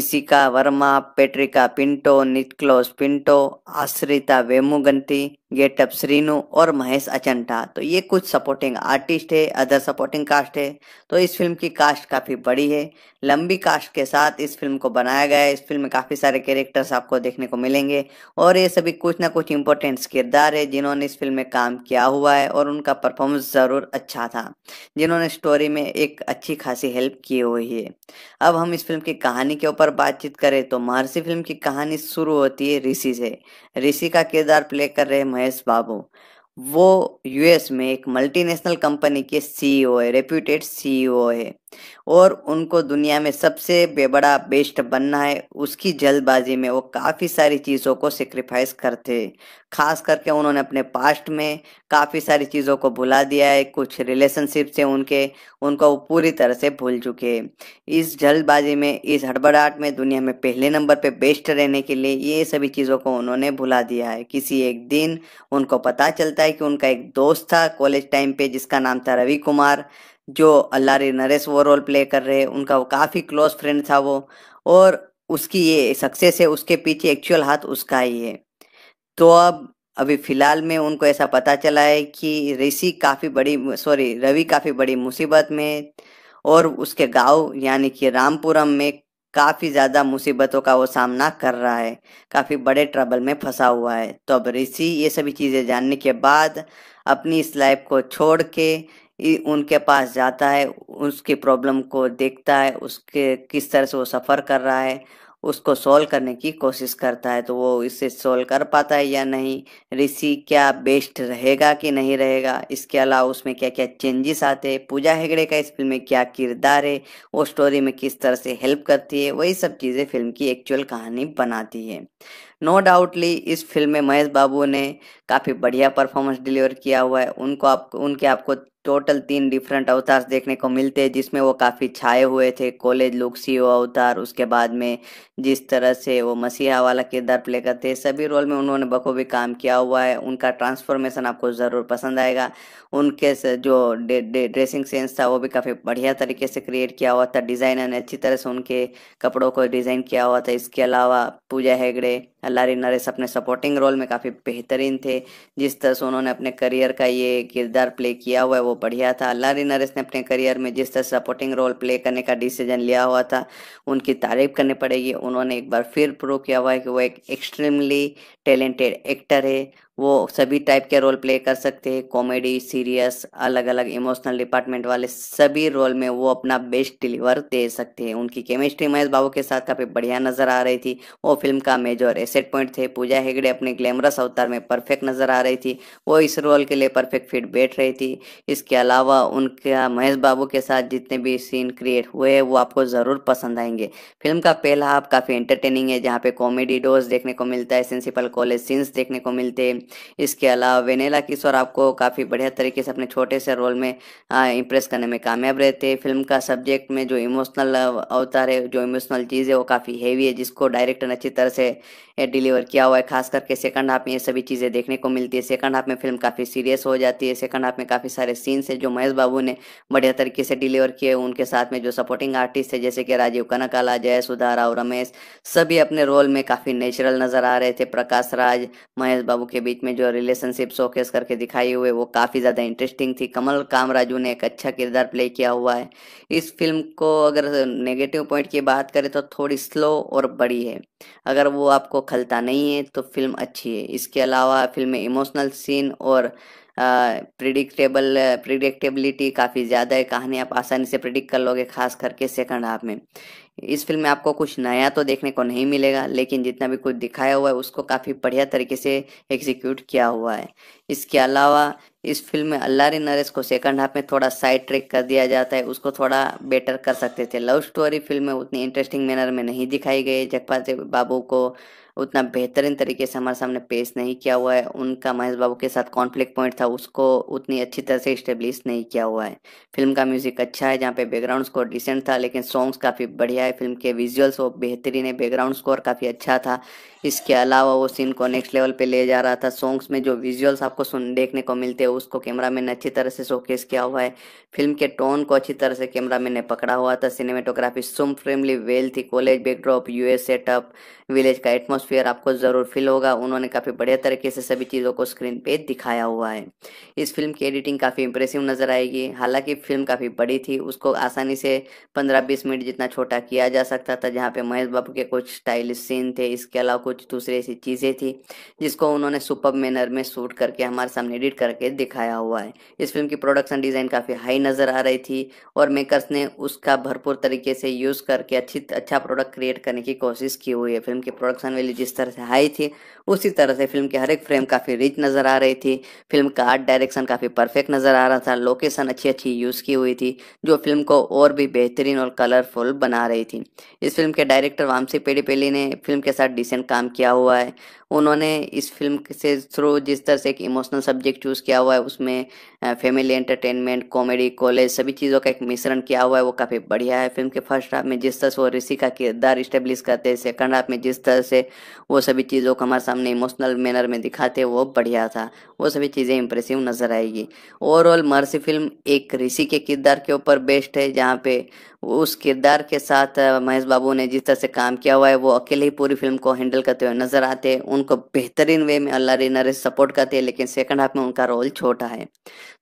इसिका वर्मा पेट्रिका पिंटो निकलोस पिंटो आश्रिता वेमुगंती गेटअप टप्सरीनू और महेश अचंटा तो ये कुछ सपोर्टिंग आर्टिस्ट है अदर सपोर्टिंग कास्ट है तो इस फिल्म की कास्ट काफ़ी बड़ी है लंबी कास्ट के साथ इस फिल्म को बनाया गया है इस फिल्म में काफ़ी सारे कैरेक्टर्स आपको देखने को मिलेंगे और ये सभी कुछ ना कुछ इंपॉर्टेंट किरदार है जिन्होंने इस फिल्म में काम किया हुआ है और उनका परफॉर्मेंस ज़रूर अच्छा था जिन्होंने स्टोरी में एक अच्छी खासी हेल्प की हुई है अब हम इस फिल्म की कहानी के ऊपर बातचीत करें तो महर्षि फिल्म की कहानी शुरू होती है ऋषि से ऋषि का किरदार प्ले कर रहे महेश बाबू वो यूएस में एक मल्टीनेशनल कंपनी के सीईओ e है रेप्यूटेड सीईओ e है और उनको दुनिया में सबसे बेबड़ा बेस्ट बनना है उसकी जल्दबाजी में वो काफ़ी सारी चीज़ों को सेक्रीफाइस करते खास करके उन्होंने अपने पास्ट में काफ़ी सारी चीज़ों को भुला दिया है कुछ रिलेशनशिप से उनके उनको वो पूरी तरह से भूल चुके हैं इस जल्दबाजी में इस हड़बड़ाहट में दुनिया में पहले नंबर पे बेस्ट रहने के लिए ये सभी चीज़ों को उन्होंने भुला दिया है किसी एक दिन उनको पता चलता है कि उनका एक दोस्त था कॉलेज टाइम पे जिसका नाम था रवि कुमार जो अल्लारी नरेश वो रोल प्ले कर रहे हैं उनका वो काफ़ी क्लोज फ्रेंड था वो और उसकी ये सक्सेस है उसके पीछे एक्चुअल हाथ उसका ही है तो अब अभी फिलहाल में उनको ऐसा पता चला है कि ऋषि काफ़ी बड़ी सॉरी रवि काफ़ी बड़ी मुसीबत में और उसके गांव यानी कि रामपुरम में काफ़ी ज़्यादा मुसीबतों का वो सामना कर रहा है काफ़ी बड़े ट्रबल में फंसा हुआ है तो अब ऋषि ये सभी चीज़ें जानने के बाद अपनी इस लाइफ को छोड़ के उनके पास जाता है उसकी प्रॉब्लम को देखता है उसके किस तरह से वो सफ़र कर रहा है उसको सॉल्व करने की कोशिश करता है तो वो इसे सॉल्व कर पाता है या नहीं ऋषि क्या बेस्ट रहेगा कि नहीं रहेगा इसके अलावा उसमें क्या क्या चेंजेस आते हैं पूजा हेगड़े का इस फिल्म में क्या किरदार है वो स्टोरी में किस तरह से हेल्प करती है वही सब चीज़ें फिल्म की एक्चुअल कहानी बनाती है नो no डाउटली इस फिल्म में महेश बाबू ने काफ़ी बढ़िया परफॉर्मेंस डिलीवर किया हुआ है उनको आप उनके आपको टोटल तीन डिफरेंट अवतार देखने को मिलते हैं जिसमें वो काफ़ी छाए हुए थे कॉलेज लुक सी अवतार उसके बाद में जिस तरह से वो मसीहा वाला किरदार प्ले करते हैं सभी रोल में उन्होंने बखूबी काम किया हुआ है उनका ट्रांसफॉर्मेशन आपको ज़रूर पसंद आएगा उनके जो डे, डे, ड्रेसिंग सेंस था वो भी काफ़ी बढ़िया तरीके से क्रिएट किया हुआ था डिज़ाइनर ने अच्छी तरह से उनके कपड़ों को डिज़ाइन किया हुआ था इसके अलावा पूजा हेगड़े लारी नरेश अपने सपोर्टिंग रोल में काफ़ी बेहतरीन थे जिस तरह से उन्होंने अपने करियर का ये किरदार प्ले किया हुआ है वो बढ़िया था लारी नरेश ने अपने करियर में जिस तरह सपोर्टिंग रोल प्ले करने का डिसीजन लिया हुआ था उनकी तारीफ करनी पड़ेगी उन्होंने एक बार फिर प्रूव किया हुआ है कि वो एक एक्सट्रीमली टैलेंटेड एक्टर है वो सभी टाइप के रोल प्ले कर सकते हैं कॉमेडी सीरियस अलग अलग इमोशनल डिपार्टमेंट वाले सभी रोल में वो अपना बेस्ट डिलीवर दे सकते हैं उनकी केमिस्ट्री महेश बाबू के साथ काफ़ी बढ़िया नजर आ रही थी वो फिल्म का मेजर एसेट पॉइंट थे पूजा हेगड़े अपने ग्लैमरस अवतार में परफेक्ट नजर आ रही थी वो इस रोल के लिए परफेक्ट फिट बैठ रही थी इसके अलावा उनका महेश बाबू के साथ जितने भी सीन क्रिएट हुए हैं वो आपको ज़रूर पसंद आएंगे फिल्म का पहला आप काफ़ी एंटरटेनिंग है जहाँ पे कॉमेडी डोज देखने को मिलता है सिंसिपल कॉलेज सीन्स देखने को मिलते हैं इसके अलावा वेनेला किशोर आपको काफ़ी बढ़िया तरीके से अपने छोटे से रोल में इम्प्रेस करने में कामयाब रहते हैं फिल्म का सब्जेक्ट में जो इमोशनल अवतार है जो इमोशनल चीज़ है वो काफ़ी हैवी है जिसको डायरेक्टर अच्छी तरह से डिलीवर किया हुआ है खास करके सेकंड हाफ में ये सभी चीज़ें देखने को मिलती है सेकंड हाफ में फिल्म काफ़ी सीरियस हो जाती है सेकंड हाफ में काफ़ी सारे सीन्स है जो महेश बाबू ने बढ़िया तरीके से डिलीवर किए उनके साथ में जो सपोर्टिंग आर्टिस्ट है जैसे कि राजीव कनकाला जय सुधा राव रमेश सभी अपने रोल में काफ़ी नेचुरल नज़र आ रहे थे प्रकाश राज महेश बाबू के बीच में जो रिलेशनशिप शोकेस करके दिखाई हुए वो काफ़ी ज़्यादा इंटरेस्टिंग थी कमल कामराजू ने एक अच्छा किरदार प्ले किया हुआ है इस फिल्म को अगर नेगेटिव पॉइंट की बात करें तो थोड़ी स्लो और बड़ी है अगर वो आपको खलता नहीं है तो फिल्म अच्छी है इसके अलावा फिल्म में इमोशनल सीन और प्रिडिक्टेबल प्रिडिक्टेबिलिटी काफ़ी ज़्यादा है कहानी आप आसानी से प्रिडिक्ट कर लोगे खास करके सेकंड हाफ में इस फिल्म में आपको कुछ नया तो देखने को नहीं मिलेगा लेकिन जितना भी कुछ दिखाया हुआ है उसको काफ़ी बढ़िया तरीके से एग्जीक्यूट किया हुआ है इसके अलावा इस फिल्म में अल्लारी नरेश को सेकंड हाफ में थोड़ा साइड ट्रेक कर दिया जाता है उसको थोड़ा बेटर कर सकते थे लव स्टोरी फिल्म में उतनी इंटरेस्टिंग मैनर में नहीं दिखाई गई जगपाल बाबू को उतना बेहतरीन तरीके से हमारे सामने पेश नहीं किया हुआ है उनका महेश बाबू के साथ कॉन्फ्लिक्ट पॉइंट था उसको उतनी अच्छी तरह से इस्टेब्लिश नहीं किया हुआ है फिल्म का म्यूजिक अच्छा है जहाँ पे बैकग्राउंड स्कोर डिसेंट था लेकिन सॉन्ग्स काफ़ी बढ़िया है फिल्म के विजुअल्स वो बेहतरीन है बैकग्राउंड स्कोर काफ़ी अच्छा था इसके अलावा वो सीन को नेक्स्ट लेवल पे ले जा रहा था सॉन्ग्स में जो विजुअल्स आपको सुन देखने को मिलते हैं उसको कैमरा मैन ने अच्छी तरह से शोकेस किया हुआ है फिल्म के टोन को अच्छी तरह से कैमरा मैन ने पकड़ा हुआ था सिनेमेटोग्राफी सुम फ्रेमली वेल थी college backdrop US setup village का एटमोस एटमॉस्फेयर आपको ज़रूर फील होगा उन्होंने काफ़ी बढ़िया तरीके से सभी चीज़ों को स्क्रीन पे दिखाया हुआ है इस फिल्म की एडिटिंग काफ़ी इंप्रेसिव नज़र आएगी हालांकि फिल्म काफ़ी बड़ी थी उसको आसानी से पंद्रह बीस मिनट जितना छोटा किया जा सकता था जहाँ पे महेश बाबू के कुछ स्टाइलिश सीन थे इसके अलावा कुछ दूसरी ऐसी चीज़ें थी जिसको उन्होंने सुपर मैनर में शूट करके हमारे सामने एडिट करके दिखाया हुआ है इस फिल्म की प्रोडक्शन डिज़ाइन काफ़ी हाई नज़र आ रही थी और मेकर्स ने उसका भरपूर तरीके से यूज़ करके अच्छी अच्छा प्रोडक्ट क्रिएट करने की कोशिश की हुई है फिल्म की प्रोडक्शन वैल्यू वैल्यू जिस तरह से हाई थी उसी तरह से फिल्म के हर एक फ्रेम काफ़ी रिच नज़र आ रही थी फिल्म का आर्ट डायरेक्शन काफ़ी परफेक्ट नज़र आ रहा था लोकेशन अच्छी अच्छी यूज़ की हुई थी जो फिल्म को और भी बेहतरीन और कलरफुल बना रही थी इस फिल्म के डायरेक्टर वामसी पेडीपेली ने फिल्म के साथ डिसेंट काम किया हुआ है उन्होंने इस फिल्म से थ्रू जिस तरह से एक इमोशनल सब्जेक्ट चूज़ किया हुआ है उसमें फैमिली एंटरटेनमेंट कॉमेडी कॉलेज सभी चीज़ों का एक मिश्रण किया हुआ है वो काफ़ी बढ़िया है फिल्म के फर्स्ट हाफ में जिस तरह से वो ऋषि का किरदार इस्टेब्लिश करते हैं सेकंड हाफ में जिस तरह से वो सभी चीज़ों को हमारे सामने इमोशनल मैनर में दिखाते हैं वो बढ़िया था वो सभी चीज़ें इंप्रेसिव नज़र आएगी ओवरऑल मर्सी फिल्म एक ऋषि के किरदार के ऊपर बेस्ट है जहाँ पे उस किरदार के साथ महेश बाबू ने जिस तरह से काम किया हुआ है वो अकेले ही पूरी फिल्म को हैंडल करते हुए नजर आते हैं उनको बेहतरीन वे में अल्लाह रे नरेश सपोर्ट करते हैं लेकिन सेकंड हाफ में उनका रोल छोटा है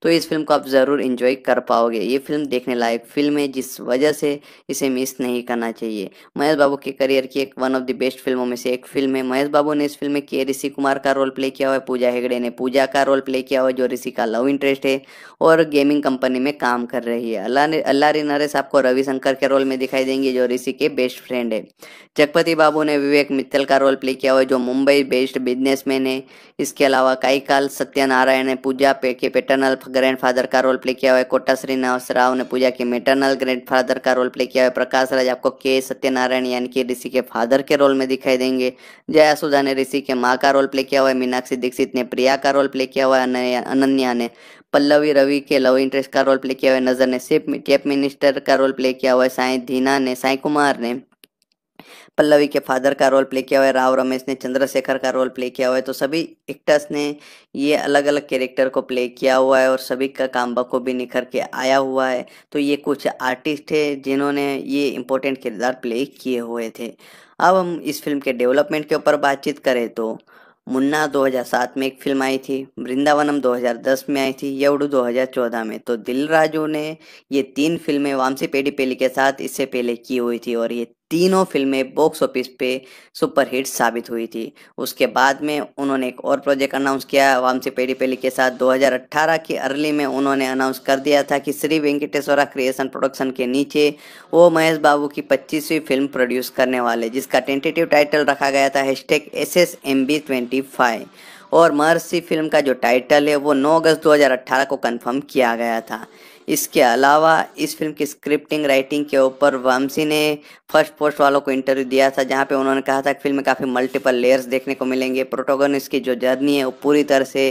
तो इस फिल्म को आप ज़रूर इंजॉय कर पाओगे ये फिल्म देखने लायक फिल्म है जिस वजह से इसे मिस नहीं करना चाहिए महेश बाबू के करियर की एक वन ऑफ द बेस्ट फिल्मों में से एक फिल्म है महेश बाबू ने इस फिल्म में के ऋषि कुमार का रोल प्ले किया हुआ है पूजा हेगड़े ने पूजा का रोल प्ले किया हुआ है जो ऋषि का लव इंटरेस्ट है और गेमिंग कंपनी में काम कर रही है अल्लाह अल्लाह रे नरेश आपको रवि शंकर के रोल में दिखाई देंगे जो ऋषि के बेस्ट फ्रेंड है जगपति बाबू ने विवेक मित्तल का रोल प्ले किया हुआ जो मुंबई बेस्ड बिजनेसमैन है इसके अलावा कई काल सत्यनारायण ने पूजा पे के पेटर्नल ग्रैंड का रोल प्ले किया हुआ है कोटा श्रीनिवास राव ने पूजा के मेटर्नल ग्रैंड का रोल प्ले किया हुआ है प्रकाश राज आपको के सत्यनारायण यानी कि ऋषि के फादर के रोल में दिखाई देंगे जया सुधा ने ऋषि के माँ का रोल प्ले किया हुआ है मीनाक्षी दीक्षित ने प्रिया का रोल प्ले किया हुआ है अनन्या ने पल्लवी रवि के लव इंटरेस्ट का रोल प्ले किया हुआ है नजर ने सिर्फ चीफ मिनिस्टर का रोल प्ले किया हुआ है साई धीना ने साई कुमार ने पल्लवी के फादर का रोल प्ले किया हुआ है राव रमेश ने चंद्रशेखर का रोल प्ले किया हुआ है तो सभी एक्टर्स ने ये अलग अलग कैरेक्टर को प्ले किया हुआ है और सभी का काम बखूबी निखर के आया हुआ है तो ये कुछ आर्टिस्ट है जिन्होंने ये इम्पोर्टेंट किरदार प्ले किए हुए थे अब हम इस फिल्म के डेवलपमेंट के ऊपर बातचीत करें तो मुन्ना 2007 में एक फिल्म आई थी वृंदावनम 2010 में आई थी यवड़ू 2014 में तो दिल राजू ने ये तीन फिल्में वामसी पेडी पेली के साथ इससे पहले की हुई थी और ये तीनों फिल्में बॉक्स ऑफिस पे सुपरहिट साबित हुई थी उसके बाद में उन्होंने एक और प्रोजेक्ट अनाउंस किया वाम से पेड़ी पेली के साथ 2018 की अर्ली में उन्होंने अनाउंस कर दिया था कि श्री वेंकटेश्वरा क्रिएशन प्रोडक्शन के नीचे वो महेश बाबू की 25वीं फिल्म प्रोड्यूस करने वाले जिसका टेंटेटिव टाइटल रखा गया था hashtag S S M B twenty five और महर्षि फिल्म का जो टाइटल है वो नौ अगस्त अट्ठारह को कन्फर्म किया गया था इसके अलावा इस फिल्म की स्क्रिप्टिंग राइटिंग के ऊपर वामसी ने फर्स्ट पोस्ट वालों को इंटरव्यू दिया था जहाँ पे उन्होंने कहा था कि फिल्म में काफ़ी मल्टीपल लेयर्स देखने को मिलेंगे प्रोटोगन की जो जर्नी है वो पूरी तरह से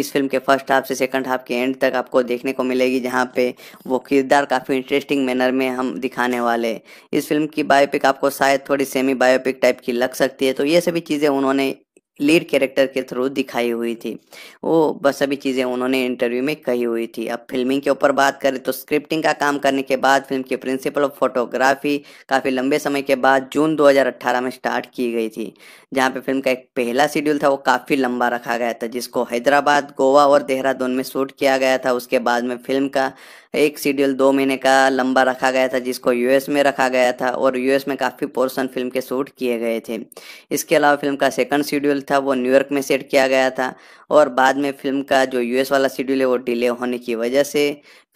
इस फिल्म के फर्स्ट हाफ से सेकंड हाफ के एंड तक आपको देखने को मिलेगी जहाँ पे वो किरदार काफ़ी इंटरेस्टिंग मैनर में हम दिखाने वाले इस फिल्म की बायोपिक आपको शायद थोड़ी सेमी बायोपिक टाइप की लग सकती है तो ये सभी चीज़ें उन्होंने लीड कैरेक्टर के थ्रू दिखाई हुई थी वो बस सभी चीज़ें उन्होंने इंटरव्यू में कही हुई थी अब फिल्मिंग के ऊपर बात करें तो स्क्रिप्टिंग का काम करने के बाद फिल्म की प्रिंसिपल ऑफ फोटोग्राफी काफ़ी लंबे समय के बाद जून 2018 में स्टार्ट की गई थी जहाँ पे फिल्म का एक पहला शेड्यूल था वो काफ़ी लंबा रखा गया था जिसको हैदराबाद गोवा और देहरादून में शूट किया गया था उसके बाद में फिल्म का एक शेड्यूल दो महीने का लंबा रखा गया था जिसको यूएस में रखा गया था और यूएस में काफ़ी पोर्शन फिल्म के शूट किए गए थे इसके अलावा फिल्म का सेकंड शेड्यूल था वो न्यूयॉर्क में सेट किया गया था और बाद में फिल्म का जो यूएस वाला शेड्यूल है वो डिले होने की वजह से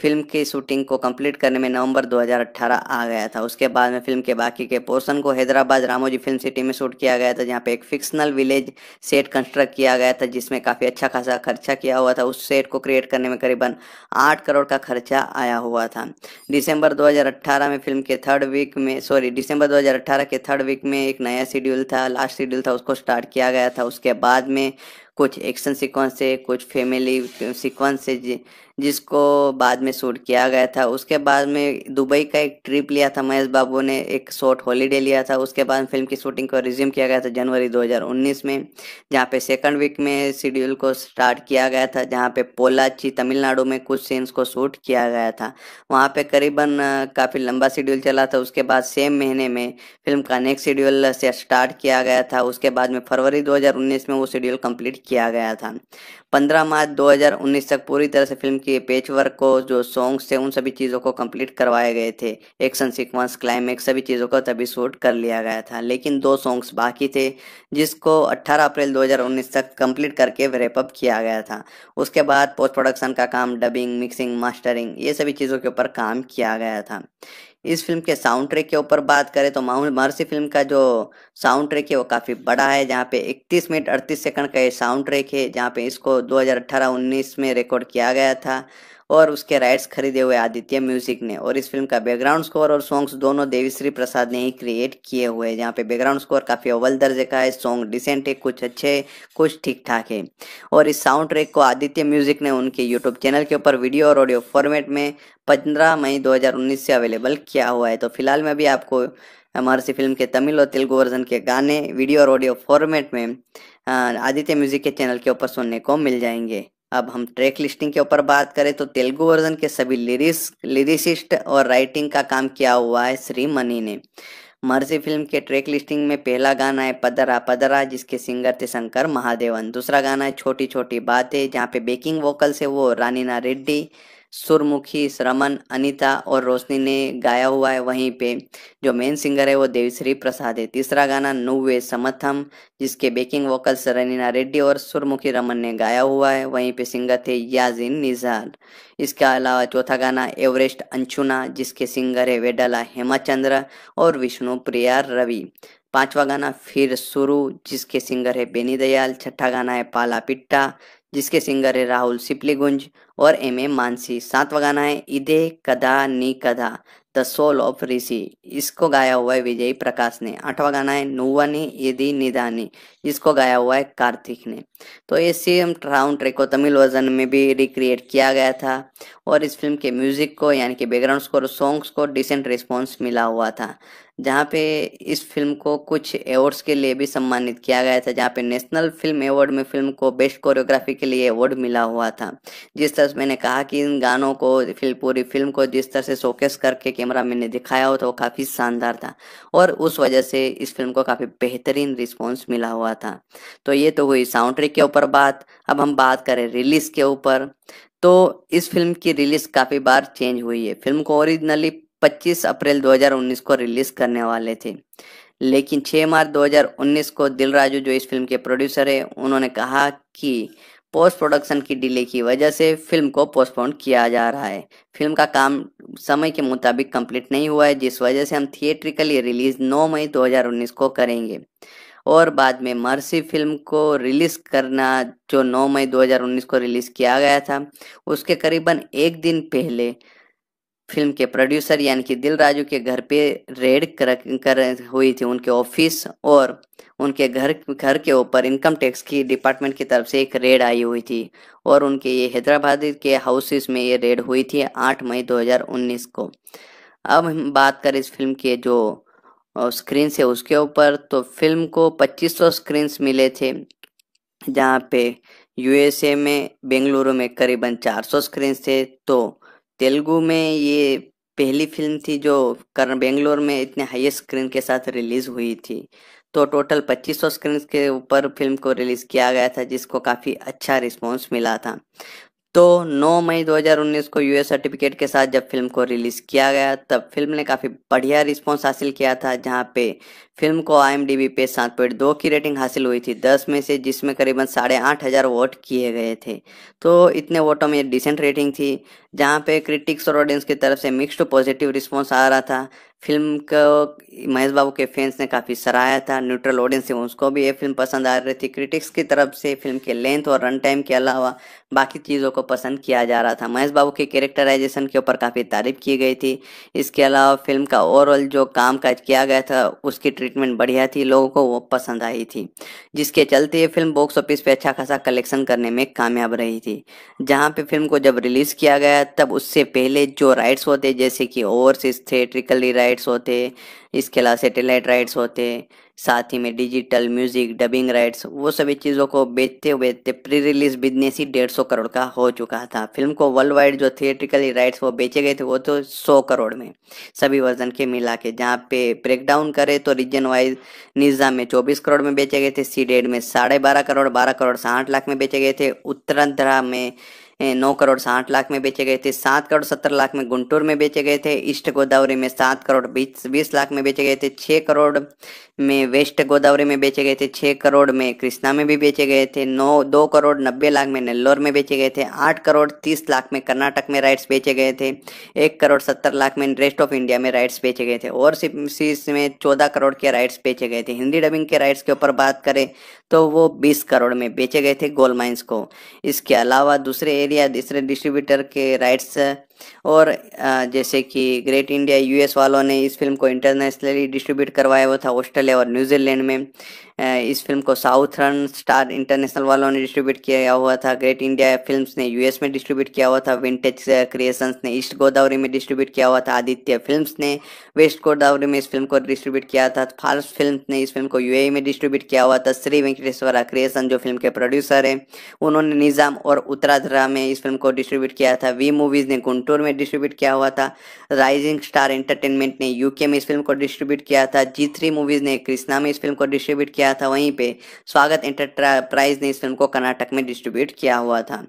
फिल्म की शूटिंग को कंप्लीट करने में नवंबर 2018 आ गया था उसके बाद में फिल्म के बाकी के पोर्शन को हैदराबाद रामोजी फिल्म सिटी में शूट किया गया था जहाँ पे एक फिक्शनल विलेज सेट कंस्ट्रक्ट किया गया था जिसमें काफ़ी अच्छा खासा खर्चा किया हुआ था उस सेट को क्रिएट करने में करीबन आठ करोड़ का खर्चा आया हुआ था दिसंबर दो में फिल्म के थर्ड वीक में सॉरी दिसंबर दो के थर्ड वीक में एक नया शेड्यूल था लास्ट शेड्यूल था उसको स्टार्ट किया गया था उसके बाद में कुछ एक्शन सीक्वेंस है कुछ फैमिली सीक्वेंस है जिसको बाद में शूट किया गया था उसके बाद में दुबई का एक ट्रिप लिया था महेश बाबू ने एक शॉर्ट हॉलीडे लिया था उसके बाद फिल्म की शूटिंग को रिज्यूम किया गया था जनवरी 2019 में जहाँ पे सेकंड वीक में शेड्यूल को स्टार्ट किया गया था जहाँ पे पोलाची तमिलनाडु में कुछ सीन्स को शूट किया गया था वहाँ पे करीबन काफ़ी लंबा शेड्यूल चला था उसके बाद सेम महीने में फिल्म का नेक्स्ट शेड्यूल से स्टार्ट किया गया था उसके बाद में फरवरी दो में वो शेड्यूल कम्प्लीट किया गया था 15 मार्च 2019 तक पूरी तरह से फिल्म के पेच वर्क को जो सॉन्ग्स थे उन सभी चीज़ों को कंप्लीट करवाए गए थे एक्शन सीक्वेंस क्लाइमेक्स सभी चीज़ों को तभी शूट कर लिया गया था लेकिन दो सॉन्ग्स बाकी थे जिसको 18 अप्रैल 2019 तक कंप्लीट करके रेपअप किया गया था उसके बाद पोस्ट प्रोडक्शन का काम डबिंग मिक्सिंग मास्टरिंग ये सभी चीज़ों के ऊपर काम किया गया था इस फिल्म के साउंड ट्रैक के ऊपर बात करें तो माहौल महर्षि फिल्म का जो साउंड ट्रैक है वो काफ़ी बड़ा है जहाँ पे 31 मिनट 38 सेकंड का ये साउंड ट्रैक है जहाँ पे इसको 2018-19 में रिकॉर्ड किया गया था और उसके राइट्स खरीदे हुए आदित्य म्यूजिक ने और इस फिल्म का बैकग्राउंड स्कोर और सॉन्ग्स दोनों देवीश्री प्रसाद ने ही क्रिएट किए हुए हैं जहाँ पे बैकग्राउंड स्कोर काफ़ी अव्वल दर्जे का है सॉन्ग डिसेंट है कुछ अच्छे कुछ ठीक ठाक है और इस साउंड ट्रैक को आदित्य म्यूजिक ने उनके यूट्यूब चैनल के ऊपर वीडियो और ऑडियो फॉर्मेट में पंद्रह मई दो से अवेलेबल किया हुआ है तो फिलहाल में भी आपको महर्षि फिल्म के तमिल और तेलुगु वर्जन के गाने वीडियो और ऑडियो फॉर्मेट में आदित्य म्यूजिक के चैनल के ऊपर सुनने को मिल जाएंगे अब हम ट्रैक लिस्टिंग के ऊपर बात करें तो तेलुगु वर्जन के सभी लिरिक्स लिरिसिस्ट और राइटिंग का काम किया हुआ है श्री मनी ने मर्जी फिल्म के ट्रैक लिस्टिंग में पहला गाना है पदरा पदरा जिसके सिंगर थे शंकर महादेवन दूसरा गाना है छोटी छोटी बातें जहाँ पे बेकिंग वोकल से वो रानीना रेड्डी सुरमुखी श्रमन अनिता और रोशनी ने गाया हुआ है वहीं पे जो मेन सिंगर है वो देवीश्री प्रसाद है तीसरा गाना नुवे समथम जिसके बेकिंग वोकल्स रनीना रेड्डी और सुरमुखी रमन ने गाया हुआ है वहीं पे सिंगर थे याजिन निजार इसके अलावा चौथा गाना एवरेस्ट अंशुना जिसके सिंगर है वेडाला हेमाचंद्र और विष्णु प्रिया रवि पांचवा गाना फिर शुरू जिसके सिंगर है बेनी दयाल छठा गाना है पाला पिट्टा जिसके सिंगर है राहुल सिपलीगुंज और एम ए मानसी सातवा गाना है इदे कदा नी कदा द सोल ऑफ ऋषि इसको गाया हुआ है विजय प्रकाश ने आठवा गाना है नुवानी यदि निदानी जिसको गाया हुआ है कार्तिक ने तो ये सेम ट्राउन ट्रेक को तमिल वर्जन में भी रिक्रिएट किया गया था और इस फिल्म के म्यूजिक को यानी कि बैकग्राउंड स्कोर सॉन्ग्स को डिसेंट रिस्पॉन्स मिला हुआ था जहाँ पे इस फिल्म को कुछ अवार्ड्स के लिए भी सम्मानित किया गया था जहाँ पे नेशनल फिल्म अवार्ड में फिल्म को बेस्ट कोरियोग्राफी के लिए अवार्ड मिला हुआ था जिस तरह से मैंने कहा कि इन गानों को फिल्म पूरी फिल्म को जिस तरह से शोकेस करके कैमरा मैन ने दिखाया हो तो वो काफ़ी शानदार था और उस वजह से इस फिल्म को काफ़ी बेहतरीन रिस्पॉन्स मिला हुआ था तो ये तो हुई साउंड के ऊपर बात अब हम बात करें रिलीज के ऊपर तो इस फिल्म की रिलीज काफ़ी बार चेंज हुई है फिल्म को ओरिजिनली 25 अप्रैल 2019 को रिलीज करने वाले थे लेकिन 6 मार्च 2019 को दिलराजू जो इस फिल्म के प्रोड्यूसर है उन्होंने कहा कि पोस्ट प्रोडक्शन की डिले की वजह से फिल्म को पोस्टपोन किया जा रहा है फिल्म का काम समय के मुताबिक कंप्लीट नहीं हुआ है जिस वजह से हम थिएट्रिकली रिलीज 9 मई 2019 को करेंगे और बाद में मर्सी फिल्म को रिलीज करना जो 9 मई 2019 को रिलीज किया गया था उसके करीबन एक दिन पहले फिल्म के प्रोड्यूसर यानी कि दिल राजू के घर पे रेड कर, कर हुई थी उनके ऑफिस और उनके घर घर के ऊपर इनकम टैक्स की डिपार्टमेंट की तरफ से एक रेड आई हुई थी और उनके ये हैदराबाद के हाउसेस में ये रेड हुई थी 8 मई 2019 को अब हम बात करें इस फिल्म के जो स्क्रीन से उसके ऊपर तो फिल्म को 2500 स्क्रीन्स मिले थे जहाँ पे यूएसए में बेंगलुरु में करीबन 400 स्क्रीन थे तो तेलुगु में ये पहली फिल्म थी जो कर बेंगलोर में इतने हाईएस्ट स्क्रीन के साथ रिलीज हुई थी तो टोटल 2500 स्क्रीन के ऊपर फिल्म को रिलीज किया गया था जिसको काफ़ी अच्छा रिस्पांस मिला था तो 9 मई 2019 को यूएस सर्टिफिकेट के साथ जब फिल्म को रिलीज किया गया तब फिल्म ने काफ़ी बढ़िया रिस्पांस हासिल किया था जहां पे फिल्म को आई पे सात पॉइंट दो की रेटिंग हासिल हुई थी दस में से जिसमें करीबन साढ़े आठ हज़ार वोट किए गए थे तो इतने वोटों में डिसेंट रेटिंग थी जहां पे क्रिटिक्स और ऑडियंस की तरफ से मिक्स्ड पॉजिटिव रिस्पॉन्स आ रहा था फिल्म को महेश बाबू के फैंस ने काफ़ी सराहा था न्यूट्रल ऑडियंस थी उसको भी ये फिल्म पसंद आ रही थी क्रिटिक्स की तरफ से फिल्म के लेंथ और रन टाइम के अलावा बाकी चीज़ों को पसंद किया जा रहा था महेश बाबू के कैरेक्टराइजेशन के ऊपर काफ़ी तारीफ की गई थी इसके अलावा फिल्म का ओवरऑल जो काम काज किया गया था उसकी ट्रीटमेंट बढ़िया थी लोगों को वो पसंद आई थी जिसके चलते ये फिल्म बॉक्स ऑफिस पर अच्छा खासा कलेक्शन करने में कामयाब रही थी जहाँ पे फिल्म को जब रिलीज़ किया गया तब उससे पहले जो राइट्स होते जैसे कि ओवरसीज थिएट्रिकली राइट राइट्स होते इसके अलावा सेटेलाइट राइट्स होते साथ ही में डिजिटल म्यूजिक डबिंग राइट्स वो सभी चीज़ों को बेचते बेचते प्री रिलीज बिजनेस ही डेढ़ सौ करोड़ का हो चुका था फिल्म को वर्ल्ड वाइड जो थिएट्रिकली राइट्स वो बेचे गए थे वो तो सौ करोड़ में सभी वर्जन के मिला के जहाँ पे ब्रेकडाउन करें तो रीजन वाइज निज़ाम में चौबीस करोड़ में बेचे गए थे सी डेड में साढ़े बारह करोड़ बारह करोड़ साठ लाख में बेचे गए थे उत्तरांध्रा में नौ करोड़ साठ लाख में बेचे गए थे सात करोड़ सत्तर लाख में गुंटूर में बेचे गए थे ईस्ट गोदावरी में सात करोड़ बीस बीस लाख में बेचे गए थे छः करोड़ में वेस्ट गोदावरी में बेचे गए थे छः करोड़ में कृष्णा में भी बेचे गए थे नौ दो करोड़ नब्बे लाख में नेल्लोर में बेचे गए थे आठ करोड़ तीस लाख में कर्नाटक में राइट्स बेचे गए थे एक करोड़ सत्तर लाख में रेस्ट ऑफ इंडिया में राइट्स बेचे गए थे और सीस में चौदह करोड़ के राइट्स बेचे गए थे हिंदी डबिंग के राइट्स के ऊपर बात करें तो वो बीस करोड़ में बेचे गए थे गोल्ड माइंस को इसके अलावा दूसरे खरीदे या दूसरे डिस्ट्रीब्यूटर के राइट्स और जैसे कि ग्रेट इंडिया यूएस वालों ने इस फिल्म को इंटरनेशनली डिस्ट्रीब्यूट करवाया हुआ था ऑस्ट्रेलिया और न्यूजीलैंड में इस फिल्म को रन स्टार इंटरनेशनल वालों ने डिस्ट्रीब्यूट किया हुआ था ग्रेट इंडिया फिल्म्स ने यूएस में डिस्ट्रीब्यूट किया हुआ था विंटेज क्रिएशंस ने ईस्ट गोदावरी में डिस्ट्रीब्यूट किया हुआ था आदित्य फिल्म्स ने वेस्ट गोदावरी में इस फिल्म को डिस्ट्रीब्यूट किया था फार्स फिल्म ने इस फिल्म को यू में डिस्ट्रीब्यूट किया हुआ था श्री वेंकटेश्वरा क्रिएशन जो फिल्म के प्रोड्यूसर है उन्होंने निज़ाम और उत्तराधरा में इस फिल्म को डिस्ट्रीब्यूट किया था वी मूवीज़ ने गुंटूर में डिस्ट्रीब्यूट किया हुआ था राइजिंग स्टार एंटरटेनमेंट ने यूके में इस फिल्म को डिस्ट्रीब्यूट किया था जी मूवीज़ ने कृष्णा में इस फिल्म को डिस्ट्रीब्यूट किया गया था वहीं पे स्वागत एंटरप्राइज ने इस फिल्म को कर्नाटक में डिस्ट्रीब्यूट किया हुआ था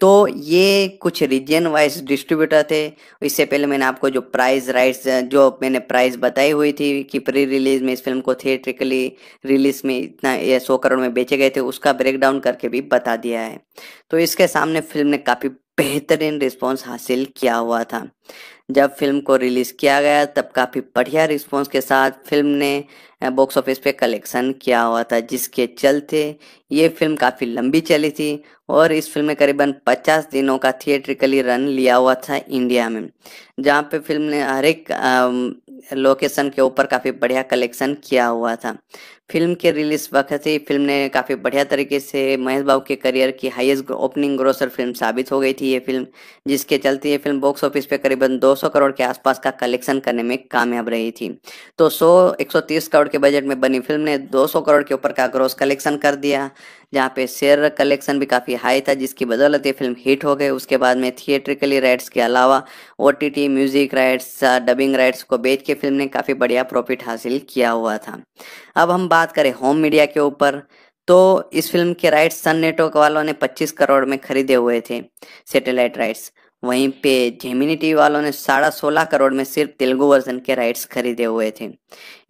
तो ये कुछ रीजन वाइज डिस्ट्रीब्यूटर थे इससे पहले मैंने आपको जो प्राइज राइट्स जो मैंने प्राइज बताई हुई थी कि प्री रिलीज में इस फिल्म को थिएट्रिकली रिलीज में इतना सौ करोड़ में बेचे गए थे उसका ब्रेकडाउन करके भी बता दिया है तो इसके सामने फिल्म ने काफ़ी बेहतरीन रिस्पॉन्स हासिल किया हुआ था जब फिल्म को रिलीज़ किया गया तब काफ़ी बढ़िया रिस्पांस के साथ फिल्म ने बॉक्स ऑफिस पे कलेक्शन किया हुआ था जिसके चलते ये फिल्म काफ़ी लंबी चली थी और इस फिल्म ने करीबन 50 दिनों का थिएट्रिकली रन लिया हुआ था इंडिया में जहाँ पे फिल्म ने हर एक लोकेशन के ऊपर काफ़ी बढ़िया कलेक्शन किया हुआ था फिल्म के रिलीज वक्त ही फिल्म ने काफ़ी बढ़िया तरीके से महेश बाबू के करियर की हाईएस्ट ओपनिंग ग्रोसर फिल्म साबित हो गई थी ये फिल्म जिसके चलते ये फिल्म बॉक्स ऑफिस पे करीबन 200 करोड़ के आसपास का कलेक्शन करने में कामयाब रही थी तो 100 130 करोड़ के बजट में बनी फिल्म ने 200 करोड़ के ऊपर का ग्रोस कलेक्शन कर दिया जहाँ पे शेयर कलेक्शन भी काफ़ी हाई था जिसकी बदौलत ये फिल्म हिट हो गई उसके बाद में थिएट्रिकली राइट्स के अलावा ओ म्यूजिक राइट्स डबिंग राइट्स को बेच के फिल्म ने काफ़ी बढ़िया प्रॉफिट हासिल किया हुआ था अब हम बात करें होम मीडिया के ऊपर तो इस फिल्म के राइट्स सन नेटवर्क वालों ने 25 करोड़ में खरीदे हुए थे सैटेलाइट राइट्स वहीं पे जेमिनी टीवी वालों ने साढ़ा सोलह करोड़ में सिर्फ तेलुगु वर्जन के राइट्स खरीदे हुए थे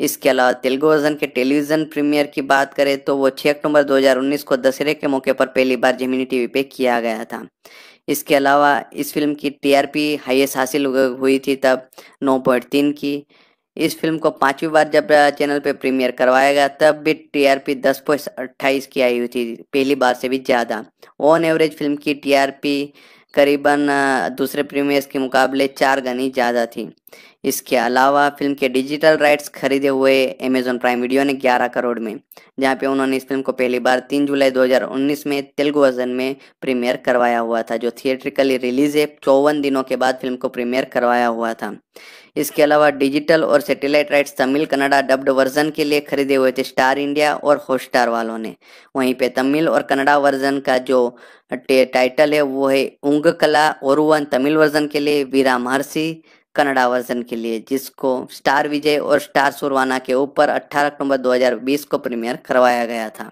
इसके अलावा तेलुगु वर्जन के टेलीविजन प्रीमियर की बात करें तो वो 6 अक्टूबर 2019 को दशहरे के मौके पर पहली बार जेमिनी टीवी पे किया गया था इसके अलावा इस फिल्म की टीआरपी हाईएस्ट हासिल हुई थी तब 9.3 की इस फिल्म को पांचवी बार जब चैनल पे प्रीमियर करवाया गया तब भी टीआरपी अट्ठाईस की आई हुई थी पहली बार से भी ज़्यादा ऑन एवरेज फिल्म की टीआरपी करीबन दूसरे प्रीमियर्स के मुकाबले चार गनी ज़्यादा थी इसके अलावा फिल्म के डिजिटल राइट्स खरीदे हुए अमेजोन प्राइम वीडियो ने 11 करोड़ में जहां पे उन्होंने इस फिल्म को पहली बार 3 जुलाई 2019 में तेलुगु वर्जन में प्रीमियर करवाया हुआ था जो थिएट्रिकली रिलीज है चौवन दिनों के बाद फिल्म को प्रीमियर करवाया हुआ था इसके अलावा डिजिटल और satellite rights Tamil Kannada dubbed version के लिए खरीदे हुए थे स्टार इंडिया और हॉटस्टार वालों ने वहीं पे तमिल और कनाडा वर्जन का जो टाइटल है वो है उंग कला वन तमिल वर्जन के लिए वीरा महर्षि कनाडा वर्जन के लिए जिसको स्टार विजय और स्टार सुरवाना के ऊपर 18 अक्टूबर 2020 को प्रीमियर करवाया गया था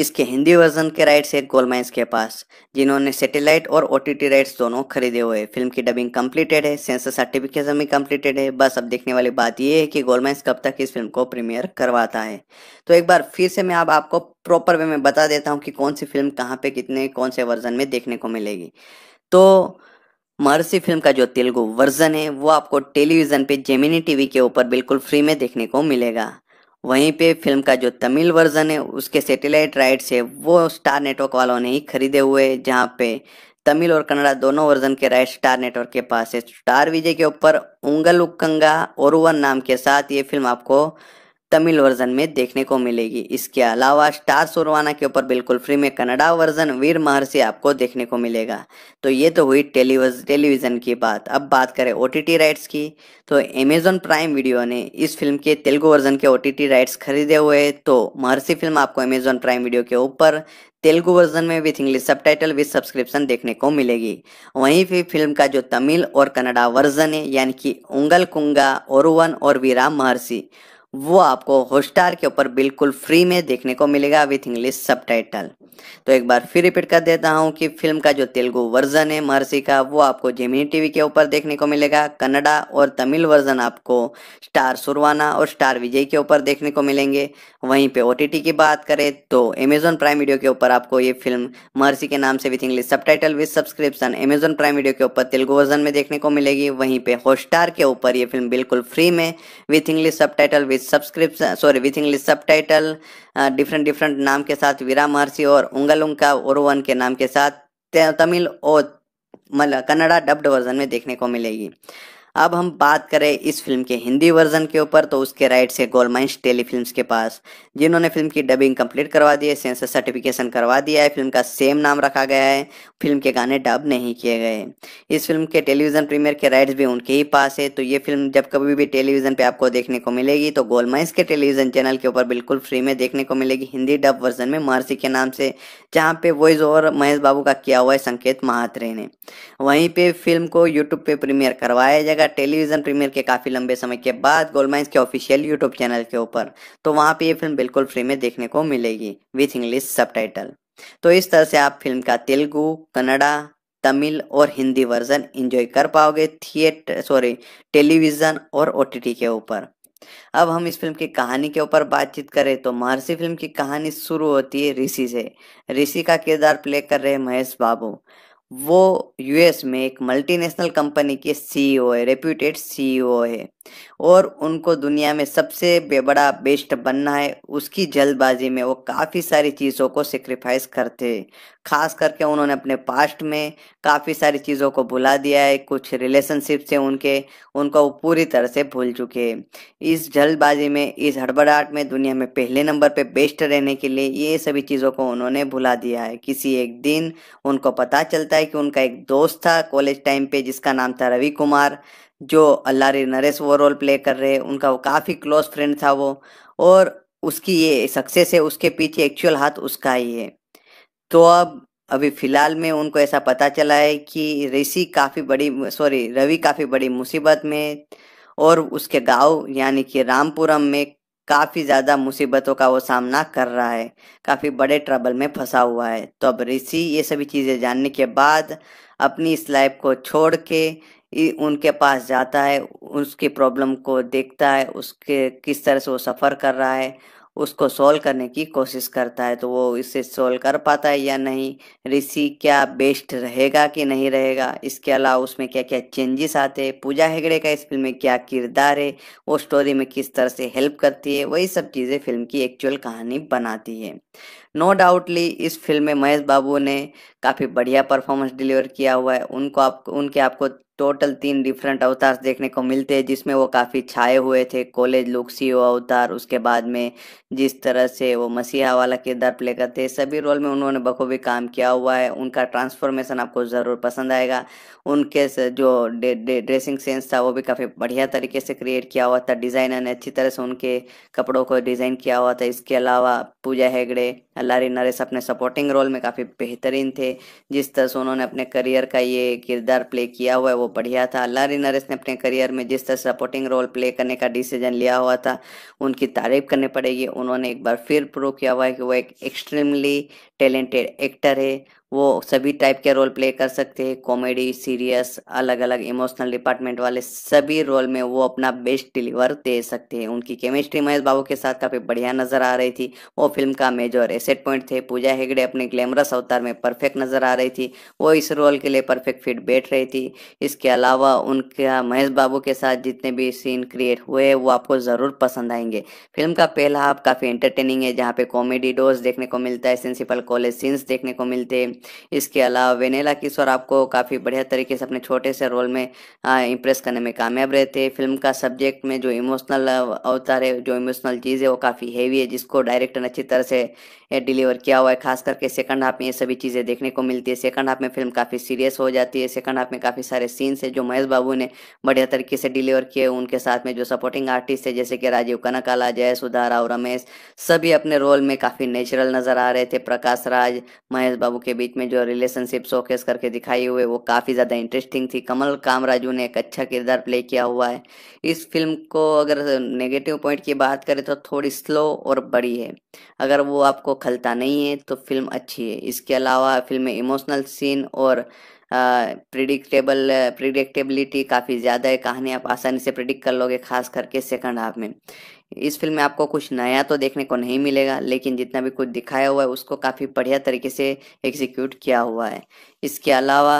इसके हिंदी वर्जन के राइट्स है गोल माइंस के पास जिन्होंने सैटेलाइट और ओटीटी राइट्स दोनों खरीदे हुए फिल्म की डबिंग कंप्लीटेड है सेंसर सर्टिफिकेशन भी कंप्लीटेड है बस अब देखने वाली बात यह है कि गोल माइंस कब तक इस फिल्म को प्रीमियर करवाता है तो एक बार फिर से मैं आप आपको प्रॉपर वे में बता देता हूँ कि कौन सी फिल्म कहाँ पे कितने कौन से वर्जन में देखने को मिलेगी तो महर्षि फिल्म का जो तेलुगु वर्जन है वो आपको टेलीविज़न पे जेमिनी टीवी के ऊपर बिल्कुल फ्री में देखने को मिलेगा वहीं पे फिल्म का जो तमिल वर्जन है उसके सैटेलाइट राइट्स है वो स्टार नेटवर्क वालों ने ही खरीदे हुए जहाँ पे तमिल और कन्नड़ा दोनों वर्जन के राइट स्टार नेटवर्क के पास है स्टार विजय के ऊपर उंगल उक्कंगा और नाम के साथ ये फिल्म आपको तमिल वर्जन में देखने को मिलेगी इसके अलावा स्टार सुरवाना के ऊपर बिल्कुल फ्री में कनाडा वर्जन वीर महर्षि आपको देखने को मिलेगा तो ये तो हुई टेलीविज़न की बात अब बात करें ओ राइट्स की तो अमेजोन प्राइम वीडियो ने इस फिल्म के तेलुगु वर्जन के ओ राइट्स खरीदे हुए तो महर्षि फिल्म आपको अमेजोन प्राइम वीडियो के ऊपर तेलुगु वर्जन में with English subtitle with subscription देखने को मिलेगी वहीं फिर फिल्म का जो तमिल और कन्नडा वर्जन है यानी कि उंगल कुंगा ओरुवन और वीरा महर्षि वो आपको हॉटस्टार के ऊपर बिल्कुल फ्री में देखने को मिलेगा विथ इंग्लिश सब तो एक बार फिर रिपीट कर देता हूँ कि फिल्म का जो तेलुगु वर्जन है महर्षि का वो आपको जेमिनी टीवी के ऊपर देखने को मिलेगा कन्नडा और तमिल वर्जन आपको स्टार सुरवाना और स्टार विजय के ऊपर देखने को मिलेंगे वहीं पे ओ की बात करें तो अमेजोन प्राइम वीडियो के ऊपर आपको ये फिल्म मर्सी के नाम से with English subtitle with subscription Amazon prime video के ऊपर तेलुगु वर्जन में देखने को मिलेगी वहीं पे हॉटस्टार के ऊपर ये फिल्म बिल्कुल फ्री में with English subtitle with subscription sorry with English subtitle different different नाम के साथ वीरा महर्षि और उंगल उंगा ओरवन के नाम के साथ तमिल और मतलब कन्नड़ा डब्ड वर्जन में देखने को मिलेगी अब हम बात करें इस फिल्म के हिंदी वर्जन के ऊपर तो उसके राइट्स है गोलमाइंस टेलीफिल्म के पास जिन्होंने फिल्म की डबिंग कंप्लीट करवा दी है सेंसर सर्टिफिकेशन करवा दिया है फिल्म का सेम नाम रखा गया है फिल्म के गाने डब नहीं किए गए इस फिल्म के टेलीविजन प्रीमियर के राइट्स भी उनके ही पास है तो ये फिल्म जब कभी भी टेलीविजन पर आपको देखने को मिलेगी तो गोलमाइंस के टेलीविजन चैनल के ऊपर बिल्कुल फ्री में देखने को मिलेगी हिंदी डब वर्जन में महर्षि के नाम से जहाँ पे वॉइस ओवर महेश बाबू का किया हुआ है संकेत महात्रे ने वहीं पर फिल्म को यूट्यूब पर प्रीमियर करवाया जाएगा जाएगा टेलीविजन प्रीमियर के काफी लंबे समय के बाद गोलमाइंस के ऑफिशियल यूट्यूब चैनल के ऊपर तो वहां पे ये फिल्म बिल्कुल फ्री में देखने को मिलेगी विथ इंग्लिश सब तो इस तरह से आप फिल्म का तेलुगु कन्नडा तमिल और हिंदी वर्जन एंजॉय कर पाओगे थिएटर सॉरी टेलीविजन और ओ के ऊपर अब हम इस फिल्म की कहानी के ऊपर बातचीत करें तो महर्षि फिल्म की कहानी शुरू होती है ऋषि से ऋषि का किरदार प्ले कर रहे महेश बाबू वो यूएस में एक मल्टीनेशनल कंपनी के सीईओ e है रेप्यूटेड सीईओ e है और उनको दुनिया में सबसे बड़ा बेस्ट बनना है उसकी जल्दबाजी में वो काफ़ी सारी चीज़ों को सेक्रीफाइस करते खास करके उन्होंने अपने पास्ट में काफ़ी सारी चीज़ों को भुला दिया है कुछ रिलेशनशिप से उनके उनको वो पूरी तरह से भूल चुके हैं इस जल्दबाजी में इस हड़बड़ाहट में दुनिया में पहले नंबर पे बेस्ट रहने के लिए ये सभी चीज़ों को उन्होंने भुला दिया है किसी एक दिन उनको पता चलता है कि उनका एक दोस्त था कॉलेज टाइम पे जिसका नाम था रवि कुमार जो अल्लारी नरेश वो रोल प्ले कर रहे हैं उनका वो काफ़ी क्लोज फ्रेंड था वो और उसकी ये सक्सेस है उसके पीछे एक्चुअल हाथ उसका ही है तो अब अभी फिलहाल में उनको ऐसा पता चला है कि ऋषि काफ़ी बड़ी सॉरी रवि काफ़ी बड़ी मुसीबत में और उसके गांव यानी कि रामपुरम में काफ़ी ज़्यादा मुसीबतों का वो सामना कर रहा है काफ़ी बड़े ट्रबल में फंसा हुआ है तो अब ऋषि ये सभी चीज़ें जानने के बाद अपनी इस लाइफ को छोड़ के उनके पास जाता है उसकी प्रॉब्लम को देखता है उसके किस तरह से वो सफ़र कर रहा है उसको सॉल्व करने की कोशिश करता है तो वो इसे सॉल्व कर पाता है या नहीं ऋषि क्या बेस्ट रहेगा कि नहीं रहेगा इसके अलावा उसमें क्या क्या चेंजेस आते हैं पूजा हेगड़े का इस फिल्म में क्या किरदार है वो स्टोरी में किस तरह से हेल्प करती है वही सब चीज़ें फिल्म की एक्चुअल कहानी बनाती है नो डाउटली इस फिल्म में महेश बाबू ने काफ़ी बढ़िया परफॉर्मेंस डिलीवर किया हुआ है उनको आप उनके आपको टोटल तीन डिफरेंट अवतार देखने को मिलते हैं जिसमें वो काफ़ी छाए हुए थे कॉलेज लुक सी अवतार उसके बाद में जिस तरह से वो मसीहा वाला किरदार प्ले करते हैं सभी रोल में उन्होंने बखूबी काम किया हुआ है उनका ट्रांसफॉर्मेशन आपको ज़रूर पसंद आएगा उनके जो डे, डे, ड्रेसिंग सेंस था वो भी काफ़ी बढ़िया तरीके से क्रिएट किया हुआ था डिज़ाइनर ने अच्छी तरह से उनके कपड़ों को डिज़ाइन किया हुआ था इसके अलावा पूजा हेगड़े लारी नरेश अपने सपोर्टिंग रोल में काफ़ी बेहतरीन थे जिस तरह से उन्होंने अपने करियर का ये किरदार प्ले किया हुआ है वो बढ़िया था लारी नरेश ने अपने करियर में जिस तरह सपोर्टिंग रोल प्ले करने का डिसीजन लिया हुआ था उनकी तारीफ करनी पड़ेगी उन्होंने एक बार फिर प्रूव किया हुआ है कि वो एक एक्सट्रीमली टैलेंटेड एक्टर है वो सभी टाइप के रोल प्ले कर सकते हैं कॉमेडी सीरियस अलग अलग इमोशनल डिपार्टमेंट वाले सभी रोल में वो अपना बेस्ट डिलीवर दे सकते हैं उनकी केमिस्ट्री महेश बाबू के साथ काफ़ी बढ़िया नजर आ रही थी वो फिल्म का मेजर एसेट पॉइंट थे पूजा हेगड़े अपने ग्लैमरस अवतार में परफेक्ट नजर आ रही थी वो इस रोल के लिए परफेक्ट फिट बैठ रही थी इसके अलावा उनका महेश बाबू के साथ जितने भी सीन क्रिएट हुए वो आपको ज़रूर पसंद आएंगे फिल्म का पहला हाफ काफ़ी एंटरटेनिंग है जहाँ पर कॉमेडी डोज देखने को मिलता है सेंसिपल कॉलेज सीन्स देखने को मिलते हैं इसके अलावा वेनेला किशोर आपको काफ़ी बढ़िया तरीके से अपने छोटे से रोल में इम्प्रेस करने में कामयाब रहते हैं फिल्म का सब्जेक्ट में जो इमोशनल अवतार है जो इमोशनल चीज़ है वो काफ़ी हैवी है जिसको डायरेक्टर ने अच्छी तरह से डिलीवर किया हुआ है खास करके सेकंड हाफ में ये सभी चीज़ें देखने को मिलती है सेकंड हाफ में फिल्म काफ़ी सीरियस हो जाती है सेकंड हाफ में काफ़ी सारे सीन्स है जो महेश बाबू ने बढ़िया तरीके से डिलीवर किए उनके साथ में जो सपोर्टिंग आर्टिस्ट है जैसे कि राजीव कनकाला जय सुधा राव रमेश सभी अपने रोल में काफ़ी नेचुरल नज़र आ रहे थे प्रकाश राज महेश बाबू के बीच बीच में जो रिलेशनशिप शोकेस करके दिखाई हुए वो काफ़ी ज़्यादा इंटरेस्टिंग थी कमल कामराजू ने एक अच्छा किरदार प्ले किया हुआ है इस फिल्म को अगर नेगेटिव पॉइंट की बात करें तो थोड़ी स्लो और बड़ी है अगर वो आपको खलता नहीं है तो फिल्म अच्छी है इसके अलावा फिल्म में इमोशनल सीन और प्रिडिक्टेबल प्रिडिक्टेबिलिटी काफ़ी ज़्यादा है कहानी आप आसानी से प्रिडिक्ट कर लोगे खास करके सेकंड हाफ में इस फिल्म में आपको कुछ नया तो देखने को नहीं मिलेगा लेकिन जितना भी कुछ दिखाया हुआ है उसको काफ़ी बढ़िया तरीके से एग्जीक्यूट किया हुआ है इसके अलावा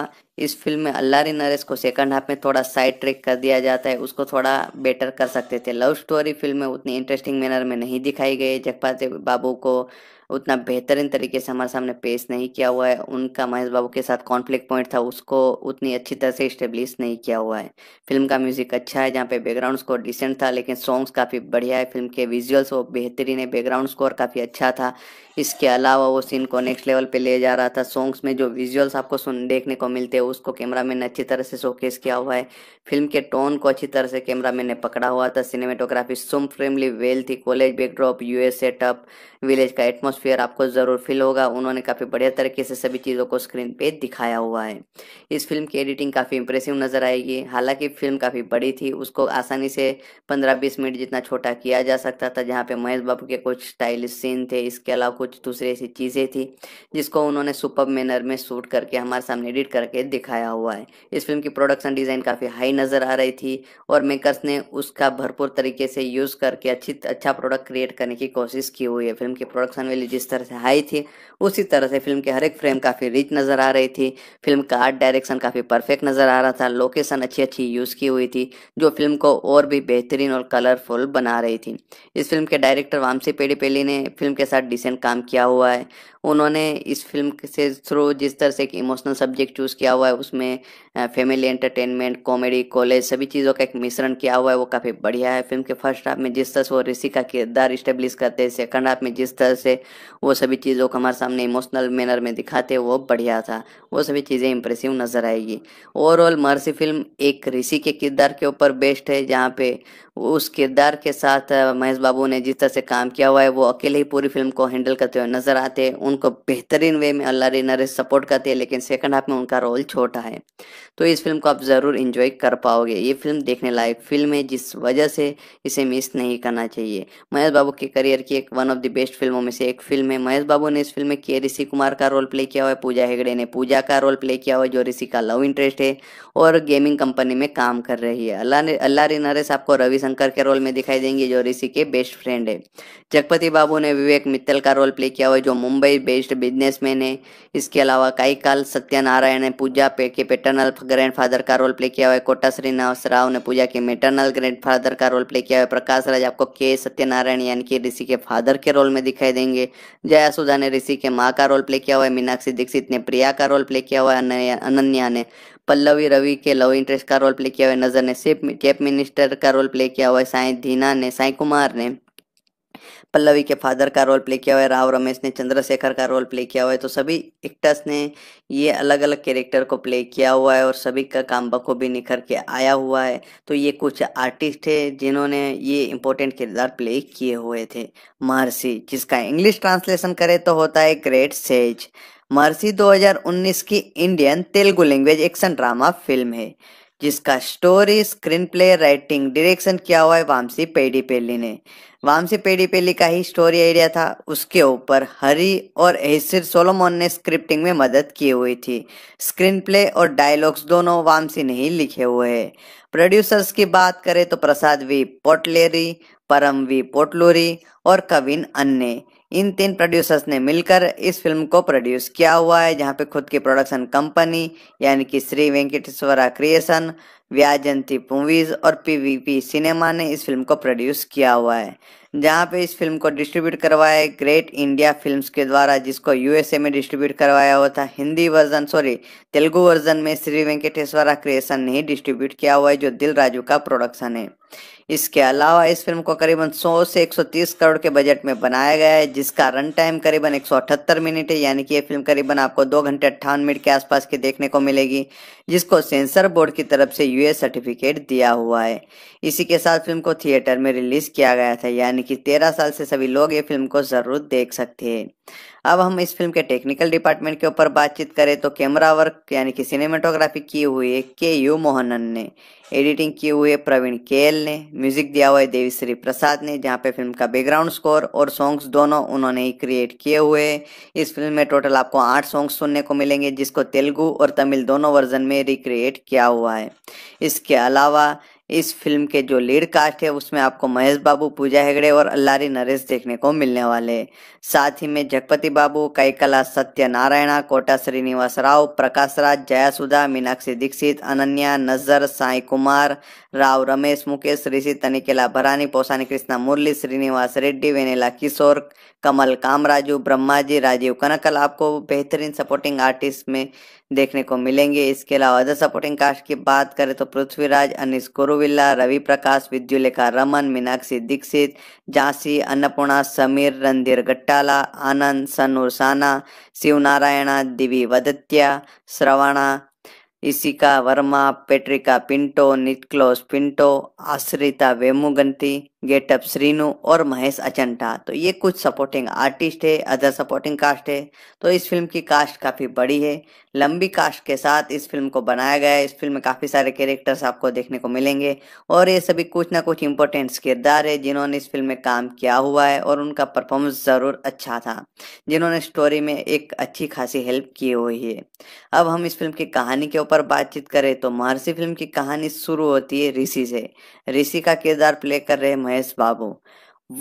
इस फिल्म में अल्लारी नरेश को सेकंड हाफ में थोड़ा साइड ट्रैक कर दिया जाता है उसको थोड़ा बेटर कर सकते थे लव स्टोरी फिल्म में उतनी इंटरेस्टिंग मैनर में नहीं दिखाई गई जगपाते बाबू को उतना बेहतरीन तरीके से हमारे सामने पेश नहीं किया हुआ है उनका महेश बाबू के साथ कॉन्फ्लिक्ट पॉइंट था उसको उतनी अच्छी तरह से स्टेब्लिश नहीं किया हुआ है फिल्म का म्यूजिक अच्छा है जहाँ पे बैकग्राउंड स्कोर डिसेंट था लेकिन सॉन्ग्स काफ़ी बढ़िया है फिल्म के विजुअल्स वो बेहतरीन है बैकग्राउंड स्कोर काफ़ी अच्छा था इसके अलावा वो सीन को नेक्स्ट लेवल पे ले जा रहा था सॉन्ग्स में जो विजुअल्स आपको सुन देखने को मिलते हैं उसको कैमरा मैन ने अच्छी तरह से शोकेस किया हुआ है फिल्म के टोन को अच्छी तरह से कैमरा मैन ने पकड़ा हुआ था सिनेमेटोग्राफी सुम फ्रेमली वेल थी college backdrop US setup village का एटमोस एटमॉस्फेयर आपको ज़रूर फील होगा उन्होंने काफ़ी बढ़िया तरीके से सभी चीज़ों को स्क्रीन पे दिखाया हुआ है इस फिल्म की एडिटिंग काफ़ी इंप्रेसिव नज़र आएगी हालांकि फिल्म काफ़ी बड़ी थी उसको आसानी से पंद्रह बीस मिनट जितना छोटा किया जा सकता था जहाँ पे महेश बाबू के कुछ स्टाइलिश सीन थे इसके अलावा कुछ दूसरी ऐसी चीज़ें थी जिसको उन्होंने सुपर मैनर में शूट करके हमारे सामने एडिट करके दिखाया हुआ है इस फिल्म की प्रोडक्शन डिज़ाइन काफ़ी हाई नज़र आ रही थी और मेकर्स ने उसका भरपूर तरीके से यूज़ करके अच्छी अच्छा प्रोडक्ट क्रिएट करने की कोशिश की हुई है फिल्म की प्रोडक्शन वैल्यू जिस तरह से हाई थी उसी तरह से फिल्म के हर एक फ्रेम काफ़ी रिच नज़र आ रही थी फिल्म का आर्ट डायरेक्शन काफ़ी परफेक्ट नज़र आ रहा था लोकेशन अच्छी अच्छी यूज़ की हुई थी जो फिल्म को और भी बेहतरीन और कलरफुल बना रही थी इस फिल्म के डायरेक्टर वामसी पेडीपेली ने फिल्म के साथ डिसेंट काम किया हुआ है उन्होंने इस फिल्म से थ्रू जिस तरह से एक इमोशनल सब्जेक्ट चूज़ किया हुआ है उसमें फैमिली एंटरटेनमेंट कॉमेडी कॉलेज सभी चीज़ों का एक मिश्रण किया हुआ है वो काफ़ी बढ़िया है फिल्म के फर्स्ट हाफ में जिस तरह से वो ऋषि का किरदार इस्टेब्लिश करते हैं सेकंड हाफ में जिस तरह से वो सभी चीज़ों को हमारे सामने इमोशनल मैनर में दिखाते वो बढ़िया था वो सभी चीज़ें इंप्रेसिव नज़र आएगी ओवरऑल मर्सी फिल्म एक ऋषि के किरदार के ऊपर बेस्ट है जहाँ पे उस किरदार के साथ महेश बाबू ने जिस तरह से काम किया हुआ है वो अकेले ही पूरी फिल्म को हैंडल करते हुए नजर आते हैं उनको बेहतरीन वे में अल्लाह नरेश सपोर्ट करते हैं लेकिन सेकंड हाफ में उनका रोल छोटा है तो इस फिल्म को आप ज़रूर इंजॉय कर पाओगे ये फिल्म देखने लायक फिल्म है जिस वजह से इसे मिस नहीं करना चाहिए महेश बाबू के करियर की एक वन ऑफ द बेस्ट फिल्मों में से एक फिल्म है महेश बाबू ने इस फिल्म में किया ऋषि कुमार का रोल प्ले किया हुआ है पूजा हेगड़े ने पूजा का रोल प्ले किया हुआ है जो ऋषि का लव इंटरेस्ट है और गेमिंग कंपनी में काम कर रही है अल्लाह ने नरेश आपको रविशंकर के रोल में दिखाई देंगे जो ऋषि के बेस्ट फ्रेंड है जगपति बाबू ने विवेक मित्तल का रोल प्ले किया हुआ है जो मुंबई बेस्ड बिजनेसमैन है इसके अलावा कई काल सत्यनारायण ने पूजा पे के पेटर्नल ग्रैंड फादर का रोल प्ले किया हुआ है कोटा श्रीनिवास राव ने पूजा के मेटर्नल ग्रैंड फादर का रोल प्ले किया हुआ है प्रकाश राज आपको के सत्यनारायण यानी कि ऋषि के फादर के रोल में दिखाई देंगे जया सुधा ने ऋषि के माँ का रोल प्ले किया हुआ है मीनाक्षी दीक्षित ने प्रिया का रोल प्ले किया हुआ है अनन्या ने पल्लवी रवि के लव इंटरेस्ट का रोल प्ले किया हुआ है नजर ने सिर्फ चीफ मिनिस्टर का रोल प्ले किया हुआ है साई धीना ने साई कुमार ने पल्लवी के फादर का रोल प्ले किया हुआ है राव रमेश ने चंद्रशेखर का रोल प्ले किया हुआ है तो सभी एक्टर्स ने ये अलग अलग कैरेक्टर को प्ले किया हुआ है और सभी का काम बखूबी निखर के आया हुआ है तो ये कुछ आर्टिस्ट है जिन्होंने ये इम्पोर्टेंट किरदार प्ले किए हुए थे महर्षि जिसका इंग्लिश ट्रांसलेशन करे तो होता है ग्रेट सेज महर्षि 2019 की Indian Telugu language action drama film है जिसका story screenplay writing direction किया हुआ है वामसी पेली ने वामसी पेली का ही स्टोरी आइडिया था उसके ऊपर हरी और एसिर सोलोमोन ने स्क्रिप्टिंग में मदद की हुई थी स्क्रीन प्ले और डायलॉग्स दोनों वामसी ने ही लिखे हुए हैं प्रोड्यूसर्स की बात करें तो प्रसाद वी पोटलेरी परम वी पोटलोरी और कविन अन्ने इन तीन प्रोड्यूसर्स ने मिलकर इस फिल्म को प्रोड्यूस किया हुआ है जहाँ पे खुद की प्रोडक्शन कंपनी यानी कि श्री वेंकटेश्वरा क्रिएशन व्याजंती मूवीज और पीवीपी सिनेमा ने इस फिल्म को प्रोड्यूस किया हुआ है जहाँ पे इस फिल्म को डिस्ट्रीब्यूट करवाया है ग्रेट इंडिया फिल्म्स के द्वारा जिसको यूएसए में डिस्ट्रीब्यूट करवाया हुआ था Hindi version sorry Telugu version में श्री वेंकटेश्वरा क्रिएशन ने डिस्ट्रीब्यूट किया हुआ है जो दिल राजू का प्रोडक्शन है इसके अलावा इस फिल्म को करीबन 100 से 130 करोड़ के बजट में बनाया गया है जिसका रन टाइम करीबन 178 मिनट है यानी कि यह फिल्म करीबन आपको दो घंटे अट्ठावन मिनट के आसपास की देखने को मिलेगी जिसको सेंसर बोर्ड की तरफ से यूए सर्टिफिकेट दिया हुआ है इसी के साथ फिल्म को थिएटर में रिलीज किया गया था यानी कि तेरह साल से सभी लोग ये फिल्म को जरूर देख सकते हैं अब हम इस फिल्म के टेक्निकल डिपार्टमेंट के ऊपर बातचीत करें तो कैमरा वर्क यानी कि सिनेमाटोग्राफी की हुई है के यू मोहनन ने एडिटिंग की हुई है प्रवीण केएल ने म्यूजिक दिया हुआ है देवीश्री प्रसाद ने जहाँ पे फिल्म का बैकग्राउंड स्कोर और सॉन्ग्स दोनों उन्होंने ही क्रिएट किए हुए इस फिल्म में टोटल आपको आठ सॉन्ग्स सुनने को मिलेंगे जिसको तेलुगू और तमिल दोनों वर्जन में रिक्रिएट किया हुआ है इसके अलावा इस फिल्म के जो लीड कास्ट है उसमें आपको महेश बाबू पूजा हेगड़े और अल्लारी नरेश देखने को मिलने वाले साथ ही में जगपति बाबू कैकला सत्य कोटा श्रीनिवास राव प्रकाश राज जयासुधा मीनाक्षी दीक्षित अनन्या नजर साई कुमार राव रमेश मुकेश ऋषि तनिकेला भरानी पोसानी कृष्णा मुरली श्रीनिवास रेड्डी वेनेला किशोर कमल कामराजू ब्रह्मा जी राजीव कनकल आपको बेहतरीन सपोर्टिंग आर्टिस्ट में देखने को मिलेंगे इसके अलावा अदर सपोर्टिंग कास्ट की बात करें तो पृथ्वीराज अनिस कुरुविल्ला रवि प्रकाश विद्युलेखा रमन मीनाक्षी दीक्षित झांसी अन्नपूर्णा समीर रणधीर गट्टाला आनंद सनूर साना शिवनारायणा दिवी वदत्या श्रवणा इसिका वर्मा पेट्रिका पिंटो निकलोस पिंटो आश्रिता वेमुगंती गेटअप श्रीनु और महेश अचंटा तो ये कुछ सपोर्टिंग आर्टिस्ट है अदर सपोर्टिंग कास्ट है तो इस फिल्म की कास्ट काफ़ी बड़ी है लंबी कास्ट के साथ इस फिल्म को बनाया गया है इस फिल्म में काफ़ी सारे कैरेक्टर्स आपको देखने को मिलेंगे और ये सभी कुछ ना कुछ इंपॉर्टेंट किरदार है जिन्होंने इस फिल्म में काम किया हुआ है और उनका परफॉर्मेंस ज़रूर अच्छा था जिन्होंने स्टोरी में एक अच्छी खासी हेल्प की हुई है अब हम इस फिल्म की कहानी के ऊपर बातचीत करें तो महर्षि फिल्म की कहानी शुरू होती है ऋषि से ऋषि का किरदार प्ले कर रहे महेश बाबू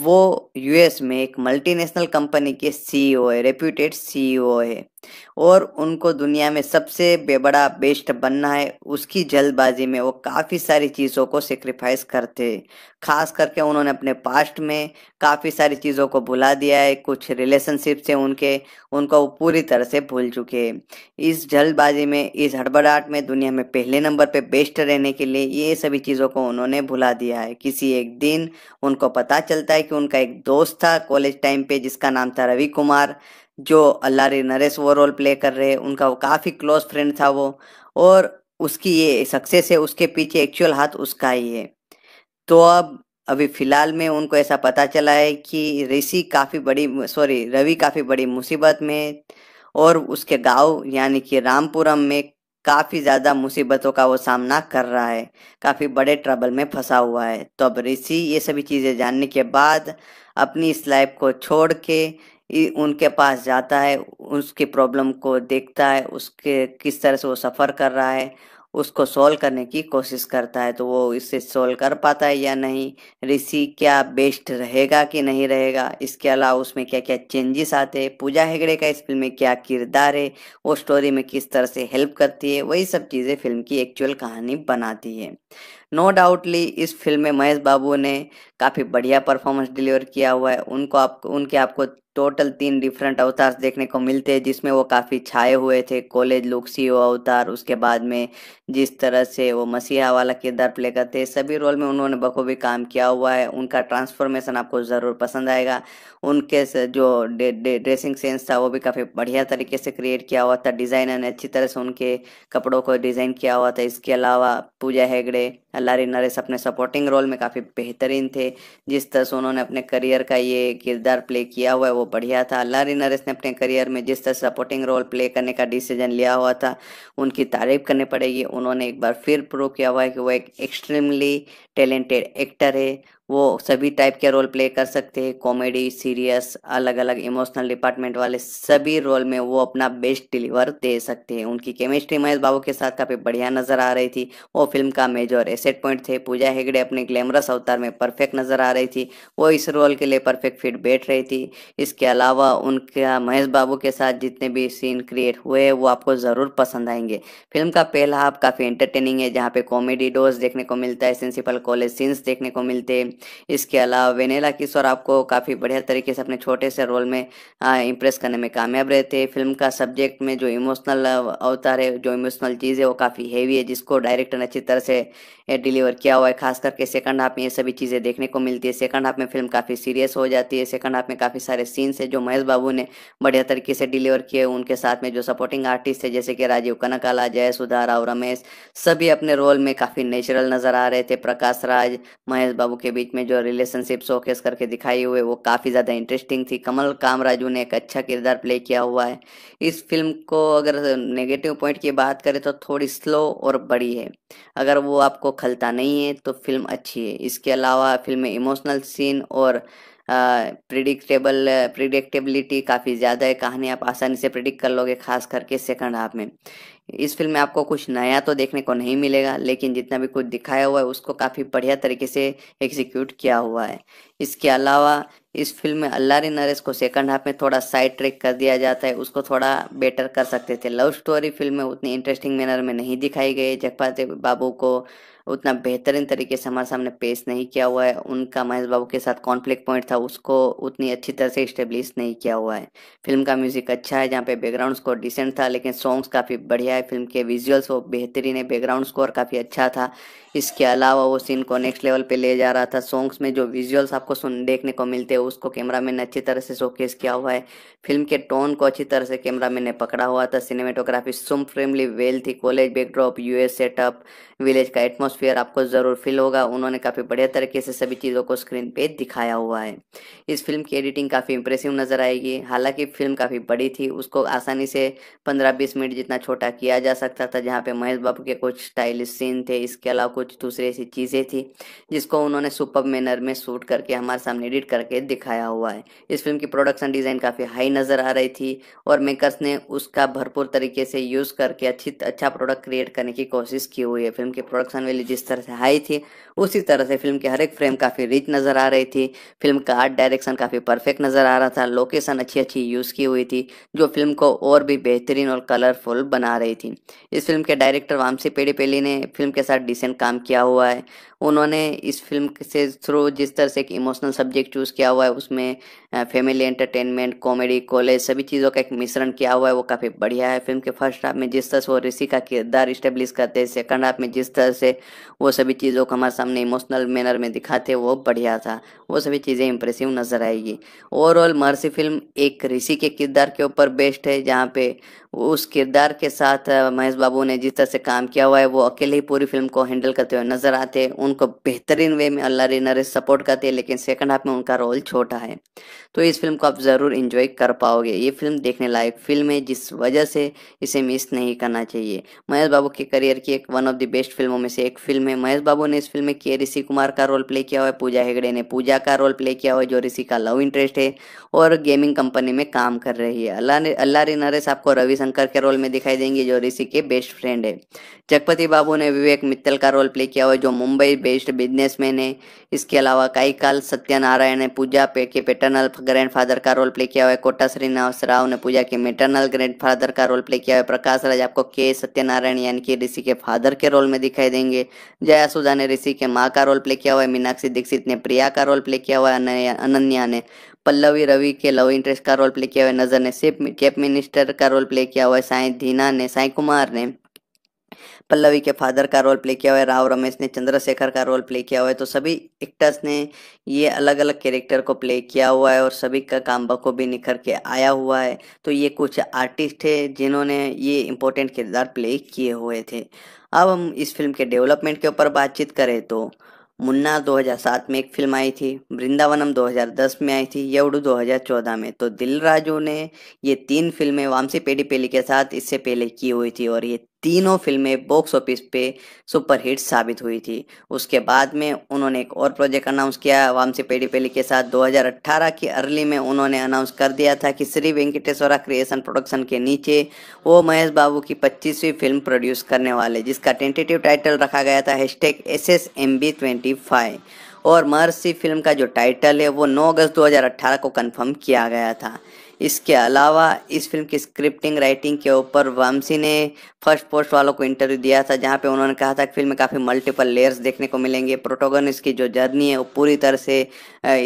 वो यूएस में एक मल्टीनेशनल कंपनी के सीईओ e है रेप्यूटेड सीईओ e है और उनको दुनिया में सबसे बड़ा बेस्ट बनना है उसकी जल्दबाजी में वो काफ़ी सारी चीज़ों को सेक्रीफाइस करते खास करके उन्होंने अपने पास्ट में काफ़ी सारी चीज़ों को भुला दिया है कुछ रिलेशनशिप से उनके उनको वो पूरी तरह से भूल चुके हैं इस जल्दबाजी में इस हड़बड़ाहट में दुनिया में पहले नंबर पे बेस्ट रहने के लिए ये सभी चीज़ों को उन्होंने भुला दिया है किसी एक दिन उनको पता चलता है कि उनका एक दोस्त था कॉलेज टाइम पे जिसका नाम था रवि कुमार जो अल्लारी नरेश वो रोल प्ले कर रहे हैं उनका वो काफ़ी क्लोज फ्रेंड था वो और उसकी ये सक्सेस है उसके पीछे एक्चुअल हाथ उसका ही है तो अब अभी फिलहाल में उनको ऐसा पता चला है कि ऋषि काफ़ी बड़ी सॉरी रवि काफ़ी बड़ी मुसीबत में और उसके गांव यानी कि रामपुरम में काफ़ी ज़्यादा मुसीबतों का वो सामना कर रहा है काफ़ी बड़े ट्रबल में फंसा हुआ है तो अब ऋषि ये सभी चीज़ें जानने के बाद अपनी इस लाइफ को छोड़ के उनके पास जाता है उसकी प्रॉब्लम को देखता है उसके किस तरह से वो सफ़र कर रहा है उसको सॉल्व करने की कोशिश करता है तो वो इसे सॉल्व कर पाता है या नहीं ऋषि क्या बेस्ट रहेगा कि नहीं रहेगा इसके अलावा उसमें क्या क्या चेंजेस आते हैं पूजा हेगड़े का इस फिल्म में क्या किरदार है वो स्टोरी में किस तरह से हेल्प करती है वही सब चीज़ें फिल्म की एक्चुअल कहानी बनाती है नो no डाउटली इस फिल्म में महेश बाबू ने काफ़ी बढ़िया परफॉर्मेंस डिलीवर किया हुआ है उनको आप उनके आपको टोटल तीन डिफरेंट अवतार देखने को मिलते हैं जिसमें वो काफ़ी छाए हुए थे कॉलेज लुक सी अवतार उसके बाद में जिस तरह से वो मसीहा वाला किरदार प्ले करते हैं सभी रोल में उन्होंने बखूबी काम किया हुआ है उनका ट्रांसफॉर्मेशन आपको ज़रूर पसंद आएगा उनके जो डे, डे, ड्रेसिंग सेंस था वो भी काफ़ी बढ़िया तरीके से क्रिएट किया हुआ था डिज़ाइनर ने अच्छी तरह से उनके कपड़ों को डिज़ाइन किया हुआ था इसके अलावा पूजा हेगड़े लारी नरेश अपने सपोर्टिंग रोल में काफ़ी बेहतरीन थे जिस तरह से उन्होंने अपने करियर का ये किरदार प्ले किया हुआ है वो बढ़िया था लारी नरेश ने अपने करियर में जिस तरह सपोर्टिंग रोल प्ले करने का डिसीजन लिया हुआ था उनकी तारीफ करनी पड़ेगी उन्होंने एक बार फिर प्रूव किया हुआ है कि वो एक एक्सट्रीमली टैलेंटेड एक्टर है वो सभी टाइप के रोल प्ले कर सकते हैं कॉमेडी सीरियस अलग अलग इमोशनल डिपार्टमेंट वाले सभी रोल में वो अपना बेस्ट डिलीवर दे सकते हैं उनकी केमिस्ट्री महेश बाबू के साथ काफ़ी बढ़िया नजर आ रही थी वो फिल्म का मेजर एसेट पॉइंट थे पूजा हेगड़े अपने ग्लैमरस अवतार में परफेक्ट नजर आ रही थी वो इस रोल के लिए परफेक्ट फिट बैठ रही थी इसके अलावा उनका महेश बाबू के साथ जितने भी सीन क्रिएट हुए वो आपको ज़रूर पसंद आएंगे फिल्म का पहला हाफ काफ़ी एंटरटेनिंग है जहाँ पे कॉमेडी डोज देखने को मिलता है सिंसिपल कॉलेज सीन्स देखने को मिलते हैं इसके अलावा वेनेला किशोर आपको काफ़ी बढ़िया तरीके से अपने छोटे से रोल में इम्प्रेस करने में कामयाब रहते थे फिल्म का सब्जेक्ट में जो इमोशनल अवतार है जो इमोशनल चीज़ है वो काफ़ी हैवी है जिसको डायरेक्टर ने अच्छी तरह से डिलीवर किया हुआ है खास करके सेकंड हाफ में ये सभी चीज़ें देखने को मिलती है सेकंड हाफ में फिल्म काफ़ी सीरियस हो जाती है सेकंड हाफ में काफ़ी सारे सीन्स है जो महेश बाबू ने बढ़िया तरीके से डिलीवर किए उनके साथ में जो सपोर्टिंग आर्टिस्ट है जैसे कि राजीव कनकाला जय सुधा राव रमेश सभी अपने रोल में काफ़ी नेचुरल नज़र आ रहे थे प्रकाश राज महेश बाबू के बीच बीच में जो रिलेशनशिप शोकेस करके दिखाई हुए वो काफ़ी ज़्यादा इंटरेस्टिंग थी कमल कामराजू ने एक अच्छा किरदार प्ले किया हुआ है इस फिल्म को अगर नेगेटिव पॉइंट की बात करें तो थोड़ी स्लो और बड़ी है अगर वो आपको खलता नहीं है तो फिल्म अच्छी है इसके अलावा फिल्म में इमोशनल सीन और प्रिडिक्टेबल प्रिडिक्टेबिलिटी काफ़ी ज़्यादा है कहानी आप आसानी से प्रिडिक्ट कर लोगे खास करके सेकंड हाफ में इस फिल्म में आपको कुछ नया तो देखने को नहीं मिलेगा लेकिन जितना भी कुछ दिखाया हुआ है उसको काफ़ी बढ़िया तरीके से एग्जीक्यूट किया हुआ है इसके अलावा इस फिल्म में अल्लारी नरेश को सेकंड हाफ में थोड़ा साइड ट्रैक कर दिया जाता है उसको थोड़ा बेटर कर सकते थे लव स्टोरी फिल्म में उतनी इंटरेस्टिंग मैनर में नहीं दिखाई गई जगपाते बाबू को उतना बेहतरीन तरीके से हमारे सामने पेश नहीं किया हुआ है उनका महेश बाबू के साथ कॉन्फ्लिक्ट पॉइंट था उसको उतनी अच्छी तरह से इस्टेब्लिश नहीं किया हुआ है फिल्म का म्यूजिक अच्छा है जहाँ पे बैकग्राउंड स्कोर डिसेंट था लेकिन सॉन्ग्स काफ़ी बढ़िया है फिल्म के विजुअल्स वो बेहतरीन है बैकग्राउंड स्कोर काफ़ी अच्छा था इसके अलावा वो सीन को नेक्स्ट लेवल पर ले जा रहा था सॉन्ग्स में जो विजुअल्स आप आपको सुन देखने को मिलते हैं उसको कैमरा मैन ने अच्छी तरह से शोकेस किया हुआ है फिल्म के टोन को अच्छी तरह से कैमरा मैन ने पकड़ा हुआ था सिनेमेटोग्राफी सुम फ्रेमली वेल थी college backdrop US setup village का एटमोसफियर आपको ज़रूर फील होगा उन्होंने काफ़ी बढ़िया तरीके से सभी चीज़ों को स्क्रीन पे दिखाया हुआ है इस फिल्म की एडिटिंग काफ़ी इंप्रेसिव नज़र आएगी हालांकि फिल्म काफ़ी बड़ी थी उसको आसानी से पंद्रह बीस मिनट जितना छोटा किया जा सकता था जहाँ पे महेश बाबू के कुछ स्टाइलिश सीन थे इसके अलावा कुछ दूसरी ऐसी चीज़ें थी जिसको उन्होंने सुपर मैनर में शूट करके हमारे सामने एडिट करके दिखाया हुआ है इस फिल्म की प्रोडक्शन डिज़ाइन काफ़ी हाई नज़र आ रही थी और मेकर्स ने उसका भरपूर तरीके से यूज़ करके अच्छी अच्छा प्रोडक्ट क्रिएट करने की कोशिश की हुई है फिल्म फिल्म की प्रोडक्शन वैल्यू जिस तरह से हाई थी उसी तरह से फिल्म के हर एक फ्रेम काफ़ी रिच नज़र आ रही थी फिल्म का आर्ट डायरेक्शन काफ़ी परफेक्ट नज़र आ रहा था लोकेशन अच्छी अच्छी यूज़ की हुई थी जो फिल्म को और भी बेहतरीन और कलरफुल बना रही थी इस फिल्म के डायरेक्टर वामसी पेड़ी पेली ने फिल्म के साथ डिसेंट काम किया हुआ है उन्होंने इस फिल्म से थ्रू जिस तरह से एक इमोशनल सब्जेक्ट चूज़ किया हुआ है उसमें फैमिली एंटरटेनमेंट कॉमेडी कॉलेज सभी चीज़ों का एक मिश्रण किया हुआ है वो काफ़ी बढ़िया है फिल्म के फर्स्ट हाफ में जिस तरह से वो ऋषि का किरदार इस्टेब्लिश करते हैं सेकंड हाफ में जिस तरह से वो सभी चीज़ों को हमारे सामने इमोशनल मैनर में दिखाते वो बढ़िया था वो सभी चीज़ें इंप्रेसिव नज़र आएगी ओवरऑल महर्षि फिल्म एक ऋषि के किरदार के ऊपर बेस्ट है जहाँ पे उस किरदार के साथ महेश बाबू ने जिस तरह से काम किया हुआ है वो अकेले ही पूरी फिल्म को हैंडल करते हुए नजर आते हैं उनको बेहतरीन वे में अल्लाह रे नरेश सपोर्ट करते हैं लेकिन सेकंड हाफ में उनका रोल छोटा है तो इस फिल्म को आप ज़रूर इंजॉय कर पाओगे ये फिल्म देखने लायक फिल्म है जिस वजह से इसे मिस नहीं करना चाहिए महेश बाबू के करियर की एक वन ऑफ द बेस्ट फिल्मों में से एक फिल्म है महेश बाबू ने इस फिल्म में के ऋषि कुमार का रोल प्ले किया हुआ है पूजा हेगड़े ने पूजा का रोल प्ले किया हुआ है जो ऋषि का लव इंटरेस्ट है और गेमिंग कंपनी में काम कर रही है अल्लाह अल्लाह रे नरेश आपको रवि रविशंकर के रोल में दिखाई देंगे जो ऋषि के बेस्ट फ्रेंड है जगपति बाबू ने विवेक मित्तल का रोल प्ले किया हुआ जो मुंबई बेस्ड बिजनेसमैन है इसके अलावा कई काल सत्यनारायण ने पूजा पे के पेटर्नल फादर का रोल प्ले किया हुआ है कोटा श्रीनिवास राव ने पूजा के मेटर्नल फादर का रोल प्ले किया हुआ है प्रकाश राज आपको के सत्यनारायण यानी कि ऋषि के फादर के रोल में दिखाई देंगे जया सुधा ने ऋषि के माँ का रोल प्ले किया हुआ है मीनाक्षी दीक्षित ने प्रिया का रोल प्ले किया हुआ है अनन्या ने पल्लवी रवि के लव इंटरेस्ट का रोल प्ले किया हुआ है नजर ने सिर्फ कैप मिनिस्टर का रोल प्ले किया हुआ है साई धीना ने साई कुमार ने पल्लवी के फादर का रोल प्ले किया हुआ है राव रमेश ने चंद्रशेखर का रोल प्ले किया हुआ है तो सभी एक्टर्स ने ये अलग अलग कैरेक्टर को प्ले किया हुआ है और सभी का काम बखूबी निखर के आया हुआ है तो ये कुछ आर्टिस्ट है जिन्होंने ये इम्पोर्टेंट किरदार प्ले किए हुए थे अब हम इस फिल्म के डेवलपमेंट के ऊपर बातचीत करें तो मुन्ना 2007 में एक फिल्म आई थी वृंदावनम 2010 में आई थी यवड़ू 2014 में तो दिलराजू ने ये तीन फिल्में वामसी पेडी पेली के साथ इससे पहले की हुई थी और ये तीनों फिल्में बॉक्स ऑफिस पे सुपरहिट साबित हुई थी उसके बाद में उन्होंने एक और प्रोजेक्ट अनाउंस किया वाम से पेड़ी पेली के साथ 2018 की अर्ली में उन्होंने अनाउंस कर दिया था कि श्री वेंकटेश्वरा क्रिएशन प्रोडक्शन के नीचे वो महेश बाबू की 25वीं फिल्म प्रोड्यूस करने वाले जिसका टेंटेटिव टाइटल रखा गया था hashtag S S M B twenty five और महर्षि फिल्म का जो टाइटल है वो नौ अगस्त अट्ठारह को कन्फर्म किया गया था इसके अलावा इस फिल्म की स्क्रिप्टिंग राइटिंग के ऊपर वामसी ने फर्स्ट पोस्ट वालों को इंटरव्यू दिया था जहां पे उन्होंने कहा था कि फिल्म में काफ़ी मल्टीपल लेयर्स देखने को मिलेंगे प्रोटोगन की जो जर्नी है वो पूरी तरह से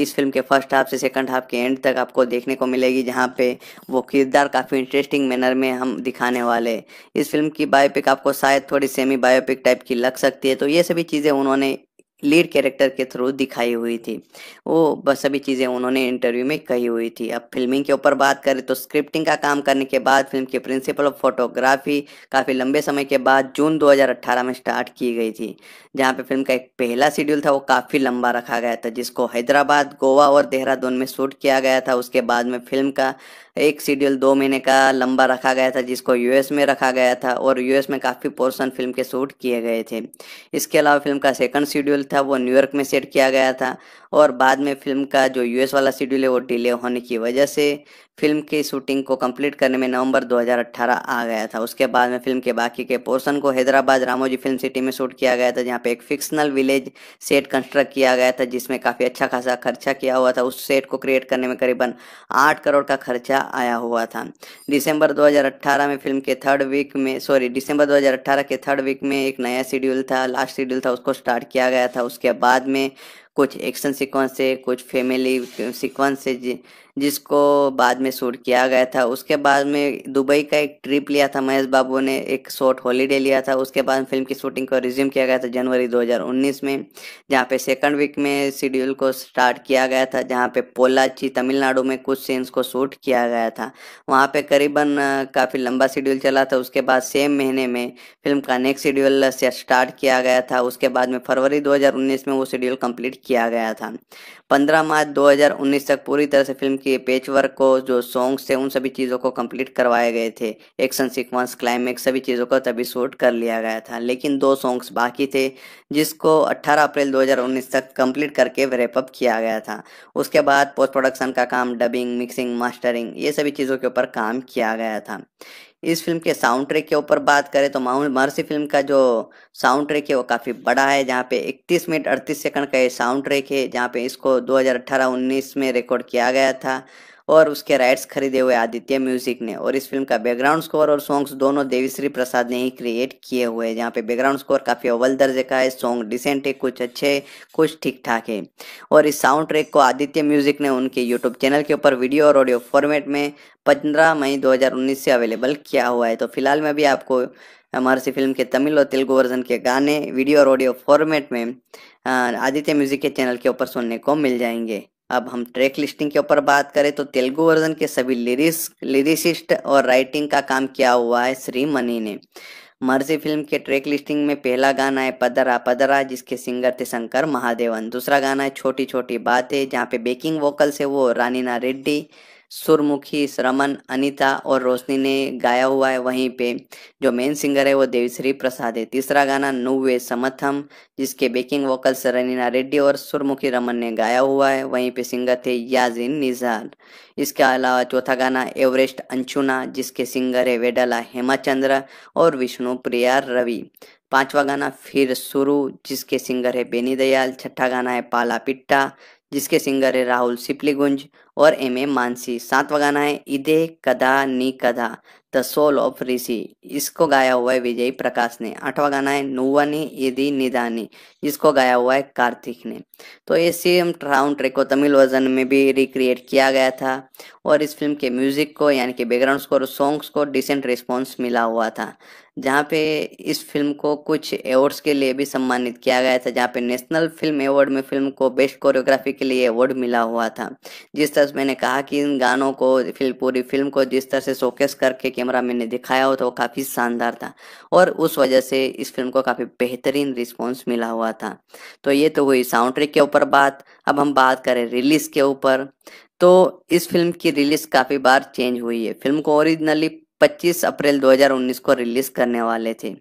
इस फिल्म के फर्स्ट हाफ से सेकंड हाफ के एंड तक आपको देखने को मिलेगी जहाँ पे वो किरदार काफ़ी इंटरेस्टिंग मैनर में हम दिखाने वाले इस फिल्म की बायोपिक आपको शायद थोड़ी सेमी बायोपिक टाइप की लग सकती है तो ये सभी चीज़ें उन्होंने लीड कैरेक्टर के थ्रू दिखाई हुई थी वो बस सभी चीज़ें उन्होंने इंटरव्यू में कही हुई थी अब फिल्मिंग के ऊपर बात करें तो स्क्रिप्टिंग का काम करने के बाद फिल्म के प्रिंसिपल ऑफ फोटोग्राफी काफ़ी लंबे समय के बाद जून 2018 में स्टार्ट की गई थी जहाँ पे फिल्म का एक पहला शेड्यूल था वो काफ़ी लंबा रखा गया था जिसको हैदराबाद गोवा और देहरादून में शूट किया गया था उसके बाद में फिल्म का एक शेड्यूल दो महीने का लंबा रखा गया था जिसको यूएस में रखा गया था और यूएस में काफ़ी पोर्शन फिल्म के शूट किए गए थे इसके अलावा फिल्म का सेकंड शेड्यूल था वो न्यूयॉर्क में सेट किया गया था और बाद में फिल्म का जो यूएस वाला शेड्यूल है वो डिले होने की वजह से फिल्म की शूटिंग को कंप्लीट करने में नवंबर 2018 आ गया था उसके बाद में फिल्म के बाकी के पोर्शन को हैदराबाद रामोजी फिल्म सिटी में शूट किया गया था जहाँ पे एक फिक्शनल विलेज सेट कंस्ट्रक्ट किया गया था जिसमें काफ़ी अच्छा खासा खर्चा किया हुआ था उस सेट को क्रिएट करने में करीबन आठ करोड़ का खर्चा आया हुआ था दिसंबर दो में फिल्म के थर्ड वीक में सॉरी दिसंबर दो के थर्ड वीक में एक नया शेड्यूल था लास्ट शेड्यूल था उसको स्टार्ट किया गया था उसके बाद में कुछ एक्शन सिक्वेंस से कुछ फैमिली सिक्वेंस से जिसको बाद में शूट किया गया था उसके बाद में दुबई का एक ट्रिप लिया था महेश बाबू ने एक शॉर्ट हॉलीडे लिया था उसके बाद फिल्म की शूटिंग को रिज्यूम किया गया था जनवरी 2019 में जहाँ पे सेकंड वीक में शेड्यूल को स्टार्ट किया गया था जहाँ पे पोलाची तमिलनाडु में कुछ सीन्स को शूट किया गया था वहाँ पे करीबन काफ़ी लंबा शेड्यूल चला था उसके बाद सेम महीने में फिल्म का नेक्स्ट शेड्यूल से स्टार्ट किया गया था उसके बाद में फरवरी दो में वो शेड्यूल कम्प्लीट किया गया था पंद्रह मार्च दो तक पूरी तरह से फिल्म के पेच वर्क को जो सॉन्ग्स थे उन सभी चीज़ों को कंप्लीट करवाए गए थे एक्शन सीक्वेंस क्लाइमैक्स सभी चीज़ों को तभी शूट कर लिया गया था लेकिन दो सॉन्ग्स बाकी थे जिसको 18 अप्रैल 2019 तक कंप्लीट करके रेपअप किया गया था उसके बाद पोस्ट प्रोडक्शन का काम डबिंग मिक्सिंग मास्टरिंग ये सभी चीज़ों के ऊपर काम किया गया था इस फिल्म के साउंड ट्रैक के ऊपर बात करें तो माउन मर्सी फिल्म का जो साउंड ट्रैक है वो काफ़ी बड़ा है जहाँ पे 31 मिनट 38 सेकंड का ये साउंड ट्रैक है जहाँ पे इसको 2018-19 में रिकॉर्ड किया गया था और उसके राइट्स खरीदे हुए आदित्य म्यूजिक ने और इस फिल्म का बैकग्राउंड स्कोर और सॉन्ग्स दोनों देवीश्री प्रसाद ने ही क्रिएट किए हुए हैं जहाँ पे बैकग्राउंड स्कोर काफ़ी अव्वल दर्जे का है सॉन्ग डिसेंट है कुछ अच्छे कुछ ठीक ठाक है और इस साउंड ट्रैक को आदित्य म्यूजिक ने उनके यूट्यूब चैनल के ऊपर वीडियो और ऑडियो फॉर्मेट में पंद्रह मई दो से अवेलेबल किया हुआ है तो फिलहाल में भी आपको हमारे फिल्म के तमिल और तेलुगु वर्जन के गाने वीडियो और ऑडियो फॉर्मेट में आदित्य म्यूजिक के चैनल के ऊपर सुनने को मिल जाएंगे अब हम ट्रैक लिस्टिंग के ऊपर बात करें तो तेलुगु वर्जन के सभी लिरिक्स लिरिसिस्ट और राइटिंग का काम किया हुआ है श्री मनी ने मर्जी फिल्म के ट्रैक लिस्टिंग में पहला गाना है पदरा पदरा जिसके सिंगर थे शंकर महादेवन दूसरा गाना है छोटी छोटी बात है जहाँ पे बेकिंग वोकल्स है वो रानीना रेड्डी सुरमुखी श्रमन अनिता और रोशनी ने गाया हुआ है वहीं पे जो मेन सिंगर है वो देवश्री प्रसाद है तीसरा गाना नुवे समथम जिसके बेकिंग वोकल्स रनीना रेड्डी और सुरमुखी रमन ने गाया हुआ है वहीं पे सिंगर थे याजिन निजार इसके अलावा चौथा गाना एवरेस्ट अंशुना जिसके सिंगर है वेडला हेमाचंद्र और विष्णु प्रिया रवि पांचवा गाना फिर शुरू जिसके सिंगर है बेनी दयाल छठा गाना है पाला पिट्टा जिसके सिंगर है राहुल सिपलीगुंज और एम ए मानसी सातवा गाना है इदे कदा नी कदा द सोल ऑफ ऋषि इसको गाया हुआ है विजय प्रकाश ने आठवा गाना है नुवानी यदि निदानी जिसको गाया हुआ है कार्तिक ने तो ये सेम राउंड ट्रैक को तमिल वर्जन में भी रिक्रिएट किया गया था और इस फिल्म के म्यूजिक को यानी कि बैकग्राउंड स्कोर सॉन्ग्स को डिसेंट रिस्पॉन्स मिला हुआ था जहाँ पे इस फिल्म को कुछ अवार्ड्स के लिए भी सम्मानित किया गया था जहाँ पे नेशनल फिल्म अवार्ड में फिल्म को बेस्ट कोरियोग्राफी के लिए अवार्ड मिला हुआ था जिस तरह से मैंने कहा कि इन गानों को फिल्म पूरी फिल्म को जिस तरह से शोकेस करके कैमरा मैन ने दिखाया हो तो वो काफ़ी शानदार था और उस वजह से इस फिल्म को काफ़ी बेहतरीन रिस्पॉन्स मिला हुआ था तो ये तो हुई साउंड ट्रैक के ऊपर बात अब हम बात करें रिलीज के ऊपर तो इस फिल्म की रिलीज काफ़ी बार चेंज हुई है फिल्म को ओरिजिनली 25 अप्रैल 2019 को रिलीज करने वाले थे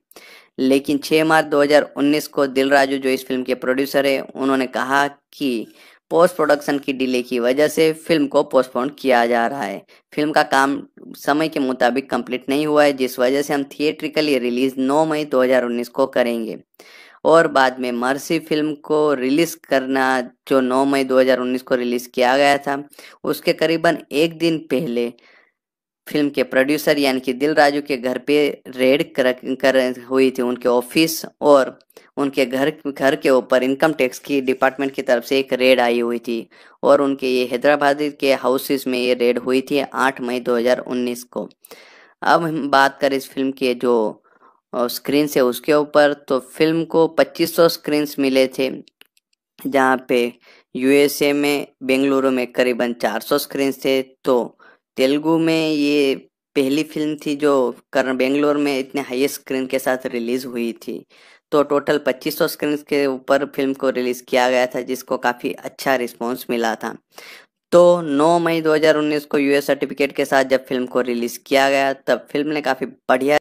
लेकिन 6 मार्च 2019 को दिल राजू जो इस फिल्म के प्रोड्यूसर है उन्होंने कहा कि पोस्ट प्रोडक्शन की डिले की वजह से फिल्म को पोस्टपोन किया जा रहा है फिल्म का काम समय के मुताबिक कंप्लीट नहीं हुआ है जिस वजह से हम थिएट्रिकली रिलीज 9 मई 2019 को करेंगे और बाद में मर्सी फिल्म को रिलीज करना जो 9 मई 2019 को रिलीज किया गया था उसके करीबन एक दिन पहले फिल्म के प्रोड्यूसर यानी कि दिल राजू के घर पे रेड कर, कर हुई थी उनके ऑफिस और उनके घर घर के ऊपर इनकम टैक्स की डिपार्टमेंट की तरफ से एक रेड आई हुई थी और उनके ये हैदराबाद के हाउसेस में ये रेड हुई थी 8 मई 2019 को अब हम बात करें इस फिल्म के जो स्क्रीन से उसके ऊपर तो फिल्म को 2500 स्क्रीन्स मिले थे जहाँ पे यूएसए में बेंगलुरु में करीबन 400 स्क्रीन्स थे तो तेलुगु में ये पहली फिल्म थी जो करण बेंगलोर में इतने हाईएस्ट स्क्रीन के साथ रिलीज हुई थी तो टोटल 2500 स्क्रीन के ऊपर फिल्म को रिलीज़ किया गया था जिसको काफ़ी अच्छा रिस्पॉन्स मिला था तो 9 मई 2019 को यूएस सर्टिफिकेट के साथ जब फिल्म को रिलीज़ किया गया तब फिल्म ने काफ़ी बढ़िया